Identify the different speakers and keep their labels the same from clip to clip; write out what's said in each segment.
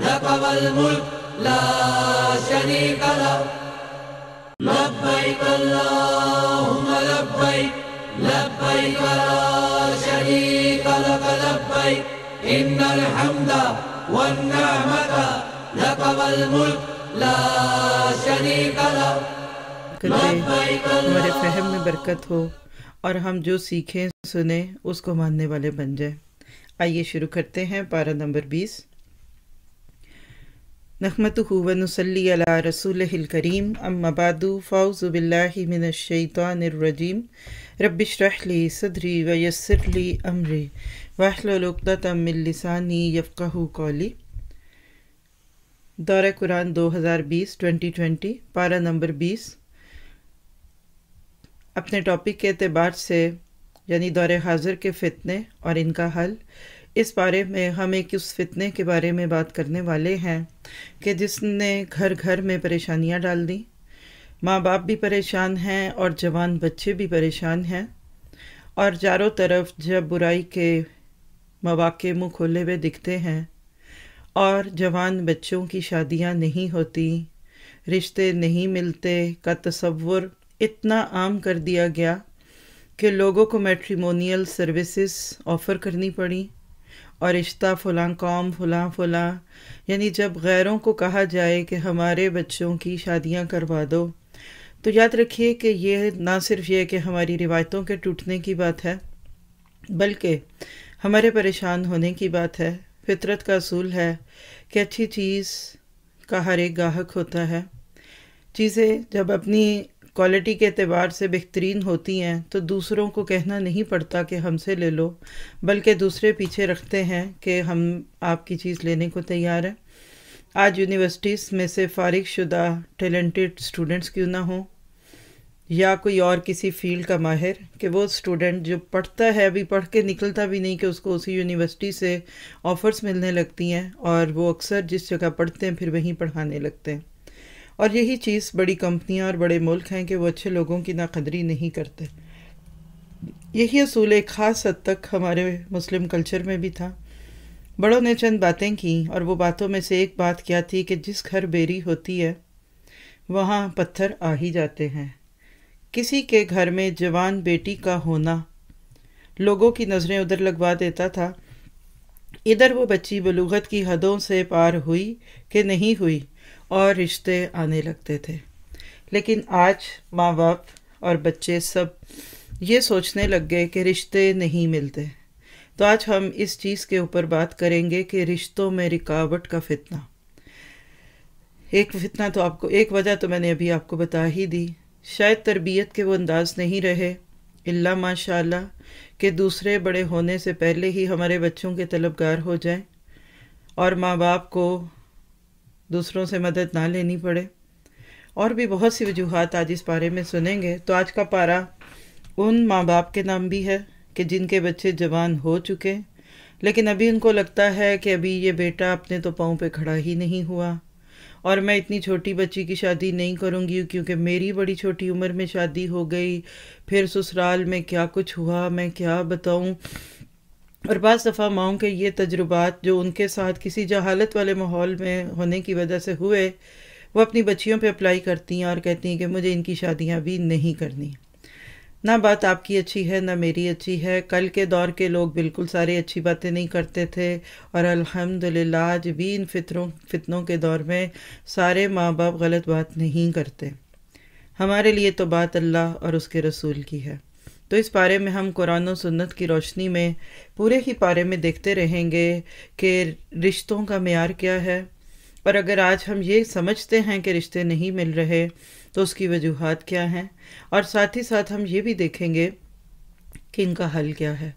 Speaker 1: لك والملك لا شريك له لبيك اللهم لبيك لبيك لا شريك لك لبيك إن الحمد والنعمة لك والملك لا شريك له हमारे फहम
Speaker 2: में बरकत हो और हम जो सीखें सुने उसको मानने वाले बन जाए आइए शुरू करते हैं पारा नंबर बीस नहमतुवनसली रसूलकरीम अम्माबादू फ़ाउज़बिल्लिमिनशैतरजीम रबिशरहली सदरी वयसरली अमरी वाहलतमिलसानी कौली दौरा कुरान 2020 2020 पारा नंबर 20 अपने टॉपिक के अतबार से यानी दौर हाज़िर के फ़ितने और इनका हल इस बारे में हम एक उस फितने के बारे में बात करने वाले हैं कि जिसने घर घर में परेशानियां डाल दी माँ बाप भी परेशान हैं और जवान बच्चे भी परेशान हैं और चारों तरफ जब बुराई के मौाक़े मुँह खोले हुए दिखते हैं और जवान बच्चों की शादियां नहीं होती रिश्ते नहीं मिलते का तस्वुर इतना आम कर दिया गया कि लोगों को मैट्रीमोनियल सर्विसेज ऑफ़र करनी पड़ी और रिश्ता फलां कौम फलां फलां यानी जब गैरों को कहा जाए कि हमारे बच्चों की शादियां करवा दो तो याद रखिए कि यह ना सिर्फ ये कि हमारी रिवायतों के टूटने की बात है बल्कि हमारे परेशान होने की बात है फितरत का असूल है कि अच्छी चीज़ का हर एक गाहक होता है चीज़ें जब अपनी क्वालिटी के अतबार से बेहतरीन होती हैं तो दूसरों को कहना नहीं पड़ता कि हमसे ले लो बल्कि दूसरे पीछे रखते हैं कि हम आपकी चीज़ लेने को तैयार हैं आज यूनिवर्सिटीज़ में से फारिग शुदा टैलेंटेड स्टूडेंट्स क्यों ना हों या कोई और किसी फील्ड का माहिर कि वो स्टूडेंट जो पढ़ता है अभी पढ़ के निकलता भी नहीं कि उसको उसी यूनिवर्सिटी से ऑफ़र्स मिलने लगती हैं और वो अक्सर जिस जगह पढ़ते हैं फिर वहीं पढ़ाने लगते हैं और यही चीज़ बड़ी कंपनियां और बड़े मुल्क हैं कि वो अच्छे लोगों की नाकदरी नहीं करते यही असूल एक ख़ास हद तक हमारे मुस्लिम कल्चर में भी था बड़ों ने चंद बातें की और वो बातों में से एक बात क्या थी कि जिस घर बेरी होती है वहाँ पत्थर आ ही जाते हैं किसी के घर में जवान बेटी का होना लोगों की नज़रें उधर लगवा देता था इधर वो बच्ची बलूगत की हदों से पार हुई कि नहीं हुई और रिश्ते आने लगते थे लेकिन आज माँ बाप और बच्चे सब ये सोचने लग गए कि रिश्ते नहीं मिलते तो आज हम इस चीज़ के ऊपर बात करेंगे कि रिश्तों में रिकावट का फितना एक फितना तो आपको एक वजह तो मैंने अभी आपको बता ही दी शायद तरबियत के वो अंदाज नहीं रहे इल्ला माशाल्लाह के दूसरे बड़े होने से पहले ही हमारे बच्चों के तलबगार हो जाएं और माँ बाप को दूसरों से मदद ना लेनी पड़े और भी बहुत सी वजूहत आज इस बारे में सुनेंगे तो आज का पारा उन माँ बाप के नाम भी है कि जिनके बच्चे जवान हो चुके लेकिन अभी उनको लगता है कि अभी ये बेटा अपने तो पाँव पे खड़ा ही नहीं हुआ और मैं इतनी छोटी बच्ची की शादी नहीं करूँगी क्योंकि मेरी बड़ी छोटी उम्र में शादी हो गई फिर ससुराल में क्या कुछ हुआ मैं क्या बताऊँ और बज़ दफ़ा माओं के ये तजुर्बात जो उनके साथ किसी जहालत वाले माहौल में होने की वजह से हुए वो अपनी बच्चियों पे अप्लाई करती हैं और कहती हैं कि मुझे इनकी शादियां भी नहीं करनी ना बात आपकी अच्छी है ना मेरी अच्छी है कल के दौर के लोग बिल्कुल सारे अच्छी बातें नहीं करते थे और अल्हम्दुलिल्लाह आज भी इन फितरों फितनों के दौर में सारे माँ बाप गलत बात नहीं करते हमारे लिए तो बात अल्लाह और उसके रसूल की है तो इस पारे में हम कुरान और सुन्नत की रोशनी में पूरे ही पारे में देखते रहेंगे कि रिश्तों का मैार क्या है और अगर आज हम ये समझते हैं कि रिश्ते नहीं मिल रहे तो उसकी वजूहत क्या हैं और साथ ही साथ हम ये भी देखेंगे कि इनका हल क्या है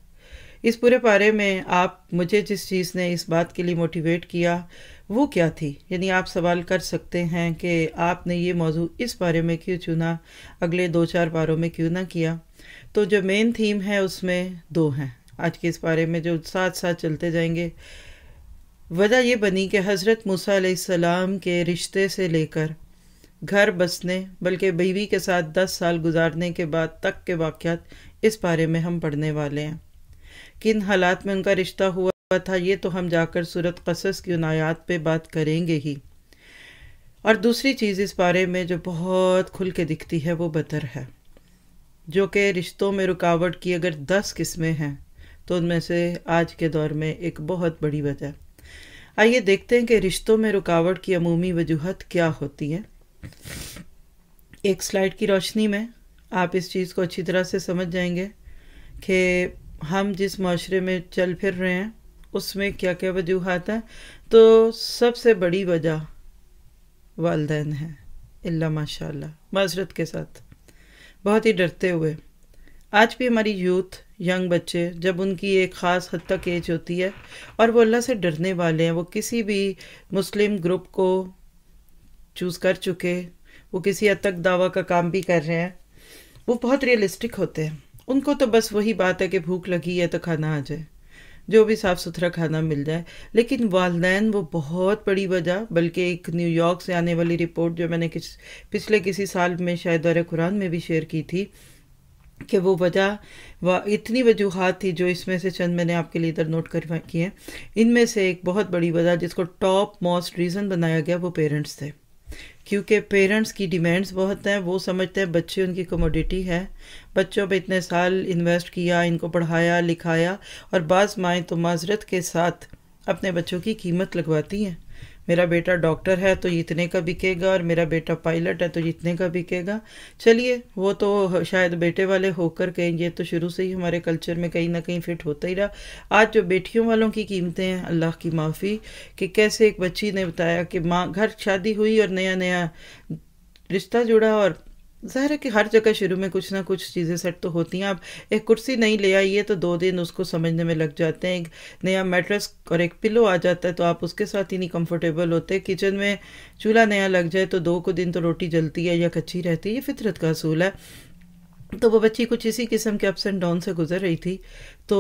Speaker 2: इस पूरे पारे में आप मुझे जिस चीज़ ने इस बात के लिए मोटिवेट किया वो क्या थी यानी आप सवाल कर सकते हैं कि आपने ये मौजू इस बारे में क्यों चुना अगले दो चार पारों में क्यों ना किया तो जो मेन थीम है उसमें दो हैं आज के इस बारे में जो साथ साथ चलते जाएंगे वजह ये बनी कि हज़रत मूसा सलाम के रिश्ते से लेकर घर बसने बल्कि बीवी के साथ दस साल गुजारने के बाद तक के वाक़ इस बारे में हम पढ़ने वाले हैं किन हालात में उनका रिश्ता हुआ था ये तो हम जाकर सूरत कसस की उनायात पे बात करेंगे ही और दूसरी चीज़ इस बारे में जो बहुत खुल के दिखती है वो बतर है जो कि रिश्तों में रुकावट की अगर दस किस्में हैं तो उनमें से आज के दौर में एक बहुत बड़ी वजह आइए देखते हैं कि रिश्तों में रुकावट की अमूमी वजूहत क्या होती है एक स्लाइड की रोशनी में आप इस चीज़ को अच्छी तरह से समझ जाएंगे कि हम जिस माशरे में चल फिर रहे हैं उसमें क्या क्या वजूहत हैं तो सबसे बड़ी वजह वालदेन हैं अल्ला माशा मज़रत के साथ बहुत ही डरते हुए आज भी हमारी यूथ यंग बच्चे जब उनकी एक ख़ास हद तक एज होती है और वो अल्लाह से डरने वाले हैं वो किसी भी मुस्लिम ग्रुप को चूज़ कर चुके वो किसी हद तक दावा का काम भी कर रहे हैं वो बहुत रियलिस्टिक होते हैं उनको तो बस वही बात है कि भूख लगी है तो खाना आ जाए जो भी साफ़ सुथरा खाना मिल जाए लेकिन वालदेन वो बहुत बड़ी वजह बल्कि एक न्यूयॉर्क से आने वाली रिपोर्ट जो मैंने किस पिछले किसी साल में शायद दौरे कुरान में भी शेयर की थी कि वो वजह व इतनी वजूहत थी जो इसमें से चंद मैंने आपके लिए इधर नोट कर किए इनमें से एक बहुत बड़ी वजह जिसको टॉप मोस्ट रीज़न बनाया गया वो पेरेंट्स थे क्योंकि पेरेंट्स की डिमांड्स बहुत हैं वो समझते हैं बच्चे उनकी कमोडिटी है बच्चों पे इतने साल इन्वेस्ट किया इनको पढ़ाया लिखाया और बाज़ माएँ तो माजरत के साथ अपने बच्चों की कीमत लगवाती हैं मेरा बेटा डॉक्टर है तो इतने का बिकेगा और मेरा बेटा पायलट है तो इतने का बिकेगा चलिए वो तो शायद बेटे वाले होकर कहेंगे तो शुरू से ही हमारे कल्चर में कहीं ना कहीं फिट होता ही रहा आज जो बेटियों वालों की कीमतें हैं अल्लाह की माफ़ी कि कैसे एक बच्ची ने बताया कि माँ घर शादी हुई और नया नया रिश्ता जुड़ा और ज़ाहिर है कि हर जगह शुरू में कुछ ना कुछ चीज़ें सेट तो होती हैं आप एक कुर्सी नहीं ले आई है तो दो दिन उसको समझने में लग जाते हैं एक नया मैट्रेस और एक पिलो आ जाता है तो आप उसके साथ ही नहीं कंफर्टेबल होते किचन में चूल्हा नया लग जाए तो दो को दिन तो रोटी जलती है या कच्ची रहती है ये फितरत का असूल है तो वो बच्ची कुछ इसी किस्म के अप्स एंड डाउन से गुजर रही थी तो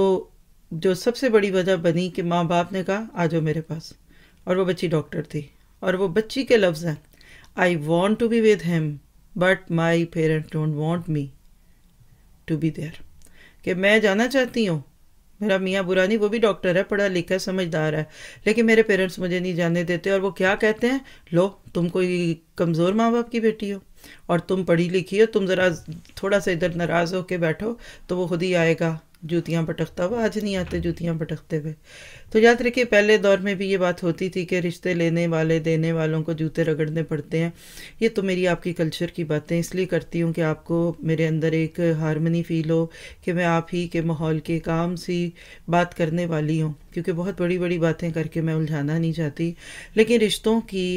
Speaker 2: जो सबसे बड़ी वजह बनी कि माँ बाप ने कहा आ जाओ मेरे पास और वो बच्ची डॉक्टर थी और वो बच्ची के लफ्ज़ हैं I want to be with him but my parents don't want me to be there कि मैं जाना चाहती हूँ मेरा मियाँ बुरा नहीं वो भी डॉक्टर है पढ़ा लिखा है समझदार है लेकिन मेरे पेरेंट्स मुझे नहीं जाने देते और वो क्या कहते हैं लो तुम कोई कमज़ोर माँ बाप की बेटी हो और तुम पढ़ी लिखी हो तुम ज़रा थोड़ा सा इधर नाराज़ होके बैठो तो वो खुद ही आएगा जूतियाँ भटकता हुआ आज नहीं आते जूतियाँ भटकते हुए तो याद रखिए पहले दौर में भी ये बात होती थी कि रिश्ते लेने वाले देने वालों को जूते रगड़ने पड़ते हैं ये तो मेरी आपकी कल्चर की बातें इसलिए करती हूँ कि आपको मेरे अंदर एक हारमनी फील हो कि मैं आप ही के माहौल के काम सी बात करने वाली हूँ क्योंकि बहुत बड़ी बड़ी बातें करके मैं उलझाना नहीं चाहती लेकिन रिश्तों की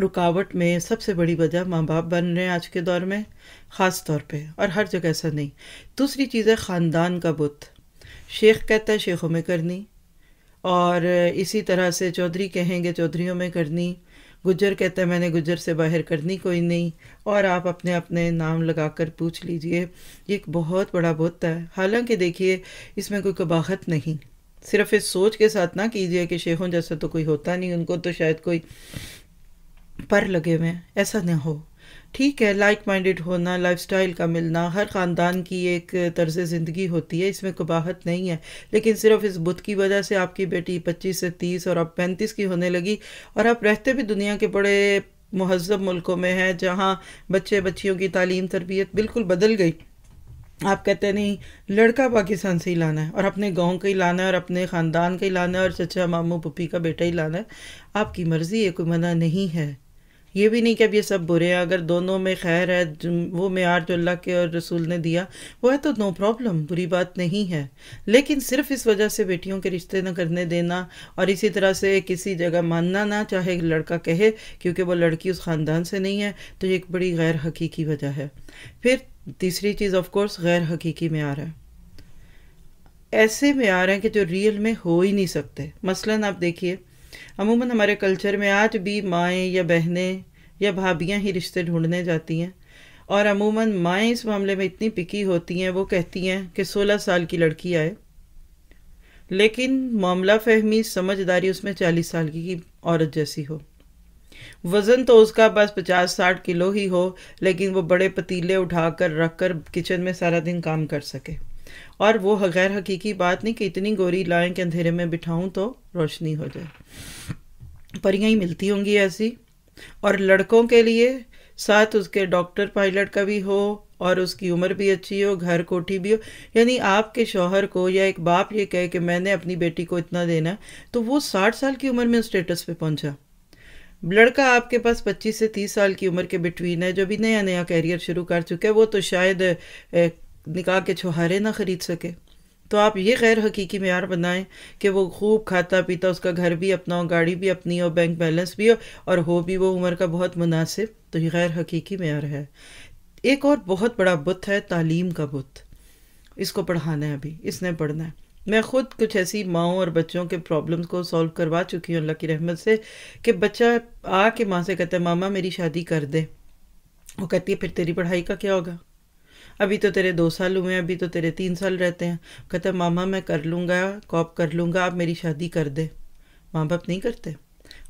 Speaker 2: रुकावट में सबसे बड़ी वजह माँ बाप बन रहे हैं आज के दौर में ख़ास तौर पे और हर जगह ऐसा नहीं दूसरी चीज़ है ख़ानदान का बुत शेख कहता है शेखों में करनी और इसी तरह से चौधरी कहेंगे चौधरीों में करनी गुजर कहता है मैंने गुजर से बाहर करनी कोई नहीं और आप अपने अपने नाम लगाकर पूछ लीजिए ये एक बहुत बड़ा बुत है हालांकि देखिए इसमें कोई कबाहत नहीं सिर्फ इस सोच के साथ ना कीजिए कि शेखों जैसा तो कोई होता नहीं उनको तो शायद कोई पर लगे हुए ऐसा ना हो ठीक है लाइक माइंडेड होना लाइफस्टाइल का मिलना हर ख़ानदान की एक तर्ज ज़िंदगी होती है इसमें कबाहत नहीं है लेकिन सिर्फ इस बुत की वजह से आपकी बेटी पच्चीस से तीस और अब पैंतीस की होने लगी और आप रहते भी दुनिया के बड़े महजब मुल्कों में है जहाँ बच्चे बच्चियों की तालीम तरबियत बिल्कुल बदल गई आप कहते हैं नहीं लड़का पाकिस्तान से ही लाना है और अपने गांव का ही लाना है और अपने ख़ानदान का ही लाना है और चचा मामू पप्पी का बेटा ही लाना है आपकी मर्ज़ी है कोई मना नहीं है ये भी नहीं कि अब ये सब बुरे हैं अगर दोनों में खैर है वो मैार जो अल्लाह के और रसूल ने दिया वो है तो नो प्रॉब्लम बुरी बात नहीं है लेकिन सिर्फ इस वजह से बेटियों के रिश्ते न करने देना और इसी तरह से किसी जगह मानना ना चाहे लड़का कहे क्योंकि वो लड़की उस ख़ानदान से नहीं है तो ये एक बड़ी गैर हकीकी वजह है फिर तीसरी चीज़ ऑफकोर्स गैर हकीकी मैार है ऐसे मैार हैं कि जो रियल में हो ही नहीं सकते मसला आप देखिए अमूमन हमारे कल्चर में आज भी माएँ या बहनें या भाभियाँ ही रिश्ते ढूंढने जाती हैं और अमूमन माएँ इस मामले में इतनी पिकी होती हैं वो कहती हैं कि सोलह साल की लड़की आए लेकिन मामला फहमी समझदारी उसमें चालीस साल की औरत जैसी हो वज़न तो उसका बस पचास साठ किलो ही हो लेकिन वो बड़े पतीले उठाकर रख कर किचन में सारा दिन काम कर सके और वो गैर हकीकी बात नहीं कि इतनी गोरी लाएं कि अंधेरे में बिठाऊं तो रोशनी हो जाए परियाँ ही मिलती होंगी ऐसी और लड़कों के लिए साथ उसके डॉक्टर पायलट का भी हो और उसकी उम्र भी अच्छी हो घर कोठी भी हो यानी आपके शोहर को या एक बाप ये कहे कि मैंने अपनी बेटी को इतना देना तो वो साठ साल की उम्र में उस स्टेटस पे पहुंचा लड़का आपके पास 25 से 30 साल की उम्र के बिटवीन है जो भी नया नया कैरियर शुरू कर चुका है वो तो शायद निकाह के छुहारे ना ख़रीद सके तो आप ये गैर हकीकी मैार बनाएं कि वो खूब खाता पीता उसका घर भी अपना हो गाड़ी भी अपनी हो बैंक बैलेंस भी हो और हो भी वो उम्र का बहुत मुनासिब तो ये गैर हकीकी मैार है एक और बहुत बड़ा बुत है तालीम का बुत इसको पढ़ाना है अभी इसने पढ़ना है मैं ख़ुद कुछ ऐसी माओ और बच्चों के प्रॉब्लम्स को सॉल्व करवा चुकी हूँ अल्लाह की रहमत से कि बच्चा आके माँ से कहता है मामा मेरी शादी कर दे वो कहती है फिर तेरी पढ़ाई का क्या होगा अभी तो तेरे दो साल हुए अभी तो तेरे तीन साल रहते हैं कहते हैं मामा मैं कर लूँगा कॉप कर लूँगा आप मेरी शादी कर दे माँ बाप नहीं करते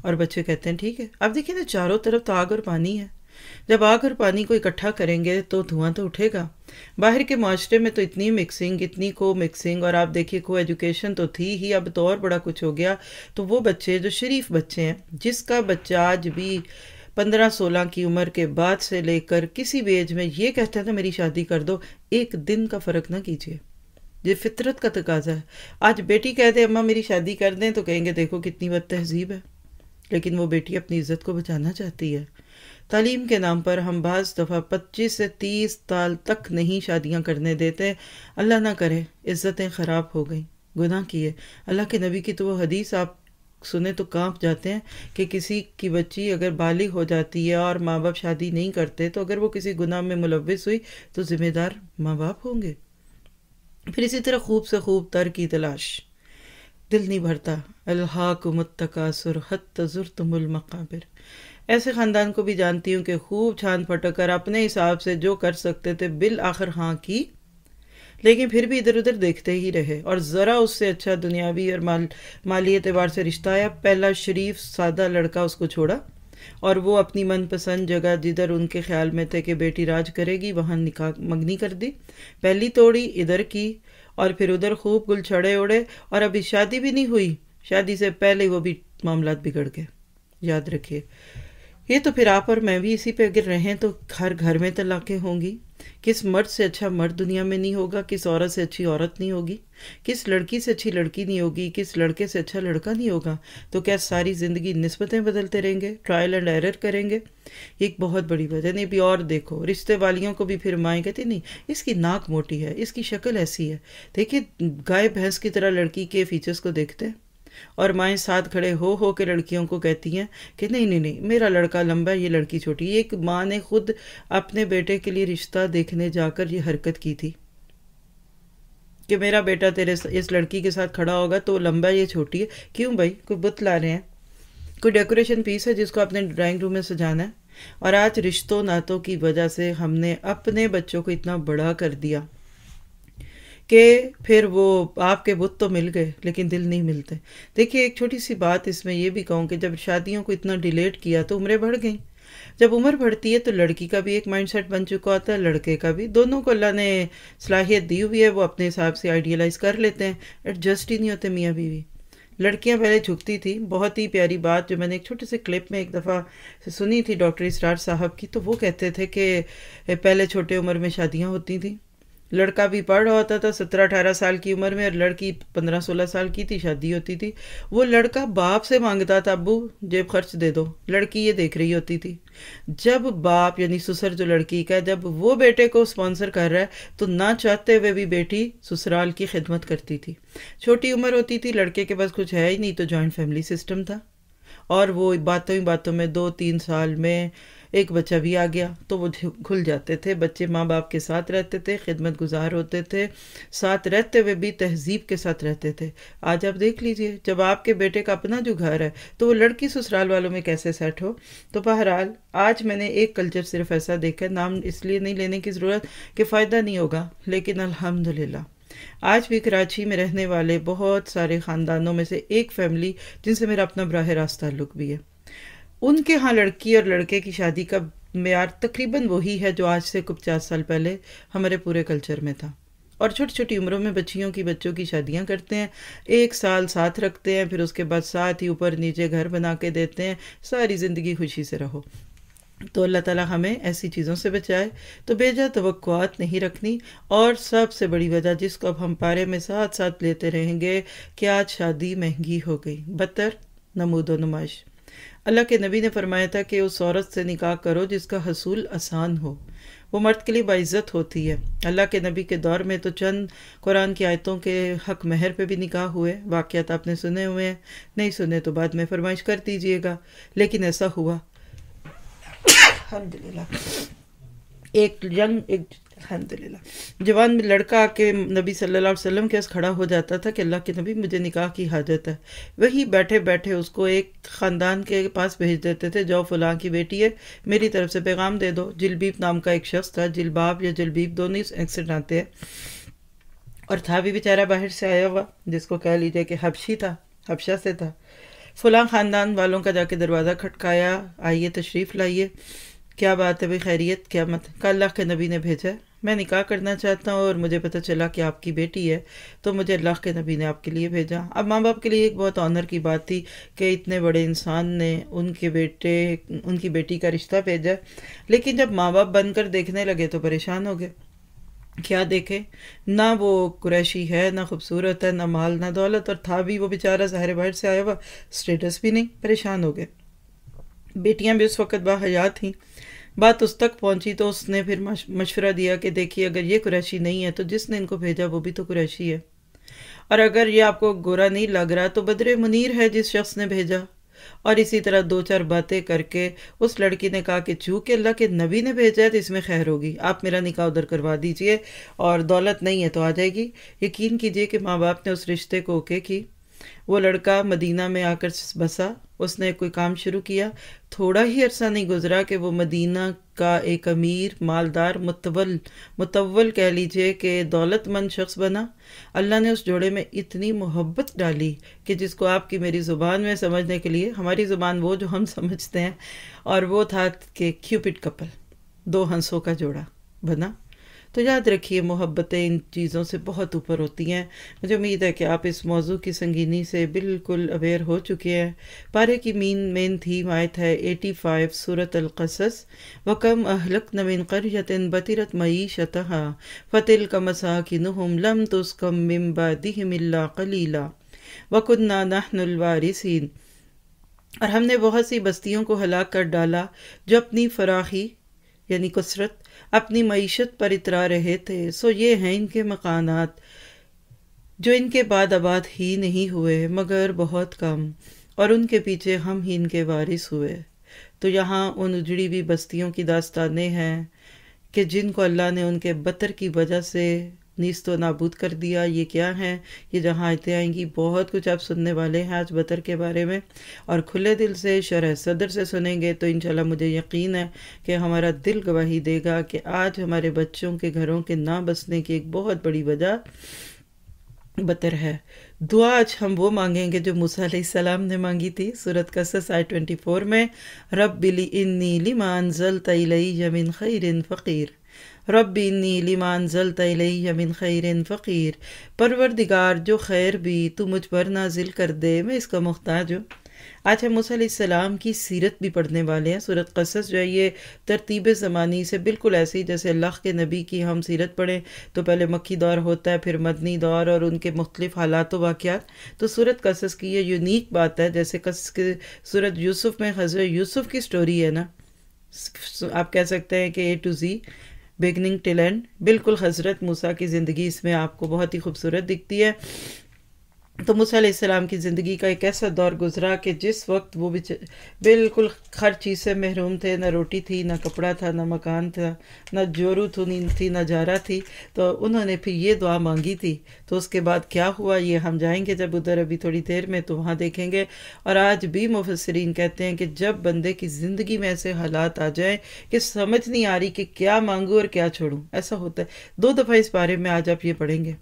Speaker 2: और बच्चे कहते हैं ठीक है अब देखिए ना चारों तरफ तो आग और पानी है जब आग और पानी को इकट्ठा करेंगे तो धुआं तो उठेगा बाहर के माशरे में तो इतनी मिक्सिंग इतनी को मिक्सिंग और आप देखिए को एजुकेशन तो थी ही अब तो और बड़ा कुछ हो गया तो वो बच्चे जो शरीफ बच्चे हैं जिसका बच्चा आज भी पंद्रह सोलह की उम्र के बाद से लेकर किसी भी एज में ये कहते थे मेरी शादी कर दो एक दिन का फ़र्क ना कीजिए ये फितरत का तकाजा है आज बेटी कह दे अम्मा मेरी शादी कर दें तो कहेंगे देखो कितनी बद तहजीब है लेकिन वो बेटी अपनी इज़्ज़त को बचाना चाहती है तालीम के नाम पर हम बज़ दफ़ा पच्चीस से तीस साल तक नहीं शादियाँ करने देते अल्लाह ना करे इज़्ज़तें ख़राब हो गई गुनाह किए अल्लाह के नबी की तो वो हदीस आप सुने तो कांप जाते हैं कि किसी की बच्ची अगर बालिग हो जाती है और माँ बाप शादी नहीं करते तो अगर वो किसी गुनाह में मुलविस हुई तो ज़िम्मेदार माँ बाप होंगे फिर इसी तरह खूब से खूब तर की तलाश दिल नहीं भरता अल्हाक मतकासुर हतुर तुमुल मकाबिर ऐसे ख़ानदान को भी जानती हूँ कि खूब छान फटक कर अपने हिसाब से जो कर सकते थे बिल आखिर हाँ की लेकिन फिर भी इधर उधर देखते ही रहे और ज़रा उससे अच्छा दुनियावी और माल माली एतबार से रिश्ता आया पहला शरीफ सादा लड़का उसको छोड़ा और वो अपनी मनपसंद जगह जिधर उनके ख्याल में थे कि बेटी राज करेगी वहाँ निकाह मंगनी कर दी पहली तोड़ी इधर की और फिर उधर खूब गुल छड़े उड़े और अभी शादी भी नहीं हुई शादी से पहले वो भी मामला बिगड़ गए याद रखिए ये तो फिर आप और मैं भी इसी पे गिर रहे हैं तो हर घर में तलाकें तो होंगी किस मर्द से अच्छा मर्द दुनिया में नहीं होगा किस औरत से अच्छी औरत नहीं होगी किस लड़की से अच्छी लड़की नहीं होगी किस लड़के से अच्छा लड़का नहीं होगा तो क्या सारी ज़िंदगी नस्बतें बदलते रहेंगे ट्रायल एंड एरर करेंगे एक बहुत बड़ी वजह नहीं भी और देखो रिश्ते वालियों को भी फिर माएँ कहती नहीं इसकी नाक मोटी है इसकी शक्ल ऐसी है देखिए गाय भैंस की तरह लड़की के फीचर्स को देखते हैं और माएँ साथ खड़े हो हो के लड़कियों को कहती हैं कि नहीं नहीं नहीं मेरा लड़का लंबा है ये लड़की छोटी ये एक माँ ने खुद अपने बेटे के लिए रिश्ता देखने जाकर ये हरकत की थी कि मेरा बेटा तेरे इस लड़की के साथ खड़ा होगा तो लंबा ये छोटी है क्यों भाई कोई बुत ला रहे हैं कोई डेकोरेशन पीस है जिसको अपने ड्राइंग रूम में सजाना है और आज रिश्तों नातों की वजह से हमने अपने बच्चों को इतना बड़ा कर दिया कि फिर वो आपके बुत तो मिल गए लेकिन दिल नहीं मिलते देखिए एक छोटी सी बात इसमें यह भी कहूँ कि जब शादियों को इतना डिलेट किया तो उम्रें बढ़ गई जब उम्र बढ़ती है तो लड़की का भी एक माइंडसेट बन चुका होता है लड़के का भी दोनों को अल्लाह ने सलाहियत दी हुई है वो अपने हिसाब से आइडियलाइज कर लेते हैं एडजस्ट ही नहीं होते मियाँ बीवी लड़कियां पहले झुकती थी बहुत ही प्यारी बात जो मैंने एक छोटे से क्लिप में एक दफ़ा सुनी थी डॉक्टर इसरार साहब की तो वो कहते थे कि पहले छोटे उम्र में शादियाँ होती थी लड़का भी पढ़ रहा होता था सत्रह अठारह साल की उम्र में और लड़की पंद्रह सोलह साल की थी शादी होती थी वो लड़का बाप से मांगता था अबू जेब खर्च दे दो लड़की ये देख रही होती थी जब बाप यानी ससुर जो लड़की का जब वो बेटे को स्पॉन्सर कर रहा है तो ना चाहते हुए भी बेटी ससुराल की खिदमत करती थी छोटी उम्र होती थी लड़के के पास कुछ है ही नहीं तो जॉइंट फैमिली सिस्टम था और वो बातों ही बातों में दो तीन साल में एक बच्चा भी आ गया तो वो खुल जाते थे बच्चे माँ बाप के साथ रहते थे खिदमत गुजार होते थे साथ रहते हुए भी तहजीब के साथ रहते थे आज आप देख लीजिए जब आपके बेटे का अपना जो घर है तो वो लड़की ससुराल वालों में कैसे सेट हो तो बहरहाल आज मैंने एक कल्चर सिर्फ ऐसा देखा नाम इसलिए नहीं लेने की ज़रूरत कि फ़ायदा नहीं होगा लेकिन अल्हम्दुलिल्लाह आज भी कराची में रहने वाले बहुत सारे ख़ानदानों में से एक फैमिली जिनसे मेरा अपना बरह रास्त लुक भी है उनके यहाँ लड़की और लड़के की शादी का मैार तकरीबन वही है जो आज से कुछ पचास साल पहले हमारे पूरे कल्चर में था और छोटी छोटी उम्रों में बच्चियों की बच्चों की शादियां करते हैं एक साल साथ रखते हैं फिर उसके बाद साथ ही ऊपर नीचे घर बना के देते हैं सारी ज़िंदगी खुशी से रहो तो अल्लाह ताला हमें ऐसी चीज़ों से बचाए तो बेजा तो नहीं रखनी और सबसे बड़ी वजह जिसको अब हम पारे में साथ साथ लेते रहेंगे कि आज शादी महंगी हो गई बतर नमूदो नुमाइश अल्लाह के नबी ने फरमाया था कि उस औरत से निकाह करो जिसका हसूल आसान हो वो मर्द के लिए बाइज़्ज़त होती है अल्लाह के नबी के दौर में तो चंद कुरान की आयतों के हक महर पे भी निकाह हुए वाक़त आपने सुने हुए हैं नहीं सुने तो बाद में फरमाइश कर दीजिएगा लेकिन ऐसा हुआ अलहमदिल्ला एक जंग एक अलहमदिल्ला जवान लड़का आके नबी सल्लल्लाहु अलैहि वसल्लम के पास खड़ा हो जाता था कि अल्लाह के नबी मुझे निकाह की हाजत है वही बैठे बैठे उसको एक ख़ानदान के पास भेज देते थे जो फलां की बेटी है मेरी तरफ से पैगाम दे दो जिलबीब नाम का एक शख्स था जिलबाब या जिलबीब दोनों ही एक्सेंट आते हैं और था भी बेचारा बाहर से आया हुआ जिसको कह लीजिए कि हबशी था हबशा से था फलां ख़ानदान वालों का जाके दरवाज़ा खटकाया आइए तशरीफ़ लाइए क्या बात है भाई खैरियत क्या मत का अल्लाह के नबी ने भेजा मैं निकाह करना चाहता हूँ और मुझे पता चला कि आपकी बेटी है तो मुझे अल्लाह के नबी ने आपके लिए भेजा अब माँ बाप के लिए एक बहुत ऑनर की बात थी कि इतने बड़े इंसान ने उनके बेटे उनकी बेटी का रिश्ता भेजा लेकिन जब माँ बाप बनकर देखने लगे तो परेशान हो गए क्या देखे ना वो कुरैशी है ना खूबसूरत है ना माल ना दौलत और था भी वो बेचारा ज़ाहिर बाहर से आया हुआ स्टेटस भी नहीं परेशान हो गए बेटियां भी उस वक़्त बाहयात थीं बात उस तक पहुंची तो उसने फिर मशवरा दिया कि देखिए अगर ये कुरैशी नहीं है तो जिसने इनको भेजा वो भी तो कुरैशी है और अगर ये आपको गोरा नहीं लग रहा तो बदर मुनीर है जिस शख्स ने भेजा और इसी तरह दो चार बातें करके उस लड़की ने कहा कि चूँकि अल्लाह के नबी ने भेजा है तो इसमें खैर होगी आप मेरा निकाह उधर करवा दीजिए और दौलत नहीं है तो आ जाएगी यकीन कीजिए कि माँ बाप ने उस रिश्ते को ओके की वो लड़का मदीना में आकर बसा उसने कोई काम शुरू किया थोड़ा ही अरसा नहीं गुजरा कि वो मदीना का एक अमीर मालदार मुतवल मुतवल कह लीजिए कि दौलतमंद शख्स बना अल्लाह ने उस जोड़े में इतनी मोहब्बत डाली कि जिसको आपकी मेरी ज़ुबान में समझने के लिए हमारी ज़ुबान वो जो हम समझते हैं और वो था कि क्यूपिड कपल दो हंसों का जोड़ा बना तो याद रखिए मोहब्बतें इन चीज़ों से बहुत ऊपर होती हैं मुझे उम्मीद है कि आप इस मौजू की संगीनी से बिल्कुल अवेयर हो चुके हैं पारे की मीन मेन थीम आयत है एटी फाइव सूरत अलकसस व कम अहलक कर यतिन बतिरत मई शतः फ़तिल का मसा कि नुहम लम तुस्कम मिम्बा दिहमिल्ला कलीला वकुन्ना नहनुलवारिसन और हमने बहुत सी बस्तियों को हलाक कर डाला जो अपनी फराखी यानी कसरत अपनी मीशत पर इतरा रहे थे सो ये हैं इनके मकानात जो इनके बाद आबाद ही नहीं हुए मगर बहुत कम और उनके पीछे हम ही इनके वारिस हुए तो यहाँ उन उजड़ी हुई बस्तियों की दास्तानें हैं कि जिनको अल्लाह ने उनके बतर की वजह से नीस तो नाबूद कर दिया ये क्या है ये जहाँ आयतें आएंगी बहुत कुछ आप सुनने वाले हैं आज बतर के बारे में और खुले दिल से शरह सदर से सुनेंगे तो इन मुझे यकीन है कि हमारा दिल गवाही देगा कि आज हमारे बच्चों के घरों के ना बसने की एक बहुत बड़ी वजह बतर है दुआ आज हम वो मांगेंगे जो मूसा सलाम ने मांगी थी सूरत का सस आई ट्वेंटी फोर में रब बिली इन नीली मानजल तई जमीन खैर फ़कीर रब इन्नी लिमान जल तलैया यमिन खैर फ़कीर परवरदिगार जो खैर भी तू मुझ पर नाजिल कर दे मैं इसका मुहताज हूँ आज हम मूसम की सीरत भी पढ़ने वाले हैं सूरत कसस जो है ये तरतीब ज़मानी से बिल्कुल ऐसे ही जैसे अल्लाह के नबी की हम सीरत पढ़ें तो पहले मक्की दौर होता है फिर मदनी दौर और उनके मुख्तफ हालात वाक़ तो सूरत कसस की यह यूनिक बात है जैसे कस के सूरत यूसुफ़ में खजर यूसुफ़ की स्टोरी है ना आप कह सकते हैं कि A to Z beginning till end बिल्कुल हज़रत मूसा की ज़िंदगी इसमें आपको बहुत ही खूबसूरत दिखती है तो मुसीम की ज़िंदगी का एक ऐसा दौर गुजरा कि जिस वक्त वो बिच बिल्कुल हर चीज़ से महरूम थे ना रोटी थी ना कपड़ा था ना मकान था ना जोरू थी थी ना जारा थी तो उन्होंने फिर ये दुआ मांगी थी तो उसके बाद क्या हुआ ये हम जाएंगे जब उधर अभी थोड़ी देर में तो वहाँ देखेंगे और आज भी मुफसरीन कहते हैं कि जब बंदे की ज़िंदगी में ऐसे हालात आ जाएँ कि समझ नहीं आ रही कि क्या मांगूँ और क्या छोड़ूँ ऐसा होता है दो दफ़ा इस बारे में आज आप ये पढ़ेंगे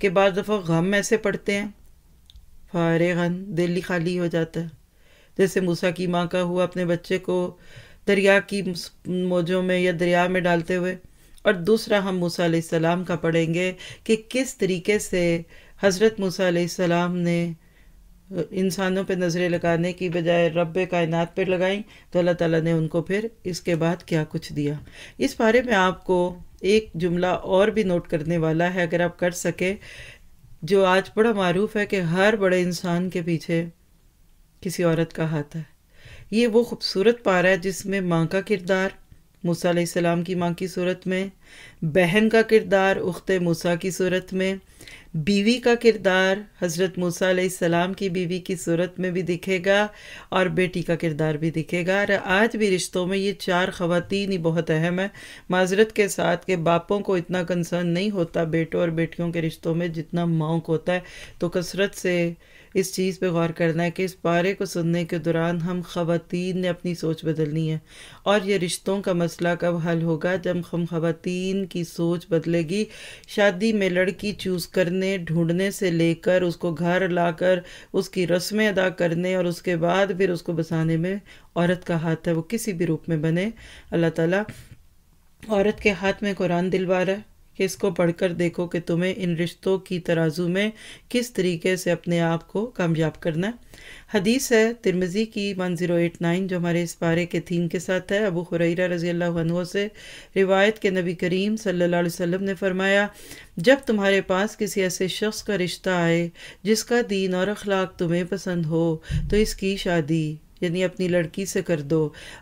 Speaker 2: कि बार दफ़ा गम ऐसे पढ़ते हैं फारे गन दिल ही खाली हो जाता है जैसे मूसा की माँ का हुआ अपने बच्चे को दरिया की मौजों में या दरिया में डालते हुए और दूसरा हम मूसा सलाम का पढ़ेंगे कि किस तरीके से हज़रत मूसा सलाम ने इंसानों पर नज़रें लगाने की बजाय रब कायन पर लगाई तो अल्लाह ताला ने उनको फिर इसके बाद क्या कुछ दिया इस बारे में आपको एक जुमला और भी नोट करने वाला है अगर आप कर सकें जो आज बड़ा मरूफ है कि हर बड़े इंसान के पीछे किसी औरत का हाथ है ये वो खूबसूरत पारा है जिसमें माँ का किरदार मूसा सलाम की माँ की सूरत में बहन का किरदार उख्त मूसा की सूरत में बीवी का किरदार हज़रत मूसा सलाम की बीवी की सूरत में भी दिखेगा और बेटी का किरदार भी दिखेगा और आज भी रिश्तों में ये चार ख़वातीन ही बहुत अहम है माजरत के साथ के बापों को इतना कंसर्न नहीं होता बेटों और बेटियों के रिश्तों में जितना माओ को होता है तो कसरत से इस चीज़ पे गौर करना है कि इस बारे को सुनने के दौरान हम खातन ने अपनी सोच बदलनी है और ये रिश्तों का मसला कब हल होगा जब हम खातन की सोच बदलेगी शादी में लड़की चूज़ करने ढूंढने से लेकर उसको घर लाकर उसकी रस्में अदा करने और उसके बाद फिर उसको बसाने में औरत का हाथ है वो किसी भी रूप में बने अल्लाह ताला औरत के हाथ में कुरान दिलवा रहा है कि इसको पढ़कर देखो कि तुम्हें इन रिश्तों की तराजू में किस तरीके से अपने आप को कामयाब करना है हदीस है तिरमजी की वन ज़ीरो एट नाइन जो हमारे इस पारे के थीम के साथ है अबू हुरैरा रज़ी अल्लाह से रिवायत के नबी करीम सल्लल्लाहु अलैहि वसल्लम ने फरमाया जब तुम्हारे पास किसी ऐसे शख्स का रिश्ता आए जिसका दीन और अखलाक तुम्हें पसंद हो तो इसकी शादी यानी अपनी लड़की से कर दो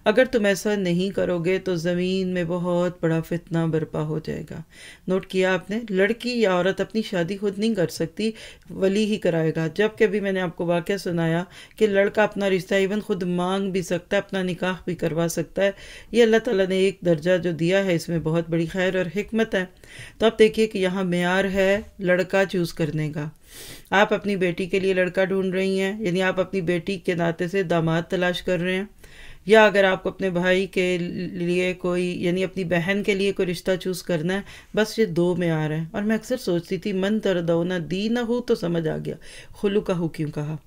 Speaker 2: अगर तुम ऐसा नहीं करोगे तो ज़मीन में बहुत बड़ा फितना बर्पा हो जाएगा नोट किया आपने लड़की या औरत अपनी शादी खुद नहीं कर सकती वली ही कराएगा जबकि अभी मैंने आपको वाक़ सुनाया कि लड़का अपना रिश्ता इवन खुद मांग भी सकता है अपना निकाह भी करवा सकता है ये अल्लाह ताला ने एक दर्जा जो दिया है इसमें बहुत बड़ी खैर और हमत है तो आप देखिए कि यहाँ मैार है लड़का चूज़ करने का आप अपनी बेटी के लिए लड़का ढूंढ रही हैं यानी आप अपनी बेटी के नाते से दामाद तलाश कर रहे हैं या अगर आपको अपने भाई के लिए कोई यानी अपनी बहन के लिए कोई रिश्ता चूज़ करना है बस ये दो में आ रहे हैं और मैं अक्सर सोचती थी मन ना दी ना हो तो समझ आ गया खुलू का हो क्यों कहा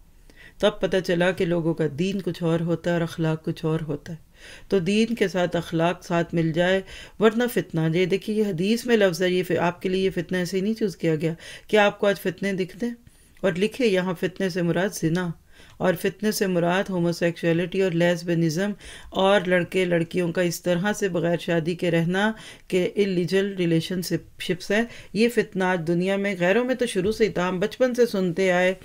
Speaker 2: तब पता चला कि लोगों का दीन कुछ और होता है और अखलाक कुछ और होता है तो दीन के साथ अखलाक साथ मिल जाए वरना फितना ये देखिए ये हदीस में लफ्ज़ है ये आपके लिए ये फितना ऐसे ही नहीं चूज़ किया गया क्या आपको आज फितने दिखते और लिखे यहाँ फितने से मुराद जिना और फितने से मुराद होमोसेक्सुअलिटी और लेसबनिज़म और लड़के लड़कियों का इस तरह से बग़ैर शादी के रहना के इलीजल रिलेशनशिप्स हैं ये आज दुनिया में गैरों में तो शुरू से ही था हम बचपन से सुनते आए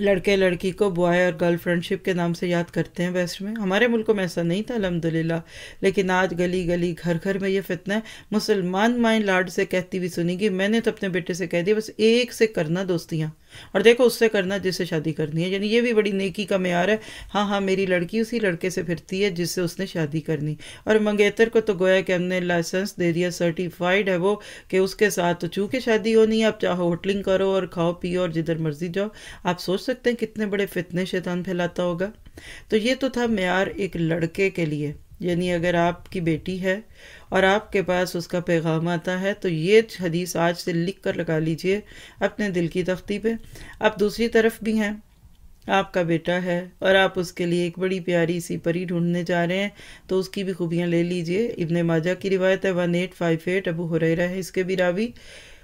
Speaker 2: लड़के लड़की को बॉय और गर्ल फ्रेंडशिप के नाम से याद करते हैं वेस्ट में हमारे मुल्क में ऐसा नहीं था अलहमदिल्ला लेकिन आज गली गली घर घर में ये फितना है मुसलमान माइंड लाड से कहती हुई सुनेगी मैंने तो अपने बेटे से कह दिया बस एक से करना दोस्तियाँ और देखो उससे करना जिससे शादी करनी है यानी ये भी बड़ी नेकी का मैार है हाँ हाँ मेरी लड़की उसी लड़के से फिरती है जिससे उसने शादी करनी और मंगेतर को तो गोया कि हमने लाइसेंस दे दिया सर्टिफाइड है वो कि उसके साथ तो चूँकि शादी होनी है आप चाहो होटलिंग करो और खाओ पियो और जिधर मर्जी जाओ आप सोच सकते हैं कितने बड़े फितने शैतान फैलाता होगा तो ये तो था मैार एक लड़के के लिए यानी अगर आपकी बेटी है और आपके पास उसका पैगाम आता है तो ये हदीस आज से लिख कर लगा लीजिए अपने दिल की तख्ती पे आप दूसरी तरफ भी हैं आपका बेटा है और आप उसके लिए एक बड़ी प्यारी सी परी ढूंढने जा रहे हैं तो उसकी भी खूबियाँ ले लीजिए इबन माजा की रिवायत है one eight five eight Abu Hurairah है इसके भी रावी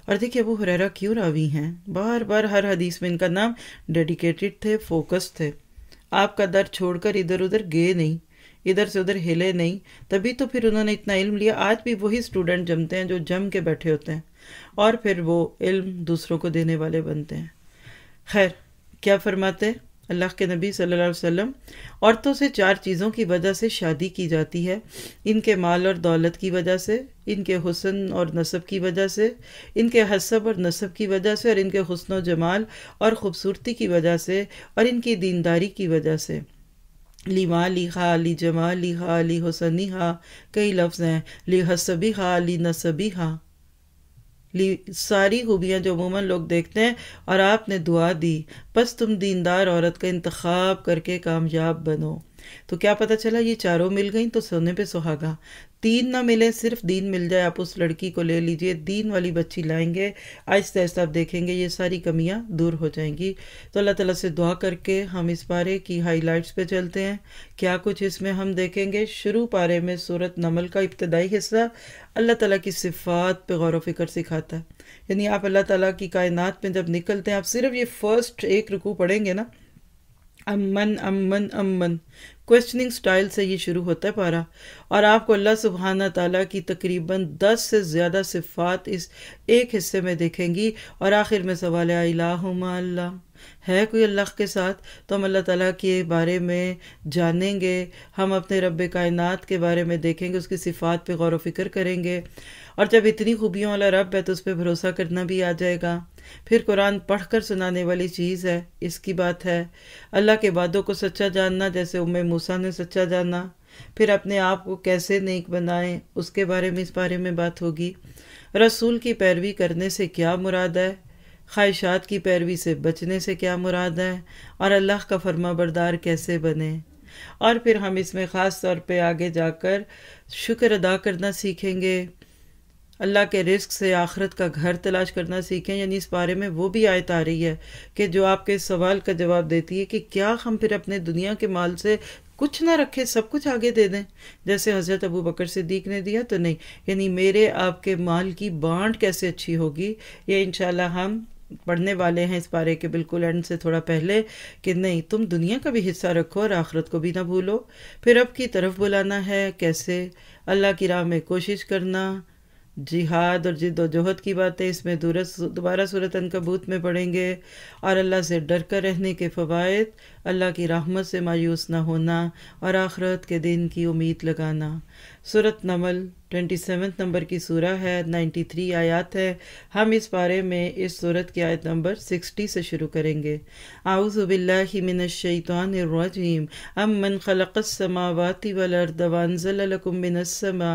Speaker 2: और देखिए अबू हुरैरा क्यों रावी हैं बार बार हर हदीस में इनका नाम डेडिकेटेड थे फोकस थे आपका दर छोड़कर इधर उधर गए नहीं इधर से उधर हिले नहीं तभी तो फिर उन्होंने इतना इल्म लिया आज भी वही स्टूडेंट जमते हैं जो जम के बैठे होते हैं और फिर वो इल्म दूसरों को देने वाले बनते हैं खैर क्या फरमाते अल्लाह के नबी सल्लल्लाहु अलैहि वसल्लम औरतों से चार चीज़ों की वजह से शादी की जाती है इनके माल और दौलत की वजह से इनके हुसन और नसब की वजह से इनके हसब और नसब की वजह से और इनके हसन व जमाल और ख़ूबसूरती की वजह से और इनकी दीनदारी की वजह से लिमा लिहा ली जमा लिहा ली हा कई लफ्ज़ हैं ली हसबिहा ली हा ली सारी खूबियाँ जो अमूमन लोग देखते हैं और आपने दुआ दी बस तुम दीनदार औरत का इंतखब करके कामयाब बनो तो क्या पता चला ये चारों मिल गई तो सोने पे सुहागा दीन ना मिले सिर्फ दीन मिल जाए आप उस लड़की को ले लीजिए दीन वाली बच्ची लाएंगे आहिस्ता आहिस्ता आप देखेंगे ये सारी कमियाँ दूर हो जाएंगी तो अल्लाह ताला से दुआ करके हम इस पारे की लाइट्स पे चलते हैं क्या कुछ इसमें हम देखेंगे शुरू पारे में सूरत नमल का इब्तदाई हिस्सा अल्लाह ताला की सिफात पे गौर फिक्र सिखाता है यानी आप अल्लाह ताला की कायनात में जब निकलते हैं आप सिर्फ ये फर्स्ट एक रुकू पढ़ेंगे ना अमन अमन अमन क्वेश्चनिंग स्टाइल से ये शुरू होता है पारा और आपको अल्लाह सुबहाना ताला की तकरीबन दस से ज़्यादा सिफात इस एक हिस्से में देखेंगी और आखिर में सवाल अल्लाह है कोई अल्लाह के साथ तो हम अल्लाह ताला के बारे में जानेंगे हम अपने रब कायनात के बारे में देखेंगे उसकी सिफात पे गौर व फिक्र करेंगे और जब इतनी खूबियों वाला रब है तो उस पर भरोसा करना भी आ जाएगा फिर कुरान पढ़ कर सुनाने वाली चीज़ है इसकी बात है अल्लाह के वादों को सच्चा जानना जैसे उम मूसा ने सच्चा जाना फिर अपने आप को कैसे नेक बनाएं उसके बारे में इस बारे में बात होगी रसूल की पैरवी करने से क्या मुराद है ख्वाहिशात की पैरवी से बचने से क्या मुराद है और अल्लाह का फर्मा बरदार कैसे बने और फिर हम इसमें ख़ास तौर पे आगे जाकर शुक्र अदा करना सीखेंगे अल्लाह के रिस्क से आखरत का घर तलाश करना सीखें यानी इस बारे में वो भी आयत आ रही है कि जो आपके सवाल का जवाब देती है कि क्या हम फिर अपने दुनिया के माल से कुछ ना रखें सब कुछ आगे दे दें जैसे हज़रत अबू बकर सिद्दीक ने दिया तो नहीं यानी मेरे आपके माल की बांट कैसे अच्छी होगी ये इन हम पढ़ने वाले हैं इस बारे के बिल्कुल एंड से थोड़ा पहले कि नहीं तुम दुनिया का भी हिस्सा रखो और आखरत को भी ना भूलो फिर अब की तरफ बुलाना है कैसे अल्लाह की राह में कोशिश करना जिहाद और जिदोजहद की बातें इसमें दोबारा सूरत अनकबूत में पढ़ेंगे और अल्लाह से डर कर रहने के फ़वाद अल्लाह की राहमत से मायूस ना होना और आखरत के दिन की उम्मीद लगाना सूरत नमल ट्वेंटी सेवन नंबर की सूरह है नाइन्टी थ्री आयात है हम इस बारे में इस सूरत की आयत नंबर सिक्सटी से शुरू करेंगे आउज़बिल्लिमिनशैतानरजीम अमन खलक़समावाती वलरदवानज़लकुमिनसमा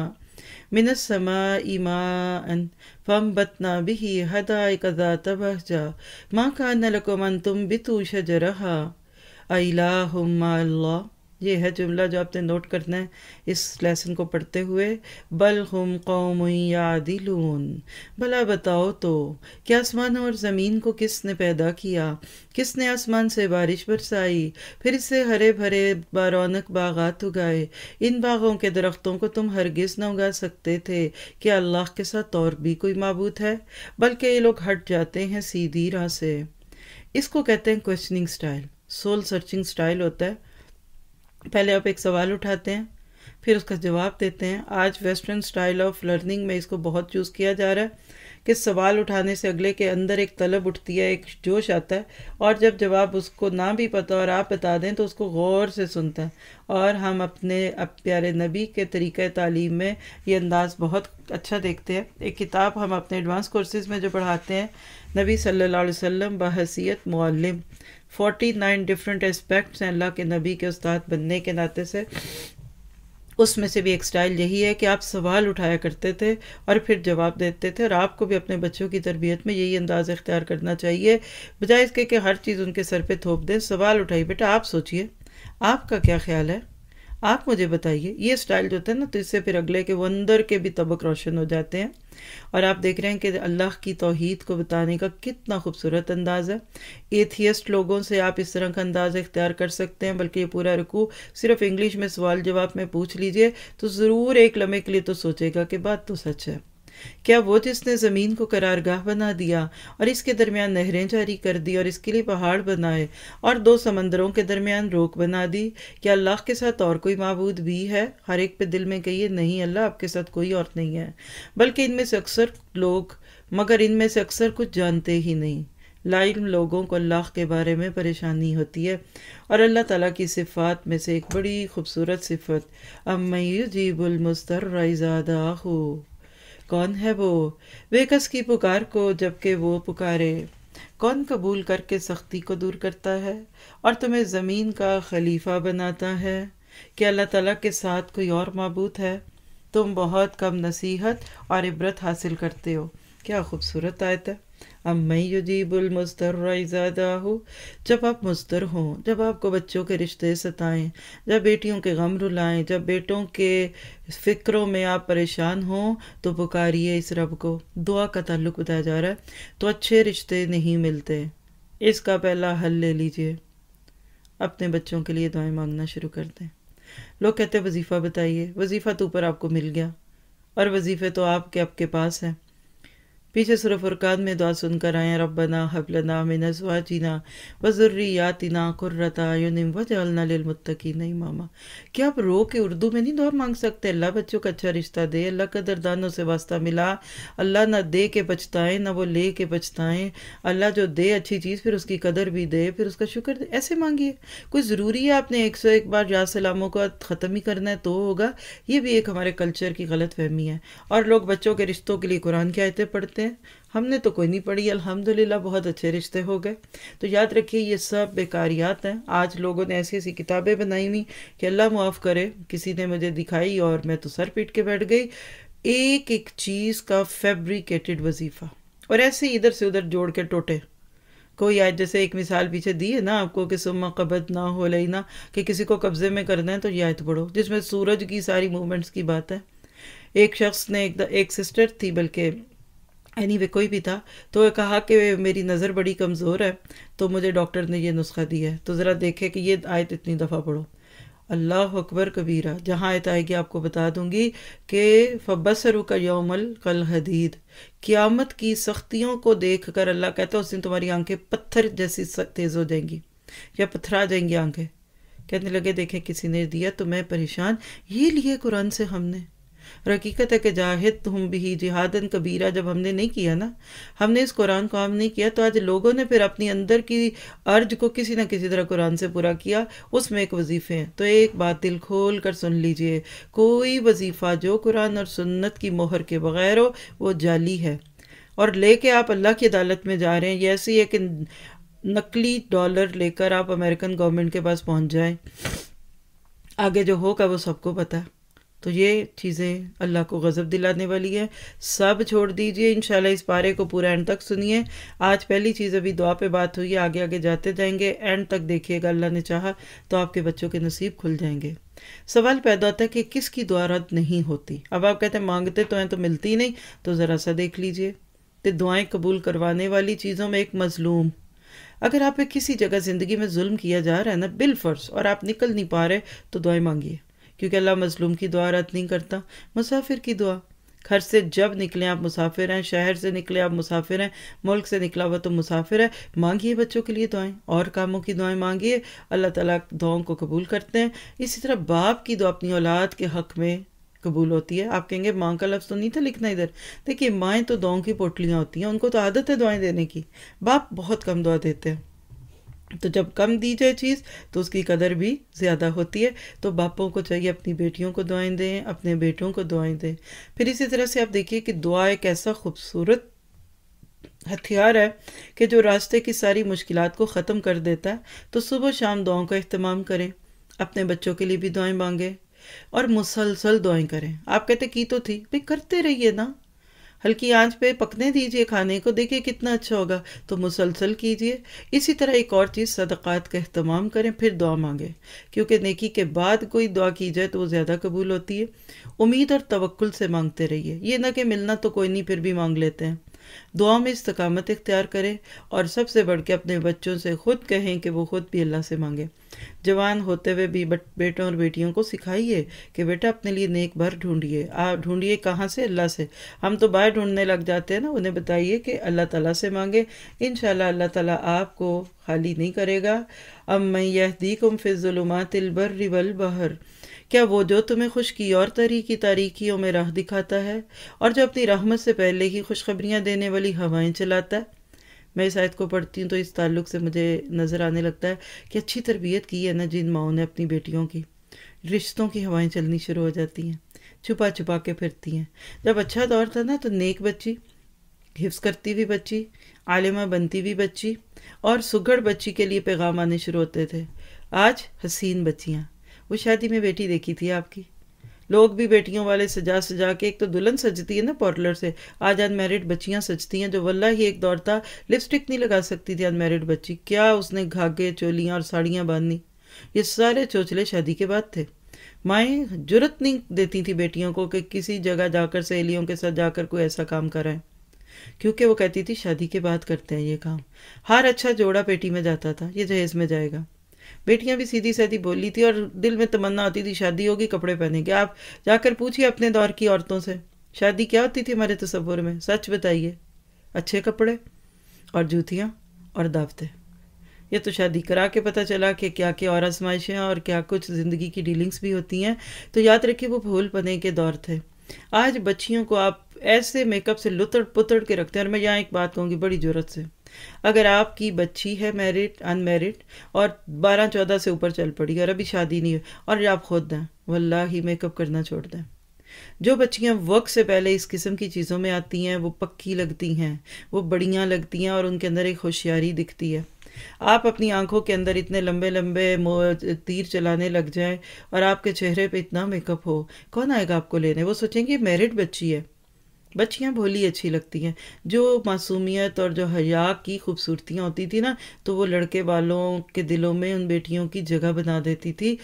Speaker 2: من السماء ماء فانبتنا به حدائق ذات بهجة ما كان لكم أن تنبتوا شجرها أيلاهم مع الله ये है जुमला जो आपने नोट करना है इस लेसन को पढ़ते हुए बल हम कौम यादिलून भला बताओ तो क्या आसमान और ज़मीन को किसने पैदा किया किसने आसमान से बारिश बरसाई फिर इससे हरे भरे बारौनक बागात उगाए इन बागों के दरख्तों को तुम हरगिज़ न उगा सकते थे क्या अल्लाह के साथ और भी कोई मबूत है बल्कि ये लोग हट जाते हैं सीधी राह से इसको कहते हैं questioning style soul searching style होता है पहले आप एक सवाल उठाते हैं फिर उसका जवाब देते हैं आज वेस्टर्न स्टाइल ऑफ लर्निंग में इसको बहुत चूज़ किया जा रहा है कि सवाल उठाने से अगले के अंदर एक तलब उठती है एक जोश आता है और जब जवाब उसको ना भी पता और आप बता दें तो उसको गौर से सुनता है और हम अपने अब प्यारे नबी के तरीक़ तालीम में ये अंदाज़ बहुत अच्छा देखते हैं एक किताब हम अपने एडवांस कोर्सेज़ में जो पढ़ाते हैं नबी सल्लल्लाहु अलैहि वसल्लम बहसीत मौलम फोर्टी नाइन डिफरेंट एस्पेक्ट्स हैं अल्लाह के नबी के उस्ताद बनने के नाते से उसमें से भी एक स्टाइल यही है कि आप सवाल उठाया करते थे और फिर जवाब देते थे और आपको भी अपने बच्चों की तरबियत में यही अंदाज़ इख्तियार करना चाहिए बजाय इसके कि हर चीज़ उनके सर पे थोप दें सवाल उठाइए बेटा आप सोचिए आपका क्या ख्याल है आप मुझे बताइए ये स्टाइल जो होता है ना तो इससे फिर अगले के वंदर के भी तबक रोशन हो जाते हैं और आप देख रहे हैं कि अल्लाह की तोहद को बताने का कितना खूबसूरत अंदाज़ है एथियस्ट लोगों से आप इस तरह का अंदाज़ इख्तियार कर सकते हैं बल्कि ये पूरा रुकू सिर्फ इंग्लिश में सवाल जवाब में पूछ लीजिए तो ज़रूर एक लम्हे के लिए तो सोचेगा कि बात तो सच है क्या वो जिसने ज़मीन को करारगाह बना दिया और इसके दरमियान नहरें जारी कर दी और इसके लिए पहाड़ बनाए और दो समंदरों के दरमियान रोक बना दी क्या अल्लाह के साथ और कोई मबूद भी है हर एक पे दिल में कहिए नहीं अल्लाह आपके साथ कोई और नहीं है बल्कि इनमें से अक्सर लोग मगर इनमें से अक्सर कुछ जानते ही नहीं लाइम लोगों को अल्लाह के बारे में परेशानी होती है और अल्लाह ताला की सिफात में से एक बड़ी खूबसूरत सिफत अमयजीबुलमस्तर राइज़ादा हो कौन है वो वेकस की पुकार को जबकि वो पुकारे कौन कबूल करके सख्ती को दूर करता है और तुम्हें ज़मीन का खलीफा बनाता है कि अल्लाह ताला के साथ कोई और मबूत है तुम बहुत कम नसीहत और इबरत हासिल करते हो क्या खूबसूरत आयत है अम्मई युदीबुल मुस्तर इज़ादा हो जब आप मुस्तर हों जब आपको बच्चों के रिश्ते सताएं जब बेटियों के गम रुलाएं जब बेटों के फ़िक्रों में आप परेशान हों तो पुकारिए इस रब को दुआ का ताल्लुक बताया जा रहा है तो अच्छे रिश्ते नहीं मिलते इसका पहला हल ले लीजिए अपने बच्चों के लिए दुआएं मांगना शुरू कर दें लोग कहते हैं वजीफ़ा बताइए वजीफ़ा तो ऊपर आपको मिल गया और वजीफ़े तो आपके आपके पास हैं पीछे सुर फुरकान में दुआ सुनकर आए रबना हबलना मिनजवा जीना वज़ुर्रियातना कुर्रतायुनिम वजलना नहीं मामा क्या आप रो के उर्दू में नहीं दुआ मांग सकते अल्लाह बच्चों का अच्छा रिश्ता दे अल्लाह कदरदानों से वास्ता मिला अल्लाह ना दे के बचताएँ ना वो ले के बचताएं अल्लाह जो दे अच्छी चीज़ फिर उसकी कदर भी दे फिर उसका शुक्र दे ऐसे मांगिए कोई ज़रूरी है आपने एक सौ एक बार या सलामों को ख़त्म ही करना है तो होगा ये भी एक हमारे कल्चर की गलत फहमी है और लोग बच्चों के रिश्तों के लिए कुरान की आयतें पढ़ते सकते हैं हमने तो कोई नहीं पढ़ी अल्हम्दुलिल्लाह बहुत अच्छे रिश्ते हो गए तो याद रखिए ये सब बेकारियात हैं आज लोगों ने ऐसी ऐसी किताबें बनाई हुई कि अल्लाह माफ़ करे किसी ने मुझे दिखाई और मैं तो सर पीट के बैठ गई एक एक चीज़ का फेब्रिकेटेड वजीफ़ा और ऐसे इधर से उधर जोड़ के टोटे कोई आज जैसे एक मिसाल पीछे दी है ना आपको कि सुम्मा कबद ना हो लई ना कि किसी को कब्ज़े में करना है तो आयत पढ़ो जिसमें सूरज की सारी मूवमेंट्स की बात है एक शख्स ने एक एक सिस्टर थी बल्कि एनी anyway, कोई भी था तो वह कहा कि मेरी नज़र बड़ी कमज़ोर है तो मुझे डॉक्टर ने यह नुस्खा दिया है तो ज़रा देखे कि ये आयत इतनी दफ़ा पढ़ो अल्लाह अकबर कबीरा जहाँ आयत आएगी आपको बता दूंगी कि फ़बसरु का यौमल कल हदीद क़्यामत की सख्तियों को देख कर अल्लाह कहता है उस दिन तुम्हारी आंखें पत्थर जैसी तेज़ हो जाएंगी या पत्थरा जाएंगी आंखें कहने लगे देखें किसी ने दिया तो मैं परेशान ये लिए कुरान से हमने और हकीकत है कि जाहिद तुम भी जिहादन कबीरा जब हमने नहीं किया ना हमने इस कुरान को हम नहीं किया तो आज लोगों ने फिर अपनी अंदर की अर्ज को किसी ना किसी तरह कुरान से पूरा किया उसमें एक वजीफ़े हैं तो एक बात दिल खोल कर सुन लीजिए कोई वजीफ़ा जो कुरान और सुन्नत की मोहर के बगैर हो वो जाली है और लेके आप अल्लाह की अदालत में जा रहे हैं ये ऐसी एक नकली डॉलर लेकर आप अमेरिकन गवर्नमेंट के पास पहुंच जाएं आगे जो होगा वो सबको पता है तो ये चीज़ें अल्लाह को गज़ब दिलाने वाली है सब छोड़ दीजिए इन इस पारे को पूरा एंड तक सुनिए आज पहली चीज़ अभी दुआ पे बात हुई है आगे आगे जाते जाएंगे एंड तक देखिएगा अल्लाह ने चाहा तो आपके बच्चों के नसीब खुल जाएंगे सवाल पैदा होता है कि किसकी दुआ रद्द नहीं होती अब आप कहते हैं मांगते तो हैं तो मिलती नहीं तो ज़रा सा देख लीजिए तो दुआएँ कबूल करवाने वाली चीज़ों में एक मजलूम अगर आप किसी जगह ज़िंदगी में जुल्म किया जा रहा है ना बिल फर्श और आप निकल नहीं पा रहे तो दुआएँ मांगिए क्योंकि अल्लाह मजलूम की दुआ रद्द नहीं करता मुसाफिर की दुआ घर से जब निकले आप मुसाफिर हैं शहर से निकले आप मुसाफिर हैं मुल्क से निकला हुआ तो मुसाफिर है मांगिए बच्चों के लिए दुआएं और कामों की दुआएं मांगिए अल्लाह ताला दुआओं को कबूल करते हैं इसी तरह बाप की दुआ अपनी औलाद के हक में कबूल होती है आप कहेंगे माँ का लफ्ज़ तो नहीं था लिखना इधर देखिए माएँ तो दुआओं की पोटलियाँ होती हैं उनको तो आदत है दुआएँ देने की बाप बहुत कम दुआ देते हैं तो जब कम दी जाए चीज़ तो उसकी कदर भी ज़्यादा होती है तो बापों को चाहिए अपनी बेटियों को दुआएं दें अपने बेटों को दुआएं दें फिर इसी तरह से आप देखिए कि दुआ एक ऐसा खूबसूरत हथियार है कि जो रास्ते की सारी मुश्किल को ख़त्म कर देता है तो सुबह शाम दुआओं का अहतमाम करें अपने बच्चों के लिए भी दुआएं मांगें और मुसलसल दुआएं करें आप कहते की तो थी भाई करते रहिए ना हल्की आंच पे पकने दीजिए खाने को देखिए कितना अच्छा होगा तो मुसलसल कीजिए इसी तरह एक और चीज़ सदक़ात का अहतमाम करें फिर दुआ मांगें क्योंकि नेकी के बाद कोई दुआ की जाए तो वो ज़्यादा कबूल होती है उम्मीद और तवक्ल से मांगते रहिए ये ना कि मिलना तो कोई नहीं फिर भी मांग लेते हैं दुआ में इस्तकामत इख्तियार करें और सबसे बढ़ के अपने बच्चों से खुद कहें कि वो खुद भी अल्लाह से मांगे जवान होते हुए भी बट बेटों और बेटियों को सिखाइए कि बेटा अपने लिए नेक भर ढूंढिए आप ढूंढिए कहाँ से अल्लाह से हम तो बाहर ढूंढने लग जाते हैं ना उन्हें बताइए कि अल्लाह ताला से मांगे इन अल्लाह ताला आपको खाली नहीं करेगा अब मैं यह दी कुम फिजुलमातिलबर्र बहर क्या वो जो तुम्हें खुश की और तरी की तारीखियों में राह दिखाता है और जो अपनी रहमत से पहले ही खुशखबरियाँ देने वाली हवाएं चलाता है मैं इस आयत को पढ़ती हूँ तो इस ताल्लुक से मुझे नज़र आने लगता है कि अच्छी तरबियत की है ना जिन माओ ने अपनी बेटियों की रिश्तों की हवाएं चलनी शुरू हो जाती हैं छुपा छुपा के फिरती हैं जब अच्छा दौर था ना तो नेक बच्ची हिफ्स करती हुई बच्ची आलिमा बनती हुई बच्ची और सुगड़ बच्ची के लिए पैगाम आने शुरू होते थे आज हसीन बच्चियाँ वो शादी में बेटी देखी थी आपकी लोग भी बेटियों वाले सजा सजा के एक तो दुल्हन सजती है ना पॉर्लर से आज अनमेरिड बच्चियां सजती हैं जो वल्ला ही एक दौर था लिपस्टिक नहीं लगा सकती थी अनमेरिड बच्ची क्या उसने घागे चोलियाँ और साड़ियाँ बांधनी ये सारे चोचले शादी के बाद थे माएँ जरूरत नहीं देती थी बेटियों को कि किसी जगह जाकर सहेलियों के साथ जाकर कोई ऐसा काम कराएं क्योंकि वो कहती थी शादी के बाद करते हैं ये काम हर अच्छा जोड़ा पेटी में जाता था ये जहेज में जाएगा बेटियां भी सीधी साधी बोली थी और दिल में तमन्ना होती थी शादी होगी कपड़े पहने के आप जाकर पूछिए अपने दौर की औरतों से शादी क्या होती थी हमारे तस्वुर में सच बताइए अच्छे कपड़े और जूतियाँ और दावते ये तो शादी करा के पता चला कि क्या क्या और आजमाइशें और क्या कुछ ज़िंदगी की डीलिंग्स भी होती हैं तो याद रखिए वो भूल पने के दौर थे आज बच्चियों को आप ऐसे मेकअप से लुतड़ पुतड़ के रखते हैं और मैं यहाँ एक बात कहूँगी बड़ी ज़रूरत से अगर आपकी बच्ची है मैरिड अनमेरिड और बारह चौदह से ऊपर चल पड़ी और अभी शादी नहीं हुई और आप खुद दें वल्ला ही मेकअप करना छोड़ दें जो बच्चियां वक्त से पहले इस किस्म की चीज़ों में आती हैं वो पक्की लगती हैं वो बढ़िया लगती हैं और उनके अंदर एक होशियारी दिखती है आप अपनी आंखों के अंदर इतने लंबे लंबे तीर चलाने लग जाएं और आपके चेहरे पे इतना मेकअप हो कौन आएगा आपको लेने वो सोचेंगे मेरिड बच्ची है बच्चियाँ भोली अच्छी लगती हैं जो मासूमियत और जो हया की खूबसूरतियाँ होती थी ना तो वो लड़के वालों के दिलों में उन बेटियों की जगह बना देती थी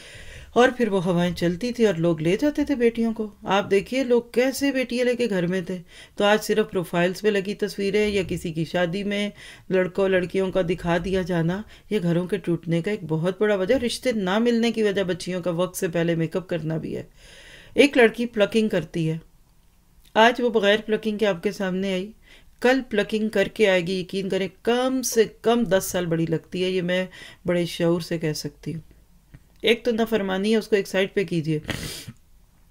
Speaker 2: और फिर वो हवाएं चलती थी और लोग ले जाते थे बेटियों को आप देखिए लोग कैसे बेटियाँ लेके घर में थे तो आज सिर्फ प्रोफाइल्स पे लगी तस्वीरें या किसी की शादी में लड़कों लड़कियों का दिखा दिया जाना ये घरों के टूटने का एक बहुत बड़ा वजह रिश्ते ना मिलने की वजह बच्चियों का वक्त से पहले मेकअप करना भी है एक लड़की प्लकिंग करती है आज वो बगैर प्लकिंग के आपके सामने आई कल प्लकिंग करके आएगी यकीन करें कम से कम दस साल बड़ी लगती है ये मैं बड़े शौर से कह सकती हूँ एक तो नफरमानी है उसको एक साइड पे कीजिए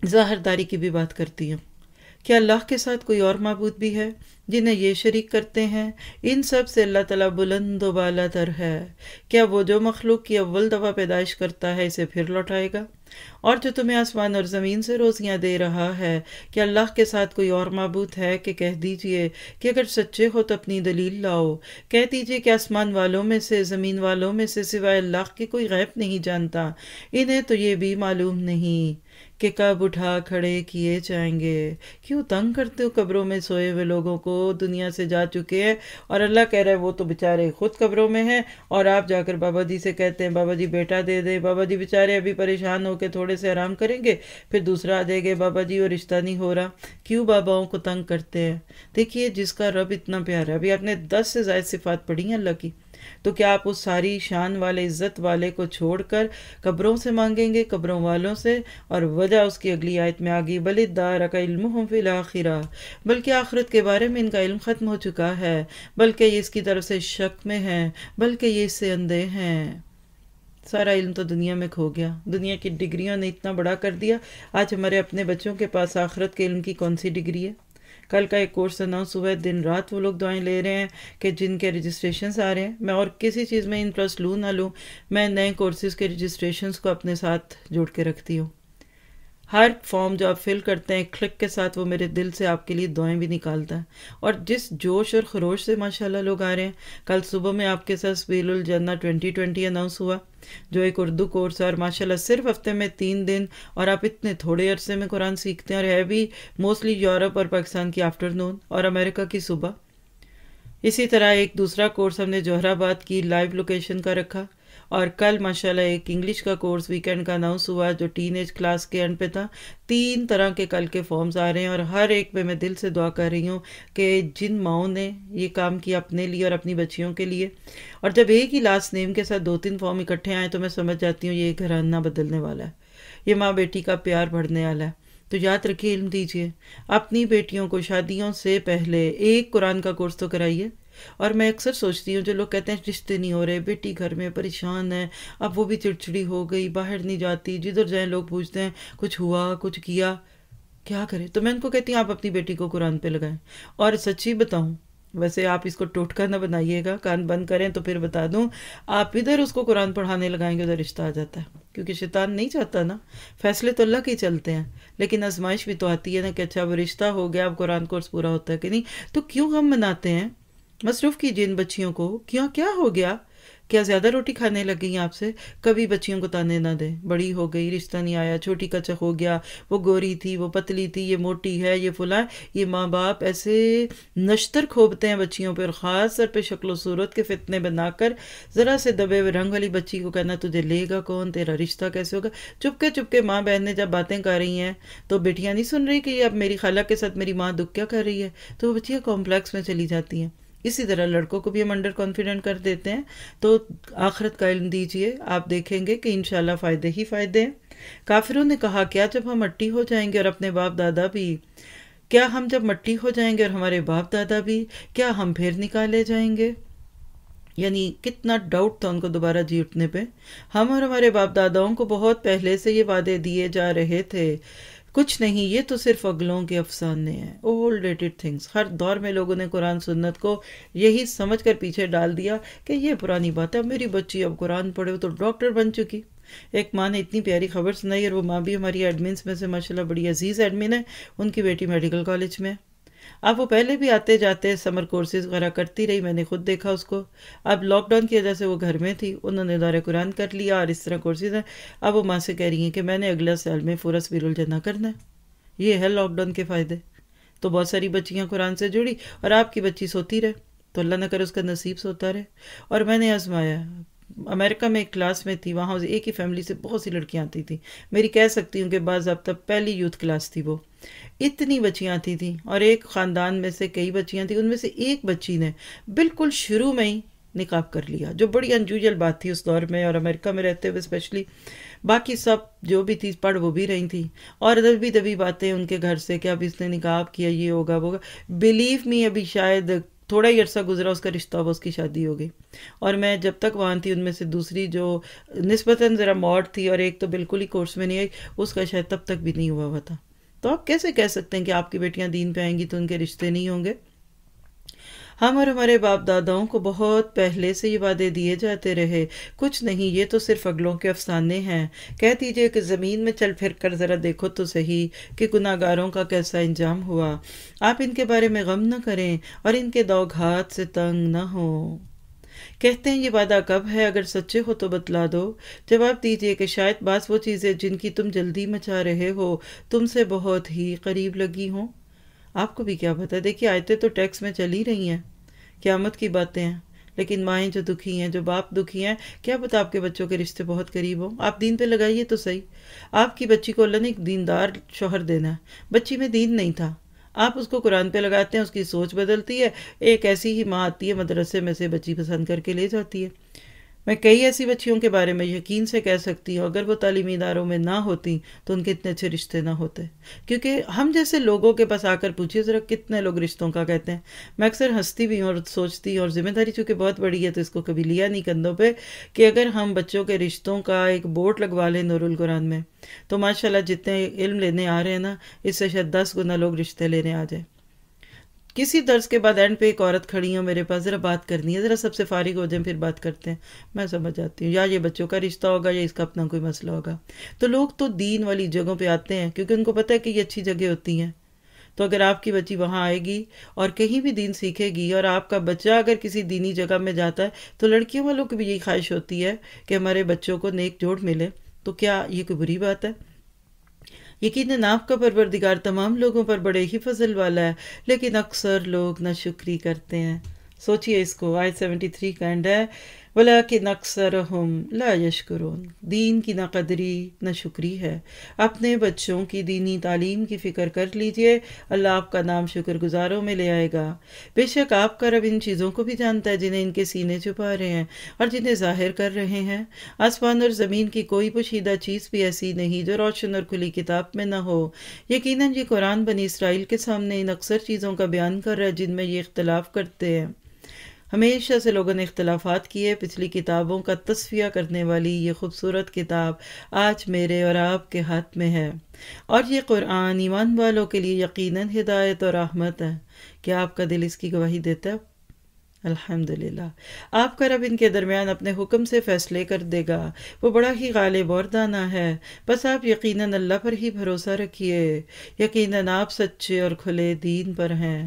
Speaker 2: ज़ाहरदारी की भी बात करती हूँ क्या अल्लाह के साथ कोई और मबूद भी है जिन्हें ये शरीक करते हैं इन सब से अल्लाह तला बुलंद वाला दर है क्या वो जो मखलूक की अव्वल दवा पैदाइश करता है इसे फिर लौटाएगा और जो तुम्हें आसमान और ज़मीन से रोज़ियाँ दे रहा है कि अल्लाह के साथ कोई और मबूत है कि कह दीजिए कि अगर सच्चे हो तो अपनी दलील लाओ कह दीजिए कि आसमान वालों में से ज़मीन वालों में से सिवाय अल्लाह के कोई गैब नहीं जानता इन्हें तो ये भी मालूम नहीं कि कब उठा खड़े किए जाएंगे क्यों तंग करते हो कब्रों में सोए हुए लोगों को दुनिया से जा चुके हैं और अल्लाह कह रहा है वो तो बेचारे खुद कब्रों में हैं और आप जाकर बाबा जी से कहते हैं बाबा जी बेटा दे दे बाबा जी बेचारे अभी परेशान होकर थोड़े से आराम करेंगे फिर दूसरा जाएगा बाबा जी और रिश्ता नहीं हो रहा क्यों बाबाओं को तंग करते हैं देखिए जिसका रब इतना प्यारा अभी आपने दस से जायद सिफात पढ़ी हैं अल्लाह की तो क्या आप उस सारी शान वाले इज्जत वाले को छोड़कर कब्रों से मांगेंगे कब्रों वालों से और वजह उसकी अगली आयत में आ गई बलिदार का इल्म फिल आखिरा बल्कि आखिरत के बारे में इनका इल्म ख़त्म हो चुका है बल्कि ये इसकी तरफ से शक में है बल्कि ये इससे अंधे हैं सारा इल्म तो दुनिया में खो गया दुनिया की डिग्रियों ने इतना बड़ा कर दिया आज हमारे अपने बच्चों के पास आखरत के इल्म की कौन सी डिग्री है कल का एक कोर्स अनाउंस हुआ है दिन रात वो लोग दवाएँ ले रहे हैं कि जिनके रजिस्ट्रेशन आ रहे हैं मैं और किसी चीज़ में इंटरेस्ट लूँ ना लूँ मैं नए कोर्सेज़ के रजिस्ट्रेशन को अपने साथ जोड़ के रखती हूँ हर फॉर्म जो आप फिल करते हैं क्लिक के साथ वो मेरे दिल से आपके लिए दुआएं भी निकालता है और जिस जोश और खरोश से माशाल्लाह लोग आ रहे हैं कल सुबह में आपके साथ सबील जन्ना 2020 अनाउंस हुआ जो एक उर्दू कोर्स है और माशाल्लाह सिर्फ हफ्ते में तीन दिन और आप इतने थोड़े अरसे में कुरान सीखते हैं और है भी मोस्टली यूरोप और पाकिस्तान की आफ्टरनून और अमेरिका की सुबह इसी तरह एक दूसरा कोर्स हमने जोहराबाद की लाइव लोकेशन का रखा और कल माशाल्लाह एक इंग्लिश का कोर्स वीकेंड का अनाउंस हुआ जो टीन एज क्लास के एंड पे था तीन तरह के कल के फॉर्म्स आ रहे हैं और हर एक पे मैं दिल से दुआ कर रही हूँ कि जिन माओ ने ये काम किया अपने लिए और अपनी बच्चियों के लिए और जब एक ही लास्ट नेम के साथ दो तीन फॉर्म इकट्ठे आए तो मैं समझ जाती हूँ ये घराना बदलने वाला है ये माँ बेटी का प्यार बढ़ने वाला है तो याद रखिए इल्म दीजिए अपनी बेटियों को शादियों से पहले एक कुरान का कोर्स तो कराइए और मैं अक्सर सोचती हूँ जो लोग कहते हैं रिश्ते नहीं हो रहे बेटी घर में परेशान है अब वो भी चिड़चिड़ी हो गई बाहर नहीं जाती जिधर जाए लोग पूछते हैं कुछ हुआ कुछ किया क्या करें तो मैं उनको कहती हूँ आप अपनी बेटी को कुरान पे लगाएं और सच्ची बताऊँ वैसे आप इसको टोटका ना बनाइएगा कान बंद करें तो फिर बता दूं आप इधर उसको कुरान पढ़ाने लगाएंगे उधर रिश्ता आ जाता है क्योंकि शैतान नहीं चाहता ना फैसले तो अल्लाह के चलते हैं लेकिन आजमाइश भी तो आती है ना कि अच्छा वो रिश्ता हो गया अब कुरान कोर्स पूरा होता है कि नहीं तो क्यों हम मनाते हैं मसरूफ़ कीजिए इन बच्चियों को क्यों क्या हो गया क्या ज़्यादा रोटी खाने लग गई आपसे कभी बच्चियों को ताने ना दें बड़ी हो गई रिश्ता नहीं आया छोटी कचक हो गया वो गोरी थी वो पतली थी ये मोटी है ये फुला ये माँ बाप ऐसे नश्तर खोबते हैं बच्चियों पर ख़ास सर पर शक्ल सूरत के फितने बनाकर ज़रा से दबे हुए रंग वाली बच्ची को कहना तुझे लेगा कौन तेरा रिश्ता कैसे होगा चुपके चुपके माँ बहन ने जब बातें कर रही हैं तो बेटियाँ नहीं सुन रही कि अब मेरी खाला के साथ मेरी माँ दुख क्या कर रही है तो वो बच्चियाँ कॉम्प्लेक्स में चली जाती हैं इसी तरह लड़कों को भी हम अंडर कॉन्फिडेंट कर देते हैं तो आखरत का इल्म दीजिए आप देखेंगे कि इन फ़ायदे ही फ़ायदे हैं काफिरों ने कहा क्या जब हम मट्टी हो जाएंगे और अपने बाप दादा भी क्या हम जब मट्टी हो जाएंगे और हमारे बाप दादा भी क्या हम फिर निकाले जाएंगे यानी कितना डाउट था उनको दोबारा जी उठने पर हम और हमारे बाप दादाओं को बहुत पहले से ये वादे दिए जा रहे थे कुछ नहीं ये तो सिर्फ अगलों के अफसाने हैं ओल्ड डेटेड थिंग्स हर दौर में लोगों ने कुरान सुन्नत को यही समझ कर पीछे डाल दिया कि ये पुरानी बात है अब मेरी बच्ची अब कुरान पढ़े तो डॉक्टर बन चुकी एक माँ ने इतनी प्यारी खबर सुनाई और वो माँ भी हमारी एडमिन में से माशाल्लाह बड़ी अजीज़ एडमिन है उनकी बेटी मेडिकल कॉलेज में है अब वो पहले भी आते जाते समर कोर्सेज वगैरह करती रही मैंने खुद देखा उसको अब लॉकडाउन की वजह से वो घर में थी उन्होंने दौरे कुरान कर लिया और इस तरह कोर्सेज हैं अब वो माँ से कह रही हैं कि मैंने अगला साल में फोरस बिरुल करना है ये है लॉकडाउन के फ़ायदे तो बहुत सारी बच्चियाँ कुरान से जुड़ी और आपकी बच्ची सोती रहे तो अल्लाह ना कर उसका नसीब सोता रहे और मैंने आजमाया अमेरिका में एक क्लास में थी वहाँ एक ही फैमिली से बहुत सी लड़कियाँ आती थी मेरी कह सकती हूँ कि बाबा पहली यूथ क्लास थी वो इतनी बच्चियाँ आती थी और एक ख़ानदान में से कई बच्चियाँ थी उनमें से एक बच्ची ने बिल्कुल शुरू में ही निकाब कर लिया जो बड़ी अनयूजल बात थी उस दौर में और अमेरिका में रहते हुए स्पेशली बाकी सब जो भी थी पढ़ वो भी रही थी और दबी दबी बातें उनके घर से कि अब इसने निकाब किया ये होगा वो होगा बिलीव मी अभी शायद थोड़ा ही अर्सा गुजरा उसका रिश्ता हुआ उसकी शादी हो गई और मैं जब तक वहाँ थी उनमें से दूसरी जो नस्बता ज़रा मॉड थी और एक तो बिल्कुल ही कोर्स में नहीं आई उसका शायद तब तक भी नहीं हुआ हुआ था तो आप कैसे कह सकते हैं कि आपकी बेटियाँ दीन पे आएंगी तो उनके रिश्ते नहीं होंगे हम और हमारे बाप दादाओं को बहुत पहले से ये वादे दिए जाते रहे कुछ नहीं ये तो सिर्फ अगलों के अफसाने हैं कह दीजिए कि ज़मीन में चल फिर कर ज़रा देखो तो सही कि गुनागारों का कैसा इंजाम हुआ आप इनके बारे में गम न करें और इनके दौघात से तंग न हो कहते हैं ये वादा कब है अगर सच्चे हो तो बतला दो जवाब दीजिए कि शायद बस वो चीज़ें जिनकी तुम जल्दी मचा रहे हो तुमसे बहुत ही करीब लगी हों आपको भी क्या पता देखिए आयतें तो टैक्स में चल ही रही हैं क्यामत की बातें हैं लेकिन माएँ जो दुखी हैं जो बाप दुखी हैं क्या पता आपके बच्चों के रिश्ते बहुत करीब हो आप दीन पे लगाइए तो सही आपकी बच्ची को अल्लाह ने एक दीनदार शोहर देना है बच्ची में दीन नहीं था आप उसको कुरान पे लगाते हैं उसकी सोच बदलती है एक ऐसी ही माँ आती है मदरसे में से बच्ची पसंद करके ले जाती है मैं कई ऐसी बच्चियों के बारे में यकीन से कह सकती हूँ अगर वो तालीमी इदारों में ना होती तो उनके इतने अच्छे रिश्ते ना होते क्योंकि हम जैसे लोगों के पास आकर पूछिए ज़रा कितने लोग रिश्तों का कहते हैं मैं अक्सर हंसती भी हूँ और सोचती हूँ और जिम्मेदारी चूँकि बहुत बड़ी है तो इसको कभी लिया नहीं कंधों पर कि अगर हम बच्चों के रिश्तों का एक बोर्ड लगवा लें नूरुल कुरान में तो माशाला जितने इल्म लेने आ रहे हैं ना इससे शायद दस गुना लोग रिश्ते लेने आ जाए किसी दर्ज के बाद एंड पे एक औरत खड़ी है मेरे पास ज़रा बात करनी है ज़रा सबसे फारिग हो जाए फिर बात करते हैं मैं समझ आती हूँ या ये बच्चों का रिश्ता होगा या इसका अपना कोई मसला होगा तो लोग तो दीन वाली जगहों पर आते हैं क्योंकि उनको पता है कि ये अच्छी जगह होती हैं तो अगर आपकी बच्ची वहाँ आएगी और कहीं भी दीन सीखेगी और आपका बच्चा अगर किसी दीनी जगह में जाता है तो लड़कियों वालों की भी यही ख्वाहिश होती है कि हमारे बच्चों को नेक जोड़ मिले तो क्या ये कोई बुरी बात है यकीन आपका परवरदिगार तमाम लोगों पर बड़े ही फजल वाला है लेकिन अक्सर लोग ना शुक्री करते हैं सोचिए इसको आई सेवेंटी थ्री का एंड है वला के नक्सर हम ला यशकरून दीन की ना कदरी न शुक्री है अपने बच्चों की दीनी तालीम की फ़िक्र कर लीजिए अल्लाह आपका नाम शुक्र गुज़ारों में ले आएगा बेशक आपका अब इन चीज़ों को भी जानता है जिन्हें इनके सीने छुपा रहे हैं और जिन्हें जाहिर कर रहे हैं आसमान और ज़मीन की कोई पोशीदा चीज़ भी ऐसी नहीं जो रोशन और खुली किताब में ना हो यकीन ये कुरान बनी इसराइल के सामने इन अक्सर चीज़ों का बयान कर रहा है जिनमें ये इख्तलाफ करते हैं हमेशा से लोगों ने इख्तलाफात किए पिछली किताबों का तस्फिया करने वाली ये खूबसूरत किताब आज मेरे और आपके हाथ में है और ये कुरान ईमान वालों के लिए यकीनन हिदायत और आहमत है क्या आपका दिल इसकी गवाही देता है अल्हम्दुलिल्लाह आपका रब इनके दरमियान अपने हुक्म से फैसले कर देगा वो बड़ा ही गालिब और दाना है बस आप यकीनन अल्लाह पर ही भरोसा रखिए यकीनन आप सच्चे और खुले दीन पर हैं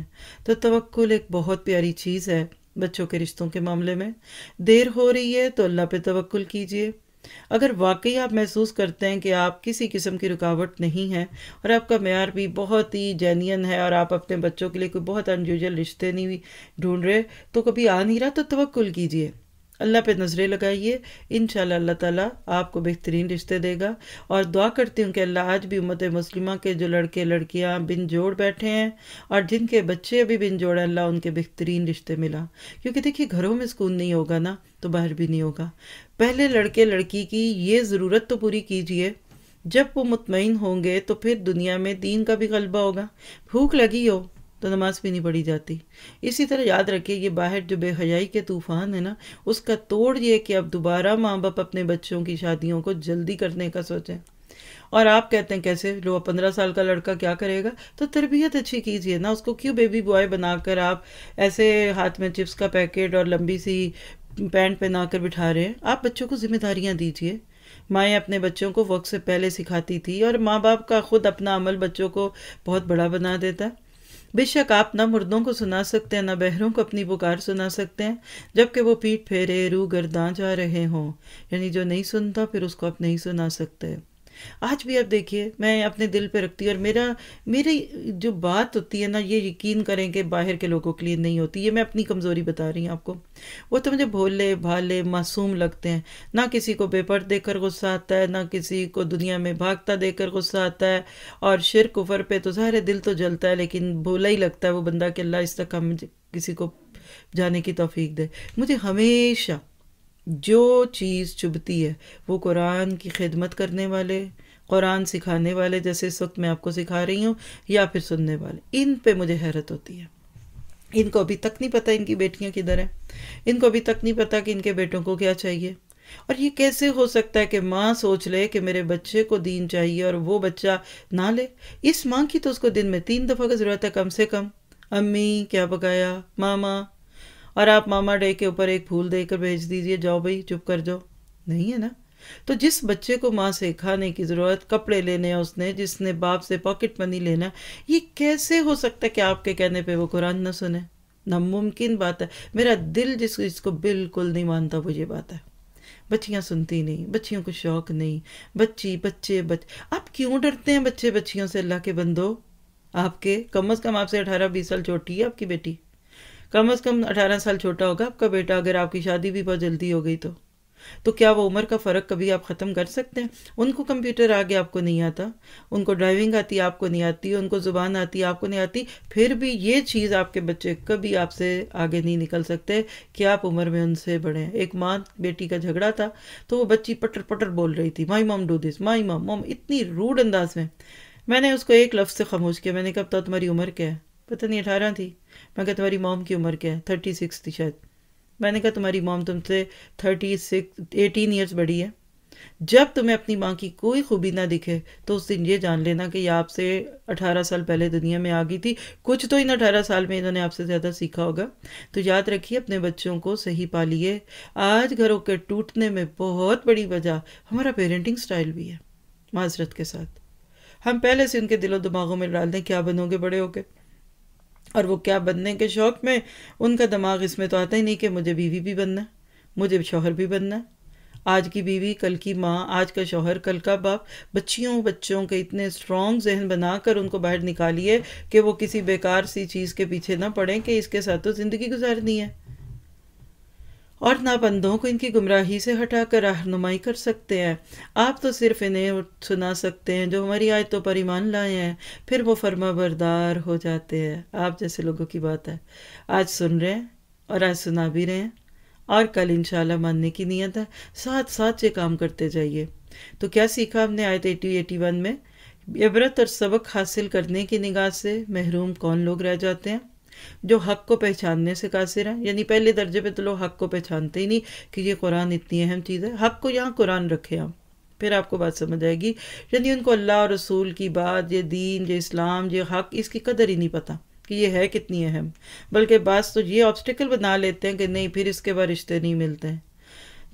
Speaker 2: तो तवक्ल एक बहुत प्यारी चीज़ है बच्चों के रिश्तों के मामले में देर हो रही है तो अल्लाह पे तवक्ल कीजिए अगर वाकई आप महसूस करते हैं कि आप किसी किस्म की रुकावट नहीं है और आपका मैार भी बहुत ही जेन्यन है और आप अपने बच्चों के लिए कोई बहुत अनयूजल रिश्ते नहीं ढूंढ रहे तो कभी आ नहीं रहा तो तवक्ल कीजिए अल्लाह पे नज़रें लगाइए इन अल्लाह ताला आपको बेहतरीन रिश्ते देगा और दुआ करती हूँ कि अल्लाह आज भी उम्मत मुस्लिमा के जो लड़के लड़कियाँ बिन जोड़ बैठे हैं और जिनके बच्चे अभी बिन जोड़ अल्लाह उनके बेहतरीन रिश्ते मिला क्योंकि देखिए घरों में सुकून नहीं होगा ना तो बाहर भी नहीं होगा पहले लड़के लड़की की ये ज़रूरत तो पूरी कीजिए जब वो मुतमिन होंगे तो फिर दुनिया में दीन का भी गलबा होगा भूख लगी हो तो नमाज़ भी नहीं पढ़ी जाती इसी तरह याद रखिए ये बाहर जो बेहयाई के तूफ़ान है ना उसका तोड़ ये कि अब दोबारा माँ बाप अपने बच्चों की शादियों को जल्दी करने का सोचें और आप कहते हैं कैसे लो पंद्रह साल का लड़का क्या करेगा तो तरबियत अच्छी कीजिए ना उसको क्यों बेबी बॉय बनाकर आप ऐसे हाथ में चिप्स का पैकेट और लंबी सी पैंट पहना कर बिठा रहे हैं आप बच्चों को जिम्मेदारियाँ दीजिए माएँ अपने बच्चों को वक्त से पहले सिखाती थी और माँ बाप का खुद अपना अमल बच्चों को बहुत बड़ा बना देता है बेशक आप ना मुर्दों को सुना सकते हैं ना बहरों को अपनी पुकार सुना सकते हैं जबकि वो पीठ फेरे रू गर्दा जा रहे हों यानी जो नहीं सुनता फिर उसको आप नहीं सुना सकते आज भी आप देखिए मैं अपने दिल पे रखती हूँ और मेरा मेरी जो बात होती है ना ये यकीन करें कि बाहर के लोगों के लिए नहीं होती ये मैं अपनी कमज़ोरी बता रही हूँ आपको वो तो मुझे भोले भाले मासूम लगते हैं ना किसी को बेपर देकर गुस्सा आता है ना किसी को दुनिया में भागता कर गुस्सा आता है और शिर कुफर पे तो सारे दिल तो जलता है लेकिन भोला ही लगता है वो बंदा कि अल्लाह इस तक हम किसी को जाने की तोफीक दे मुझे हमेशा जो चीज़ चुभती है वो कुरान की खिदमत करने वाले कुरान सिखाने वाले जैसे इस वक्त मैं आपको सिखा रही हूँ या फिर सुनने वाले इन पे मुझे हैरत होती है इनको अभी तक नहीं पता इनकी बेटियाँ किधर हैं इनको अभी तक नहीं पता कि इनके बेटों को क्या चाहिए और ये कैसे हो सकता है कि माँ सोच ले कि मेरे बच्चे को दीन चाहिए और वो बच्चा ना ले इस माँ की तो उसको दिन में तीन दफ़ा की ज़रूरत है कम से कम अम्मी क्या पकाया मामा और आप मामा डे के ऊपर एक फूल देकर भेज दीजिए जाओ भाई चुप कर जाओ नहीं है ना तो जिस बच्चे को माँ से खाने की ज़रूरत कपड़े लेने उसने जिसने बाप से पॉकेट मनी लेना ये कैसे हो सकता है कि आपके कहने पे वो कुरान ना सुने नामुमकिन बात है मेरा दिल जिस इसको बिल्कुल नहीं मानता वो ये बात है बच्चियाँ सुनती नहीं बच्चियों को शौक नहीं बच्ची बच्चे बच आप क्यों डरते हैं बच्चे बच्चियों से अल्लाह के बंदो आपके कम अज़ कम आपसे अठारह बीस साल छोटी है आपकी बेटी कम अज़ कम अठारह साल छोटा होगा आपका बेटा अगर आपकी शादी भी बहुत जल्दी हो गई तो तो क्या वो उम्र का फ़र्क कभी आप ख़त्म कर सकते हैं उनको कंप्यूटर आगे आपको नहीं आता उनको ड्राइविंग आती आपको नहीं आती उनको ज़ुबान आती आपको नहीं आती फिर भी ये चीज़ आपके बच्चे कभी आपसे आगे नहीं निकल सकते कि आप उम्र में उनसे बड़े हैं एक माँ बेटी का झगड़ा था तो वो बच्ची पटर पटर बोल रही थी my mom do this my mom mom इतनी रूढ़ अंदाज में मैंने उसको एक लफ्ज़ से खामोश किया मैंने कब तो तुम्हारी उम्र क्या है पता नहीं अठारह थी मैं कहा तुम्हारी मॉम की उम्र क्या है थर्टी सिक्स थी शायद मैंने कहा तुम्हारी मॉम तुमसे थर्टी सिक्स एटीन ईयर्स बड़ी है जब तुम्हें अपनी माँ की कोई खूबी ना दिखे तो उस दिन ये जान लेना कि यह आपसे अठारह साल पहले दुनिया में आ गई थी कुछ तो इन अठारह साल में इन्होंने आपसे ज़्यादा सीखा होगा तो याद रखिए अपने बच्चों को सही पालिए आज घरों के टूटने में बहुत बड़ी वजह हमारा पेरेंटिंग स्टाइल भी है माजरत के साथ हम पहले से उनके दिलो दिमागों में डाल दें क्या बनोगे बड़े होकर और वो क्या बनने के शौक़ में उनका दिमाग इसमें तो आता ही नहीं कि मुझे बीवी भी बनना मुझे शौहर भी बनना आज की बीवी कल की माँ आज का शौहर कल का बाप बच्चियों बच्चों के इतने स्ट्रॉन्ग जहन बनाकर उनको बाहर निकालिए कि वो किसी बेकार सी चीज़ के पीछे ना पड़ें कि इसके साथ तो ज़िंदगी गुजारनी है और ना बंदों को इनकी गुमराही से हटा कर रहनुमाई कर सकते हैं आप तो सिर्फ इन्हें सुना सकते हैं जो हमारी आयतों पर ईमान लाए हैं फिर वो फर्मा बरदार हो जाते हैं आप जैसे लोगों की बात है आज सुन रहे हैं और आज सुना भी रहे हैं और कल इंशाल्लाह मानने की नीयत है साथ साथ ये काम करते जाइए तो क्या सीखा हमने आयत एटी एटी वन में इबरत और सबक हासिल करने की निगाह से महरूम कौन लोग रह जाते हैं जो हक को पहचानने से कासिर हैं यानी पहले दर्जे पे तो लोग हक को पहचानते ही नहीं कि ये कुरान इतनी अहम चीज़ है हक को यहाँ कुरान रखे हम फिर आपको बात समझ आएगी यानी उनको अल्लाह और रसूल की बात ये दीन ये इस्लाम ये हक इसकी कदर ही नहीं पता कि ये है कितनी अहम बल्कि बात तो ये ऑब्स्टिकल बना लेते हैं कि नहीं फिर इसके बाद रिश्ते नहीं मिलते हैं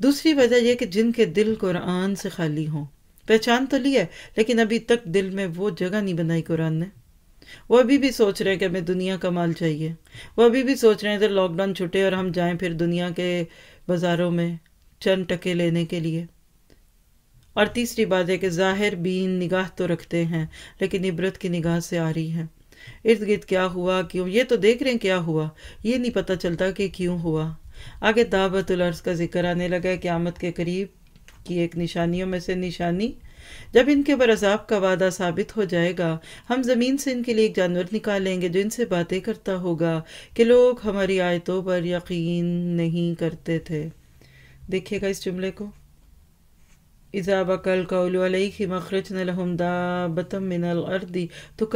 Speaker 2: दूसरी वजह यह कि जिनके दिल कुरान से खाली हों पहचान तो ली है लेकिन अभी तक दिल में वो जगह नहीं बनाई कुरान ने वो अभी भी सोच रहे हैं कि हमें दुनिया का माल चाहिए वो अभी भी सोच रहे हैं इधर लॉकडाउन छुटे और हम जाएं फिर दुनिया के बाज़ारों में चंद टके लेने के लिए और तीसरी बात है कि ज़ाहिर बीन निगाह तो रखते हैं लेकिन इबरत की निगाह से आ रही है इर्द गिर्द क्या हुआ क्यों ये तो देख रहे हैं क्या हुआ ये नहीं पता चलता कि क्यों हुआ आगे दावतुल अर्ज का जिक्र आने लगा है क्यामत के करीब की एक निशानियों में से निशानी जब इनके पर अजाब का वादा साबित हो जाएगा हम ज़मीन से इनके लिए एक जानवर निकालेंगे जो इनसे बातें करता होगा कि लोग हमारी आयतों पर यकीन नहीं करते थे देखिएगा इस जुमले को इजाबकल कौलखी मखरज नलहमदाबतम मिनलर्दी तो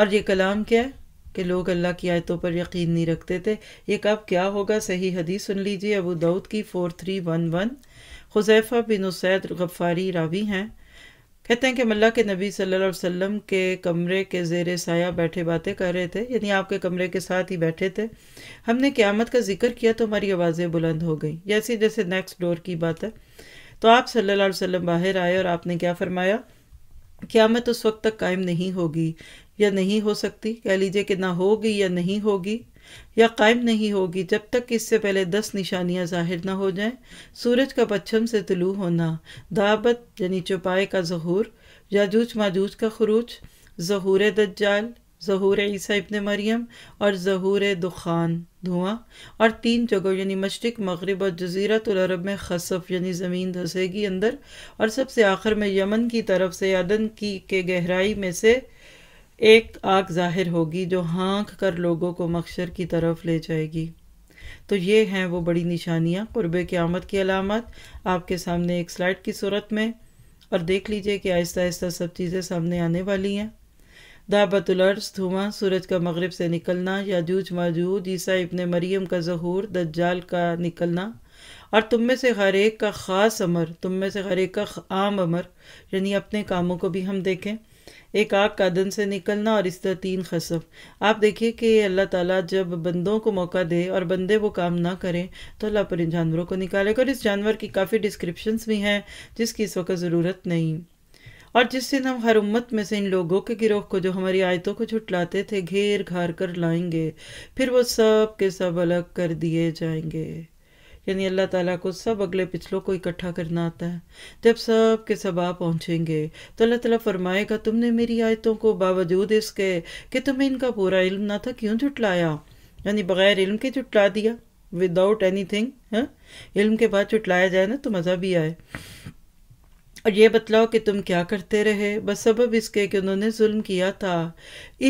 Speaker 2: और ये कलाम क्या है कि लोग अल्लाह की आयतों पर यकीन नहीं रखते थे ये कब क्या होगा सही हदीस सुन लीजिए अबू दाऊद की four three one one Huzaifa बिन उसैद गफ़ारी रावी हैं कहते हैं कि मल्ला के नबी सल्लल्लाहु अलैहि वसल्लम के कमरे के जेर साया बैठे बातें कर रहे थे यानी आपके कमरे के साथ ही बैठे थे हमने क़्यामत का जिक्र किया तो हमारी आवाज़ें बुलंद हो गई जैसे जैसे नेक्स्ट डोर की बात है तो आप सल्लल्लाहु अलैहि वसल्लम बाहर आए और आपने क्या फरमाया क़्यामत उस वक्त तक कायम नहीं होगी या नहीं हो सकती कह लीजिए कि ना होगी या नहीं होगी या कायम नहीं होगी जब तक कि इससे पहले दस निशानियां जाहिर न हो जाएं सूरज का पच्छम से तलु होना दाबत यानी चुपाए का जहूर याजूज माजूज का खरूज जहूर दज्जाल जहूर ईसा इबन मरियम और जहूर दुखान धुआं और तीन जगहों यानी मशरक मगरब और जजीरत अरब में खसफ यानी ज़मीन धसेगी अंदर और सबसे आखिर में यमन की तरफ से यादन की के गहराई में से एक आग ज़ाहिर होगी जो हाँक कर लोगों को मक्शर की तरफ ले जाएगी तो ये हैं वो बड़ी निशानियाँ क़ुरब आमद की अलामत आपके सामने एक स्लाइड की सूरत में और देख लीजिए कि आहिस्ता आहिस्ता सब चीज़ें सामने आने वाली हैं दाबतुलर्स धुआं सूरज का मगरब से निकलना याजूज मौजूद ईसा इबन मरियम का जहूर दज्जाल का निकलना और तुम में से हर एक का ख़ास अमर तुम में से हर एक का आम अमर यानी अपने कामों को भी हम देखें एक आग का दन से निकलना और इस तरह तीन खसफ आप देखिए कि अल्लाह ताला जब बंदों को मौका दे और बंदे वो काम ना करें तो अल्लाह पर इन जानवरों को निकालेगा और इस जानवर की काफ़ी डिस्क्रिप्शंस भी हैं जिसकी इस वक्त ज़रूरत नहीं और जिस दिन हम हर उम्मत में से इन लोगों के गिरोह को जो हमारी आयतों को छुटलाते थे घेर घार कर लाएंगे फिर वो सब के सब अलग कर दिए जाएंगे यानी अल्लाह ताला को सब अगले पिछलों को इकट्ठा करना आता है जब सब के सब आ पहुँचेंगे तो अल्लाह ताला फरमाएगा तुमने मेरी आयतों को बावजूद इसके कि तुम्हें इनका पूरा इल्म ना था क्यों जुटलाया यानी बग़ैर इल्म के जुटला दिया विदाउट एनी थिंग है इल्म के बाद चुटलाया जाए ना तो मज़ा भी आए और ये बतलाओ कि तुम क्या करते रहे बस सबब इसके कि उन्होंने जुल्म किया था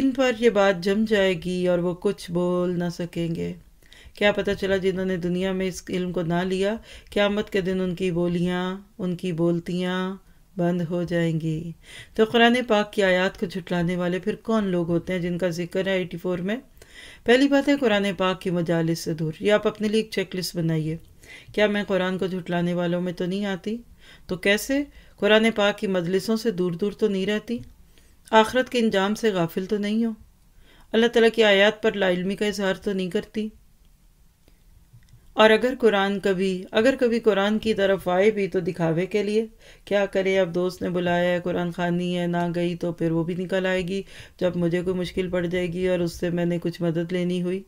Speaker 2: इन पर यह बात जम जाएगी और वो कुछ बोल ना सकेंगे क्या पता चला जिन्होंने दुनिया में इस इल्म को ना लिया क़्यामत के दिन उनकी बोलियाँ उनकी बोलतियाँ बंद हो जाएंगी तो कुरान पाक की आयत को झुटलाने वाले फिर कौन लोग होते हैं जिनका जिक्र है एटी फोर में पहली बात है कुरान पाक की मजालिस से दूर ये आप अपने लिए एक चेक लिस्ट बनाइए क्या मैं कुरान को झुटलाने वालों में तो नहीं आती तो कैसे कुरान पाक की मजलिसों से दूर दूर तो नहीं रहती आखरत के इंजाम से गाफिल तो नहीं हो अल्लाह तला की आयात पर लाइलमी का इजहार तो नहीं करती और अगर कुरान कभी अगर कभी कुरान की तरफ आए भी तो दिखावे के लिए क्या करे अब दोस्त ने बुलाया है कुरान खानी है ना गई तो फिर वो भी निकल आएगी जब मुझे कोई मुश्किल पड़ जाएगी और उससे मैंने कुछ मदद लेनी हुई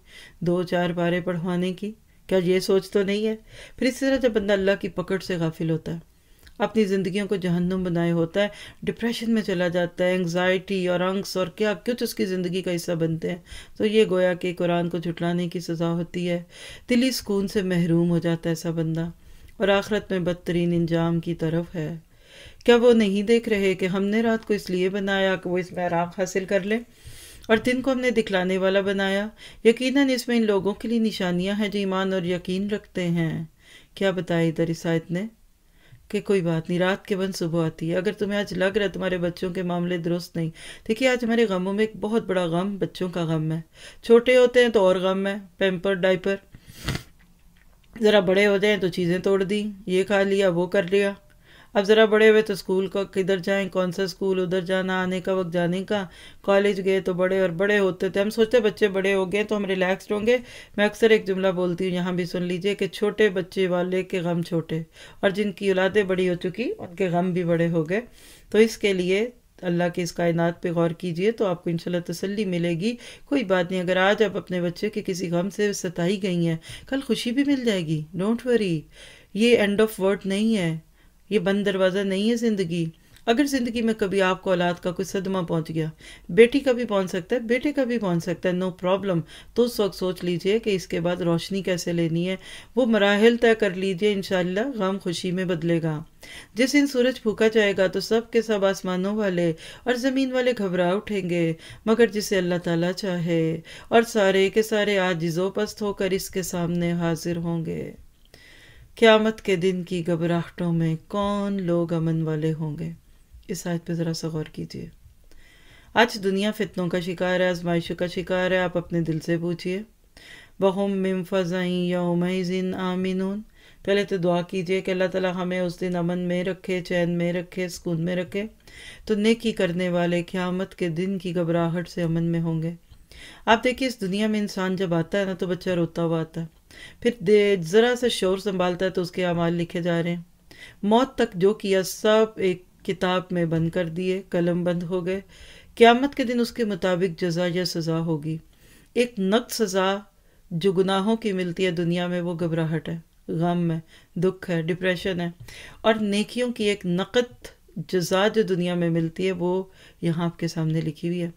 Speaker 2: दो चार पारे पढ़वाने की क्या ये सोच तो नहीं है फिर इसी तरह जब बंदा अल्लाह की पकड़ से गाफिल होता है अपनी ज़िंदगी को जहन्नुम बनाए होता है डिप्रेशन में चला जाता है एंग्जाइटी और अंक्स और क्या कुछ तो उसकी ज़िंदगी का हिस्सा बनते हैं तो ये गोया कि कुरान को झुटलाने की सज़ा होती है दिली सुकून से महरूम हो जाता है ऐसा बंदा और आखरत में बदतरीन इंजाम की तरफ है क्या वो नहीं देख रहे कि हमने रात को इसलिए बनाया कि वो इसमें आराम हासिल कर ले और दिन को हमने दिखलाने वाला बनाया यकीनन इसमें इन लोगों के लिए निशानियां हैं जो ईमान और यकीन रखते हैं क्या बताया इधर इस आयत ने कि कोई बात नहीं रात के बन सुबह आती है अगर तुम्हें आज लग रहा है तुम्हारे बच्चों के मामले दुरुस्त नहीं देखिए आज हमारे गमों में एक बहुत बड़ा गम बच्चों का गम है छोटे होते हैं तो और गम है पेम्पर डाइपर ज़रा बड़े हो हैं तो चीज़ें तोड़ दी ये खा लिया वो कर लिया अब ज़रा बड़े हुए तो स्कूल का किधर जाएं कौन सा स्कूल उधर जाना आने का वक्त जाने का कॉलेज गए तो बड़े और बड़े होते थे हम सोचते बच्चे बड़े हो गए तो हम रिलैक्सड होंगे मैं अक्सर एक जुमला बोलती हूँ यहाँ भी सुन लीजिए कि छोटे बच्चे वाले के गम छोटे और जिनकी औलादें बड़ी हो चुकी उनके गम भी बड़े हो गए तो इसके लिए अल्लाह के इस कायनात पे गौर कीजिए तो आपको इंशाल्लाह तसल्ली मिलेगी कोई बात नहीं अगर आज आप अपने बच्चे के किसी गम से सताई गई हैं कल खुशी भी मिल जाएगी डोंट वरी ये एंड ऑफ वर्ड नहीं है ये बंद दरवाज़ा नहीं है ज़िंदगी अगर ज़िंदगी में कभी आपको औलाद का कोई सदमा पहुंच गया बेटी का भी पहुंच सकता है बेटे का भी पहुंच सकता है नो प्रॉब्लम तो उस वक्त सोच लीजिए कि इसके बाद रोशनी कैसे लेनी है वो मराहल तय कर लीजिए इन गम खुशी में बदलेगा जिस दिन सूरज फूका जाएगा तो सब के सब आसमानों वाले और ज़मीन वाले घबरा उठेंगे मगर जिसे अल्लाह ताला चाहे और सारे के सारे आजिजो पस्त होकर इसके सामने हाजिर होंगे क़्यामत के दिन की घबराहटों में कौन लोग अमन वाले होंगे इस आयत पर ज़रा सा गौर कीजिए आज दुनिया फितनों का शिकार है आजमाइशों का शिकार है आप अपने दिल से पूछिए बहुम मिम फ़ज़ाई यौमिन आमिनून पहले तो दुआ कीजिए कि अल्लाह ताला हमें उस दिन अमन में रखे चैन में रखे सुकून में रखे तो नेकी करने वाले क़्यामत के दिन की घबराहट से अमन में होंगे आप देखिए इस दुनिया में इंसान जब आता है ना तो बच्चा रोता हुआ आता है फिर ज़रा सा शोर संभालता है तो उसके अमाल लिखे जा रहे हैं मौत तक जो किया सब एक किताब में बंद कर दिए कलम बंद हो गए क़्यामत के दिन उसके मुताबिक जजा या सज़ा होगी एक नक सज़ा जो गुनाहों की मिलती है दुनिया में वो घबराहट है गम है दुख है डिप्रेशन है और नेकियों की एक नकद जजा जो दुनिया में मिलती है वो यहाँ आपके सामने लिखी हुई है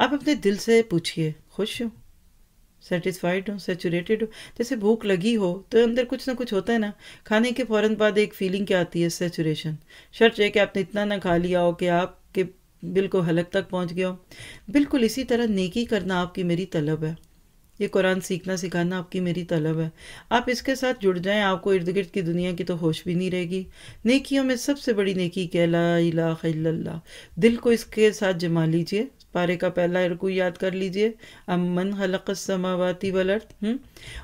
Speaker 2: आप अपने दिल से पूछिए खुश हूँ सेटिस्फाइड हो सेचूरेटेड हो जैसे भूख लगी हो तो अंदर कुछ ना कुछ होता है ना खाने के फ़ौर बाद एक फीलिंग क्या आती है सेचुरेशन शर्त है कि आपने इतना ना खा लिया हो कि आपके बिल को हलक तक पहुंच गया हो बिल्कुल इसी तरह नेकी करना आपकी मेरी तलब है ये कुरान सीखना सिखाना आपकी मेरी तलब है आप इसके साथ जुड़ जाएं आपको इर्द गिर्द की दुनिया की तो होश भी नहीं रहेगी नेकियों में सबसे बड़ी नेकी कहला ला दिल को इसके साथ जमा लीजिए पारे का पहला रुकू याद कर लीजिए अमन हलक समावाती वलर्थ हम्म।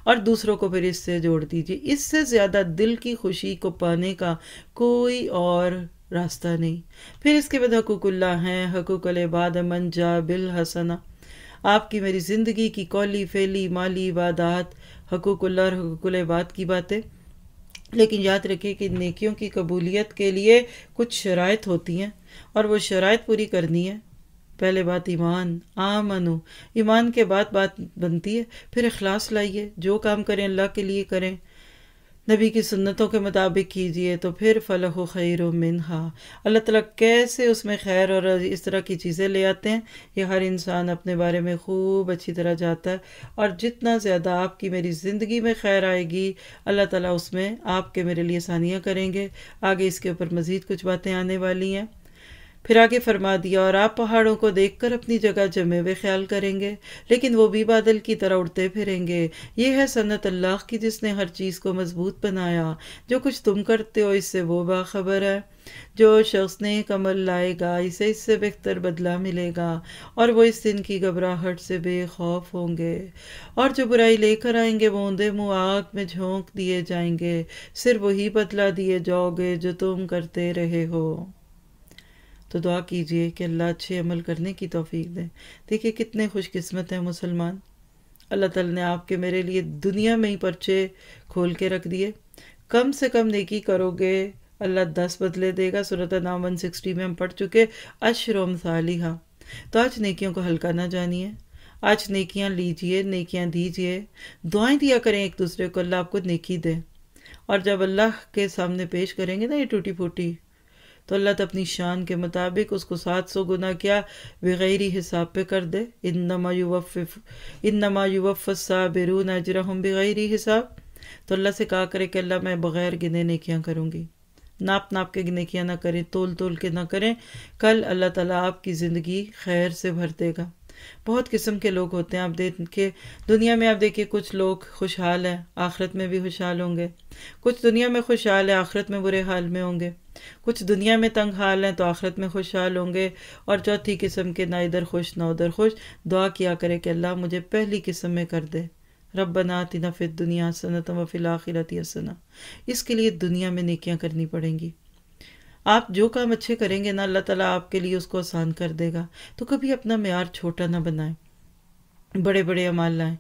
Speaker 2: और दूसरों को फिर इससे जोड़ दीजिए इससे ज़्यादा दिल की खुशी को पाने का कोई और रास्ता नहीं फिर इसके बाद हकूकुल्ला हैं हकूकल बाद अमन जा बिल हसना आपकी मेरी ज़िंदगी की कौली फैली माली वादात हकूकुल्ला और हकूक बात की बातें लेकिन याद रखिए कि नेकियों की कबूलियत के लिए कुछ शराइ होती हैं और वो शराइ पूरी करनी है पहले बात ईमान आमनो हाँ, ईमान के बाद बात बनती है फिर अखलास लाइए जो काम करें अल्लाह के लिए करें नबी की सुन्नतों के मुताबिक कीजिए तो फिर फ़लह खैर मिनहा अल्लाह तला कैसे उसमें खैर और इस तरह की चीज़ें ले आते हैं ये हर इंसान अपने बारे में खूब अच्छी तरह जाता है और जितना ज़्यादा आपकी मेरी ज़िंदगी में खैर आएगी अल्लाह ताला उसमें आपके मेरे लिए सानियाँ करेंगे आगे इसके ऊपर मज़ीद कुछ बातें आने वाली हैं फिर आगे फरमा दिया और आप पहाड़ों को देखकर अपनी जगह जमे हुए ख्याल करेंगे लेकिन वो भी बादल की तरह उड़ते फिरेंगे ये है सन्नत अल्लाह की जिसने हर चीज़ को मजबूत बनाया जो कुछ तुम करते हो इससे वो बाखबर है जो शख्स ने कमल लाएगा इसे इससे बेहतर बदला मिलेगा और वो इस दिन की घबराहट से बेखौफ होंगे और जो बुराई लेकर आएंगे वो ऊंधे मुँह आग में झोंक दिए जाएंगे सिर्फ वही बदला दिए जाओगे जो तुम करते रहे हो तो दुआ कीजिए कि अल्लाह अच्छे अमल करने की तोफ़ी दें देखिए कितने खुशकस्मत हैं मुसलमान अल्लाह ताला ने आपके मेरे लिए दुनिया में ही पर्चे खोल के रख दिए कम से कम नेकी करोगे अल्लाह दस बदले देगा सूरत नाम वन सिक्सटी में हम पढ़ चुके अशरम हाँ तो आज नेकियों को हल्का ना जानिए आज नेकियां लीजिए नेकियां दीजिए दुआएं दिया करें एक दूसरे को अल्लाह आपको नेकी दे और जब अल्लाह के सामने पेश करेंगे ना ये टूटी फूटी तो अल्लाह अपनी शान के मुताबिक उसको सात सौ गुना क्या बैरी हिसाब पे कर दे इन नमा युवफ़ इन नमा युवफ़ साबिरून अजरा हम बैरी हिसाब तो अल्लाह से कहा करे कि अल्लाह मैं बग़ैर गिने नेकियाँ करूँगी नाप नाप के नेकियाँ ना करें तोल तोल के ना करें कल अल्लाह ताला आपकी ज़िंदगी खैर से भर देगा बहुत किस्म के लोग होते हैं आप देखिए दुनिया में आप देखिए कुछ लोग खुशहाल हैं आखिरत में भी खुशहाल होंगे कुछ दुनिया में खुशहाल है आखिरत में बुरे हाल में होंगे कुछ दुनिया में तंग हाल हैं तो आखिरत में खुशहाल होंगे और चौथी किस्म के ना इधर खुश ना उधर खुश दुआ किया करे कि अल्लाह मुझे पहली किस्म में कर दे रब बनाती न फिर दुनिया सनत वफिल आखिरत सना इसके लिए दुनिया में निकियाँ करनी पड़ेंगी आप जो काम अच्छे करेंगे ना अल्लाह ताला आपके लिए उसको आसान कर देगा तो कभी अपना मैार छोटा ना बनाएं बड़े बड़े अमाल लाएं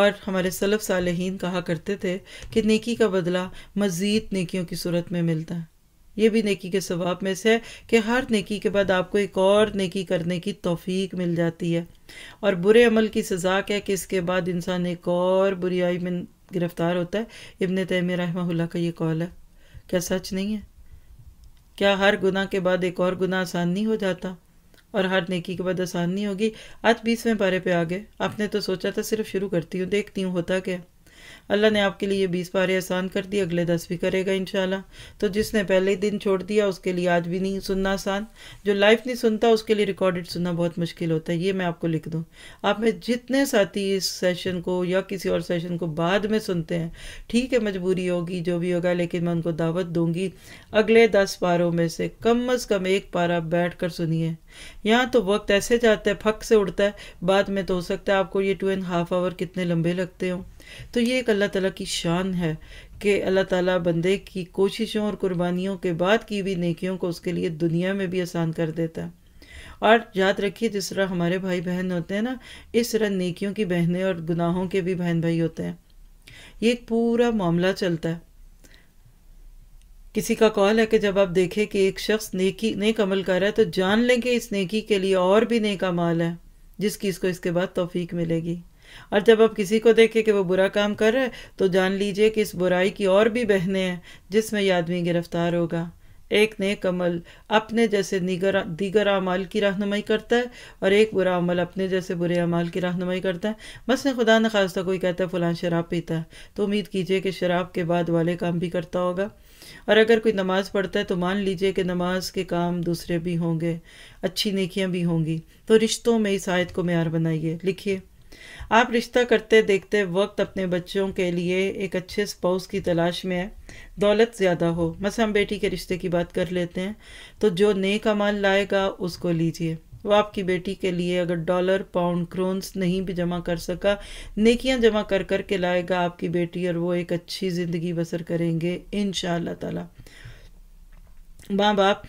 Speaker 2: और हमारे सलफ सालहीन कहा करते थे कि नेकी का बदला मज़ीद नेकियों की सूरत में मिलता है ये भी नेकी के सवाब में से है कि हर नेकी के बाद आपको एक और नेकी करने की तोफ़ीक मिल जाती है और बुरे अमल की सज़ा क्या कि इसके बाद इंसान एक और बुरियाई में गिरफ़्तार होता है इबन तैमी रहा का ये कौल है क्या सच नहीं है क्या हर गुना के बाद एक और गुना आसान नहीं हो जाता और हर नेकी के बाद आसान नहीं होगी आज बीसवें पारे पे आ गए आपने तो सोचा था सिर्फ शुरू करती हूँ देखती हूँ होता क्या अल्लाह ने आपके लिए बीस पारे आसान कर दी अगले दस भी करेगा इन तो जिसने पहले दिन छोड़ दिया उसके लिए आज भी नहीं सुनना आसान जो लाइव नहीं सुनता उसके लिए रिकॉर्डेड सुनना बहुत मुश्किल होता है ये मैं आपको लिख दूँ आप में जितने साथी इस सेशन को या किसी और सेशन को बाद में सुनते हैं ठीक है मजबूरी होगी जो भी होगा लेकिन मैं उनको दावत दूंगी अगले दस पारों में से कम अज़ कम एक पारा बैठ कर सुनिए यहाँ तो वक्त ऐसे जाता है फक से उड़ता है बाद में तो हो सकता है आपको ये टू एंड हाफ आवर कितने लंबे लगते हों तो ये एक अल्लाह ताला की शान है कि अल्लाह ताला बंदे की कोशिशों और कुर्बानियों के बाद की भी नेकियों को उसके लिए दुनिया में भी आसान कर देता है और याद रखिए जिस तरह हमारे भाई बहन होते हैं ना इस तरह नेकियों की बहनें और गुनाहों के भी बहन भाई होते हैं ये एक पूरा मामला चलता है किसी का कॉल है कि जब आप देखें कि एक शख्स नेकी नेक अमल कर रहा है तो जान लें कि इस नेकी के लिए और भी नेक अमाल है जिसकी इसको इसके बाद तोफीक मिलेगी और जब आप किसी को देखें कि वो बुरा काम कर रहा है तो जान लीजिए कि इस बुराई की और भी बहनें हैं जिसमें यह आदमी गिरफ्तार होगा एक नेक अमल अपने जैसे निगर दीगर अमाल की रहनुमाई करता है और एक बुरा अमल अपने जैसे बुरे अमाल की रहनुमाई करता है बस ने खुदा न खास्ता कोई कहता है फलां शराब पीता है तो उम्मीद कीजिए कि शराब के बाद वाले काम भी करता होगा और अगर कोई नमाज़ पढ़ता है तो मान लीजिए कि नमाज के काम दूसरे भी होंगे अच्छी नेकियाँ भी होंगी तो रिश्तों में इस आयत को मैार बनाइए लिखिए आप रिश्ता करते देखते वक्त अपने बच्चों के लिए एक अच्छे स्पाउस की तलाश में है दौलत ज़्यादा हो बस हम बेटी के रिश्ते की बात कर लेते हैं तो जो नेक अमाल लाएगा उसको लीजिए वो आपकी बेटी के लिए अगर डॉलर पाउंड क्रोन्स नहीं भी जमा कर सका नेकियां जमा कर कर के लाएगा आपकी बेटी और वो एक अच्छी ज़िंदगी बसर करेंगे इन ताला माँ बाप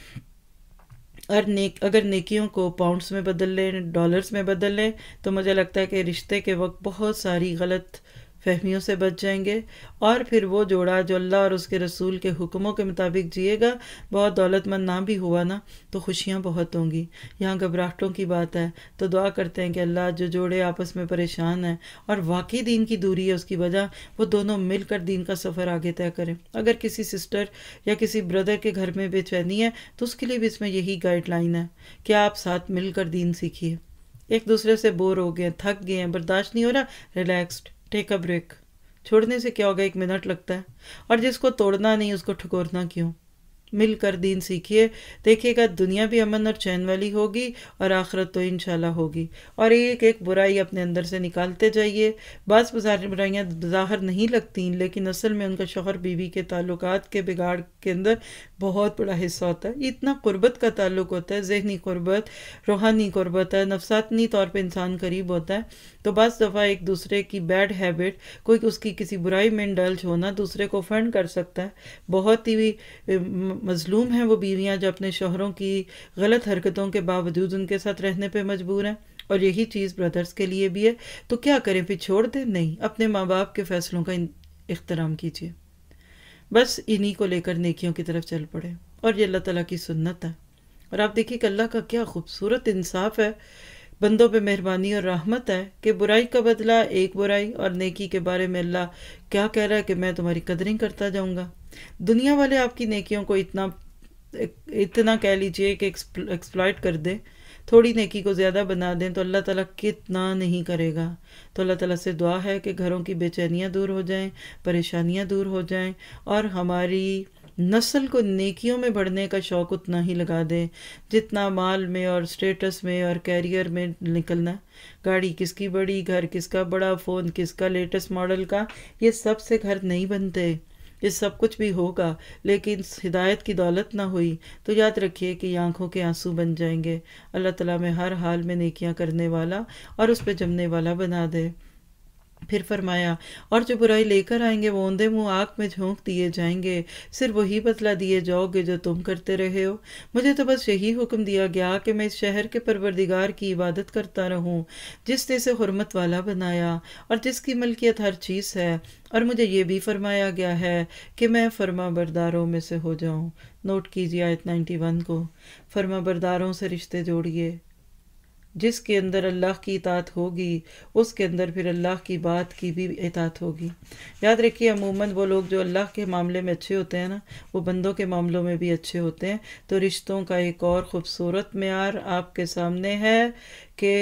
Speaker 2: और नेक अगर नेकियों को पाउंड्स में बदल लें डॉलर्स में बदल लें तो मुझे लगता है कि रिश्ते के वक्त बहुत सारी गलत फहमियों से बच जाएंगे और फिर वो जोड़ा जो अल्लाह और उसके रसूल के हुक्मों के मुताबिक जिएगा बहुत दौलतमंद ना भी हुआ ना तो खुशियाँ बहुत होंगी यहाँ घबराहटों की बात है तो दुआ करते हैं कि अल्लाह जो जोड़े आपस में परेशान हैं और वाकई दीन की दूरी है उसकी वजह वो दोनों मिलकर दीन का सफ़र आगे तय करें अगर किसी सिस्टर या किसी ब्रदर के घर में बेचैनी है तो उसके लिए भी इसमें यही गाइडलाइन है कि आप साथ मिलकर दीन सीखिए एक दूसरे से बोर हो गए थक गए हैं बर्दाश्त नहीं हो रहा रिलैक्सड टेक अ ब्रेक छोड़ने से क्या होगा एक मिनट लगता है और जिसको तोड़ना नहीं उसको ठकोरना क्यों मिल कर दीन सीखिए देखिएगा दुनिया भी अमन और चैन वाली होगी और आखरत तो इनशाला होगी और एक एक बुराई अपने अंदर से निकालते जाइए बस बुराइयाँ ज़ाहर नहीं लगती लेकिन असल में उनका शोहर बीवी के ताल्लुक के बिगाड़ के अंदर बहुत बड़ा हिस्सा होता है इतना गुरबत का ताल्लुक होता है जहनी गुरबत रूहानी गुरबत है नफसातनी तौर पर इंसान करीब होता है तो बस दफ़ा एक दूसरे की बैड हैबिट कोई उसकी किसी बुराई में इंडल्ज होना दूसरे को फंड कर सकता है बहुत ही मजलूम हैं वो बीवियाँ जो अपने शोहरों की गलत हरकतों के बावजूद उनके साथ रहने पर मजबूर हैं और यही चीज़ ब्रदर्स के लिए भी है तो क्या करें फिर छोड़ दें नहीं अपने माँ बाप के फैसलों का इख्तराम कीजिए बस इन्हीं को लेकर नेकियों की तरफ चल पड़े और ये अल्लाह तला की सुन्नत है और आप देखिए कि अल्लाह का क्या खूबसूरत इंसाफ है बंदों पे मेहरबानी और राहमत है कि बुराई का बदला एक बुराई और नेकी के बारे में अल्लाह क्या कह रहा है कि मैं तुम्हारी कदरिंग करता जाऊंगा दुनिया वाले आपकी नेकियों को इतना इतना कह लीजिए कि एक्सप्लॉयट कर दे थोड़ी नेकी को ज़्यादा बना दें तो अल्लाह ताला कितना नहीं करेगा तो अल्लाह ताला से दुआ है कि घरों की बेचैनियाँ दूर हो जाएं परेशानियाँ दूर हो जाएं और हमारी नस्ल को नेकियों में बढ़ने का शौक़ उतना ही लगा दें जितना माल में और स्टेटस में और कैरियर में निकलना गाड़ी किसकी बड़ी घर किसका बड़ा फ़ोन किसका लेटेस्ट मॉडल का ये सब से घर नहीं बनते ये सब कुछ भी होगा लेकिन हिदायत की दौलत ना हुई तो याद रखिए कि आंखों के आंसू बन जाएंगे अल्लाह ताला में हर हाल में नेकियां करने वाला और उस पर जमने वाला बना दे फिर फरमाया और जो बुराई लेकर आएंगे वो ओंधे मुंह आग में झोंक दिए जाएंगे सिर्फ वही बदला दिए जाओगे जो तुम करते रहे हो मुझे तो बस यही हुक्म दिया गया कि मैं इस शहर के परवरदिगार की इबादत करता रहूं जिसने इसे हरमत वाला बनाया और जिसकी मलकियत हर चीज़ है और मुझे ये भी फरमाया गया है कि मैं फरमा बरदारों में से हो जाऊँ नोट कीजिए आयत नाइन्टी वन को फरमा बरदारों से रिश्ते जोड़िए जिसके अंदर अल्लाह की इतात होगी उसके अंदर फिर अल्लाह की बात की भी इतात होगी याद रखिए अमूमन वो लोग जो अल्लाह के मामले में अच्छे होते हैं ना वो बंदों के मामलों में भी अच्छे होते हैं तो रिश्तों का एक और ख़ूबसूरत मैार आपके सामने है कि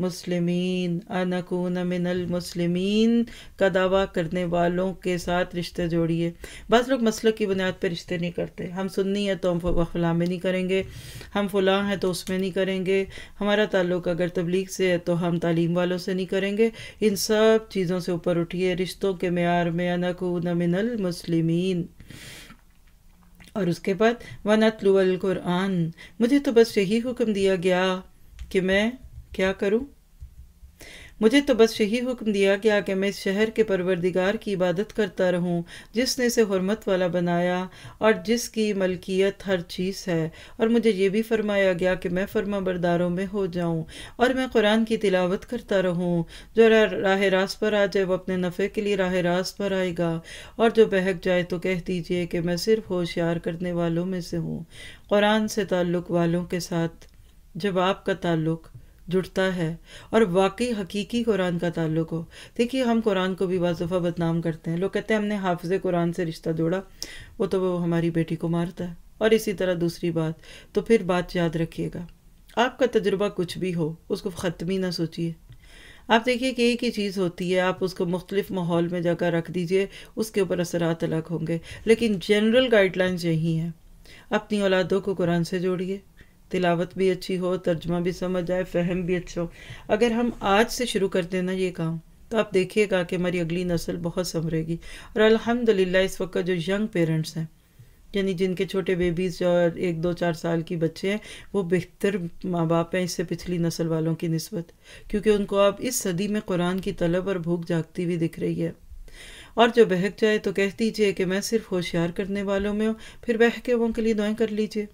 Speaker 2: मुस्लिमीन अनकून मिनल मुस्लिमीन का दावा करने वालों के साथ रिश्ते जोड़िए बस लोग मसल की बुनियाद पर रिश्ते नहीं करते हम सुननी है तो हम फलाँ में नहीं करेंगे हम फलाँ हैं तो उसमें नहीं करेंगे हमारा ताल्लुक अगर तबलीग से है तो हम तालीम वालों से नहीं करेंगे इन सब चीज़ों से ऊपर उठिए रिश्तों के मैार में अनकून मिनल मुस्लिमीन और उसके बाद अतलुअल कुरआन मुझे तो बस यही हुक्म दिया गया कि मैं क्या करूं? मुझे तो बस यही हुक्म दिया गया कि मैं इस शहर के परवरदिगार की इबादत करता रहूं जिसने इसे हरमत वाला बनाया और जिसकी मलकियत हर चीज़ है और मुझे ये भी फरमाया गया कि मैं फर्मा बरदारों में हो जाऊं और मैं कुरान की तिलावत करता रहूं जो राह रास पर आ जाए वो अपने नफ़े के लिए राह रास पर आएगा और जो बहक जाए तो कह दीजिए कि मैं सिर्फ होशियार करने वालों में से हूँ कुरान से ताल्लुक़ वालों के साथ जब आपका ताल्लुक़ जुड़ता है और वाकई हकीकी कुरान का ताल्लुक हो देखिए हम कुरान को भी वाजफ़ा बदनाम करते हैं लोग कहते हैं हमने हाफज कुरान से रिश्ता जोड़ा वो तो वो हमारी बेटी को मारता है और इसी तरह दूसरी बात तो फिर बात याद रखिएगा आपका तजुर्बा कुछ भी हो उसको ख़त्मी ना सोचिए आप देखिए कि एक ही चीज़ होती है आप उसको मुख्तलिफ माहौल में जाकर रख दीजिए उसके ऊपर असरात अलग होंगे लेकिन जनरल गाइडलाइंस यही हैं अपनी औलादों को कुरान से जोड़िए तिलावत भी अच्छी हो तर्जमा भी समझ आए फहम भी अच्छा हो अगर हम आज से शुरू कर देना ये काम तो आप देखिएगा कि हमारी अगली नस्ल बहुत संभरेगी और अल्हम्दुलिल्लाह इस वक्त जो यंग पेरेंट्स हैं यानी जिनके छोटे बेबीज़ और एक दो चार साल की बच्चे हैं वो बेहतर माँ बाप हैं इससे पिछली नस्ल वालों की नस्बत क्योंकि उनको अब इस सदी में कुरान की तलब और भूख जागती हुई दिख रही है और जो बहक जाए तो कह दीजिए कि मैं सिर्फ होशियार करने वालों में हूँ फिर बहके वो के लिए दुआएं कर लीजिए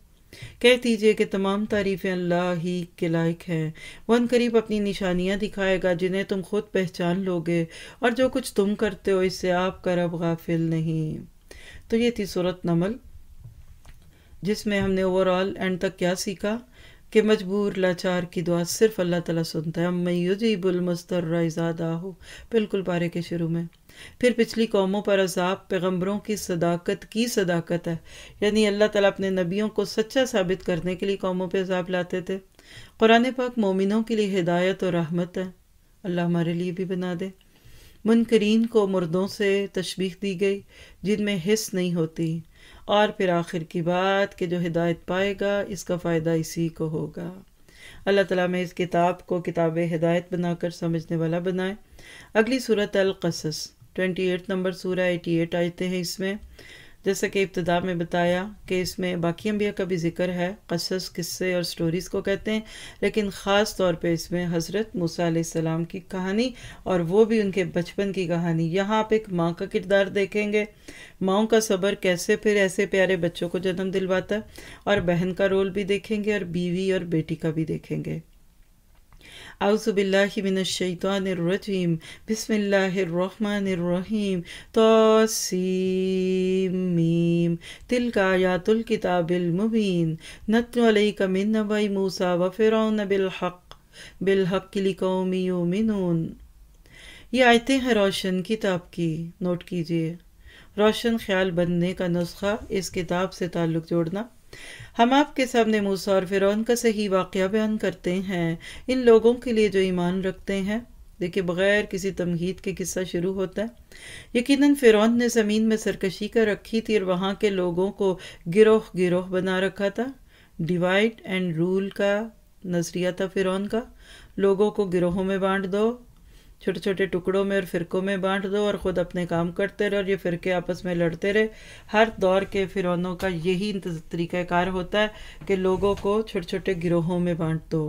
Speaker 2: कह दीजिए कि तमाम तारीफ़ें अल्लाह ही के लायक हैं वन करीब अपनी निशानियां दिखाएगा जिन्हें तुम खुद पहचान लोगे और जो कुछ तुम करते हो इससे आपका रब गाफिल नहीं तो ये थी सूरत नमल जिसमें हमने ओवरऑल एंड तक क्या सीखा कि मजबूर लाचार की दुआ सिर्फ अल्लाह ताला सुनता है मैं युजीबुल मस्तरदा हो बिल्कुल पारे के शुरू में फिर पिछली कौमों पर अजाब पैगम्बरों की सदाकत की सदाकत है यानी अल्लाह ताला अपने नबियों को सच्चा साबित करने के लिए कौमों पर अजाब लाते थे कुरान पाक मोमिनों के लिए हिदायत और रहमत है अल्लाह हमारे लिए भी बना दे मुनकरीन को मुर्दों से तशबीह दी गई जिनमें हिस्स नहीं होती और फिर आखिर की बात कि जो हिदायत पाएगा इसका फ़ायदा इसी को होगा अल्लाह ताला में इस किताब को किताब हिदायत बनाकर समझने वाला बनाए अगली सूरत अलकस ट्वेंटी एट नंबर सूरह एटी एट आते हैं इसमें जैसा कि इब्तदा में बताया कि इसमें बाकी अम्बिया का भी जिक्र है कसस किस्से और स्टोरीज़ को कहते हैं लेकिन ख़ास तौर पे इसमें हज़रत मूसा सलाम की कहानी और वो भी उनके बचपन की कहानी यहाँ आप एक माँ का किरदार देखेंगे माओ का सब्र कैसे फिर ऐसे प्यारे बच्चों को जन्म दिलवाता और बहन का रोल भी देखेंगे और बीवी और बेटी का भी देखेंगे आउज़बिल्लिमिनशैतरजीम बसमीम तोसीम तिल का यातुल किताबिलमुबीन नतमिन नबई मूसा व फ़िरौन बिलहक बिलहक कौमी योमिनून ये आयतें हैं रोशन किताब की नोट कीजिए रोशन ख्याल बनने का नुस्खा इस किताब से ताल्लुक़ जोड़ना हम आपके सामने मूसा और फिरौन का सही वाक़ बयान करते हैं इन लोगों के लिए जो ईमान रखते हैं देखिए बग़ैर किसी तमहीद के किस्सा शुरू होता है यकीनन फ़िरौन ने ज़मीन में सरकशी कर रखी थी और वहाँ के लोगों को गिरोह गिरोह बना रखा था डिवाइड एंड रूल का नज़रिया था फ़िरौन का लोगों को गिरोहों में बांट दो छोटे छोटे टुकड़ों में और फ़िरकों में बांट दो और ख़ुद अपने काम करते रहे और ये फ़िरके आपस में लड़ते रहे हर दौर के फिरौनों का यही तरीक़ाकार होता है कि लोगों को छोटे छोटे गिरोहों में बांट दो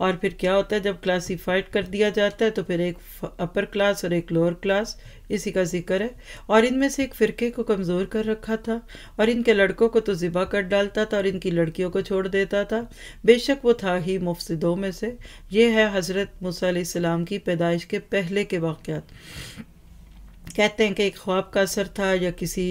Speaker 2: और फिर क्या होता है जब क्लासीफाइड कर दिया जाता है तो फिर एक अपर क्लास और एक लोअर क्लास इसी का जिक्र है और इनमें से एक फ़िरके को कमज़ोर कर रखा था और इनके लड़कों को तो ज़िबा कर डालता था और इनकी लड़कियों को छोड़ देता था बेशक वो था ही मुफसदों में से ये है हज़रत मूसा की पैदाइश के पहले के वाक़ात कहते हैं कि एक ख्वाब का असर था या किसी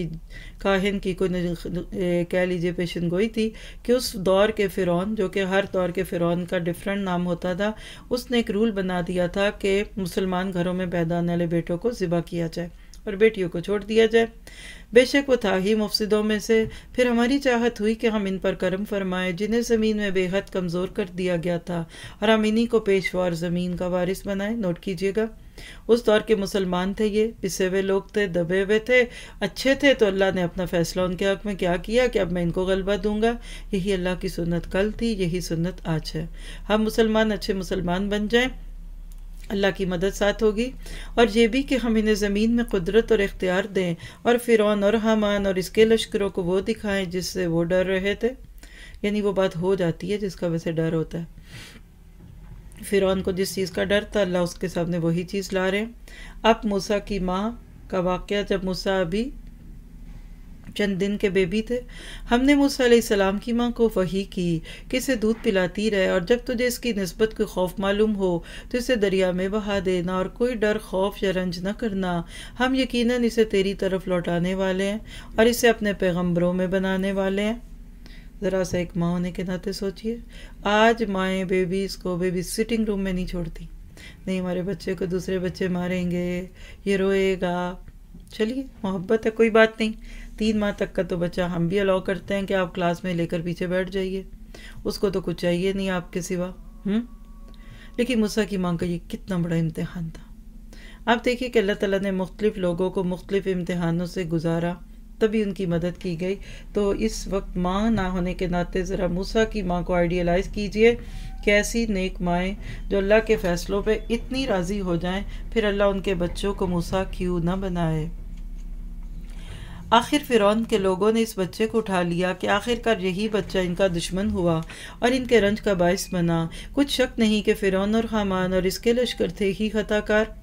Speaker 2: काहिन की कोई कह लीजिए पेशन गोई थी कि उस दौर के फ़िरौन जो कि हर दौर के फ़िरौन का डिफरेंट नाम होता था उसने एक रूल बना दिया था कि मुसलमान घरों में पैदा आने वाले बेटों को ज़िबा किया जाए और बेटियों को छोड़ दिया जाए बेशक वो था ही मुफसदों में से फिर हमारी चाहत हुई कि हम इन पर करम फरमाएं जिन्हें ज़मीन में बेहद कमज़ोर कर दिया गया था और हम इन्हीं को पेशवार ज़मीन का वारिस बनाएं नोट कीजिएगा उस दौर के मुसलमान थे ये पिसे हुए लोग थे दबे हुए थे अच्छे थे तो अल्लाह ने अपना फ़ैसला उनके हक़ में क्या किया कि अब मैं इनको गलबा दूंगा यही अल्लाह की सुन्नत कल थी यही सुन्नत आज है हम मुसलमान अच्छे मुसलमान बन जाएं अल्लाह की मदद साथ होगी और ये भी कि हम इन्हें ज़मीन में कुदरत और इख्तियार दें और फ़िरौन और हमान और इसके लश्करों को वो दिखाएं जिससे वो डर रहे थे यानी वो बात हो जाती है जिसका वैसे डर होता है फ़िरौन को जिस चीज़ का डर था अल्लाह उसके सामने वही चीज़ ला रहे हैं अब मूसा की माँ का वाक़ जब मूसा अभी चंद दिन के बेबी थे हमने मूसा सलाम की माँ को वही की कि इसे दूध पिलाती रहे और जब तुझे इसकी नस्बत कोई खौफ मालूम हो तो इसे दरिया में बहा देना और कोई डर खौफ या रंज न करना हम यकीनन इसे तेरी तरफ लौटाने वाले हैं और इसे अपने पैगम्बरों में बनाने वाले हैं ज़रा सा एक माँ होने के नाते सोचिए आज माएँ बेबीज़ को बेबी सिटिंग रूम में नहीं छोड़ती नहीं हमारे बच्चे को दूसरे बच्चे मारेंगे ये रोएगा चलिए मोहब्बत है कोई बात नहीं तीन माह तक का तो बच्चा हम भी अलाउ करते हैं कि आप क्लास में लेकर पीछे बैठ जाइए उसको तो कुछ चाहिए नहीं आपके सिवा हम्म लेकिन मूसा की माँ का ये कितना बड़ा इम्तहान था आप देखिए कि अल्लाह ताला ने मुख्तलिफ़ लोगों को मुख्तलिफ़ इम्तहानों से गुजारा तभी उनकी मदद की गई तो इस वक्त माँ ना होने के नाते ज़रा मूसा की माँ को आइडियलाइज़ कीजिए कैसी नेक माएँ जो अल्लाह के फ़ैसलों पे इतनी राज़ी हो जाएं फिर अल्लाह उनके बच्चों को मूसा क्यों ना बनाए आखिर फ़िरौन के लोगों ने इस बच्चे को उठा लिया कि आखिरकार यही बच्चा इनका दुश्मन हुआ और इनके रंज का बायस बना कुछ शक नहीं कि फ़िरौन और खामान और इसके लश्कर थे ही खताकार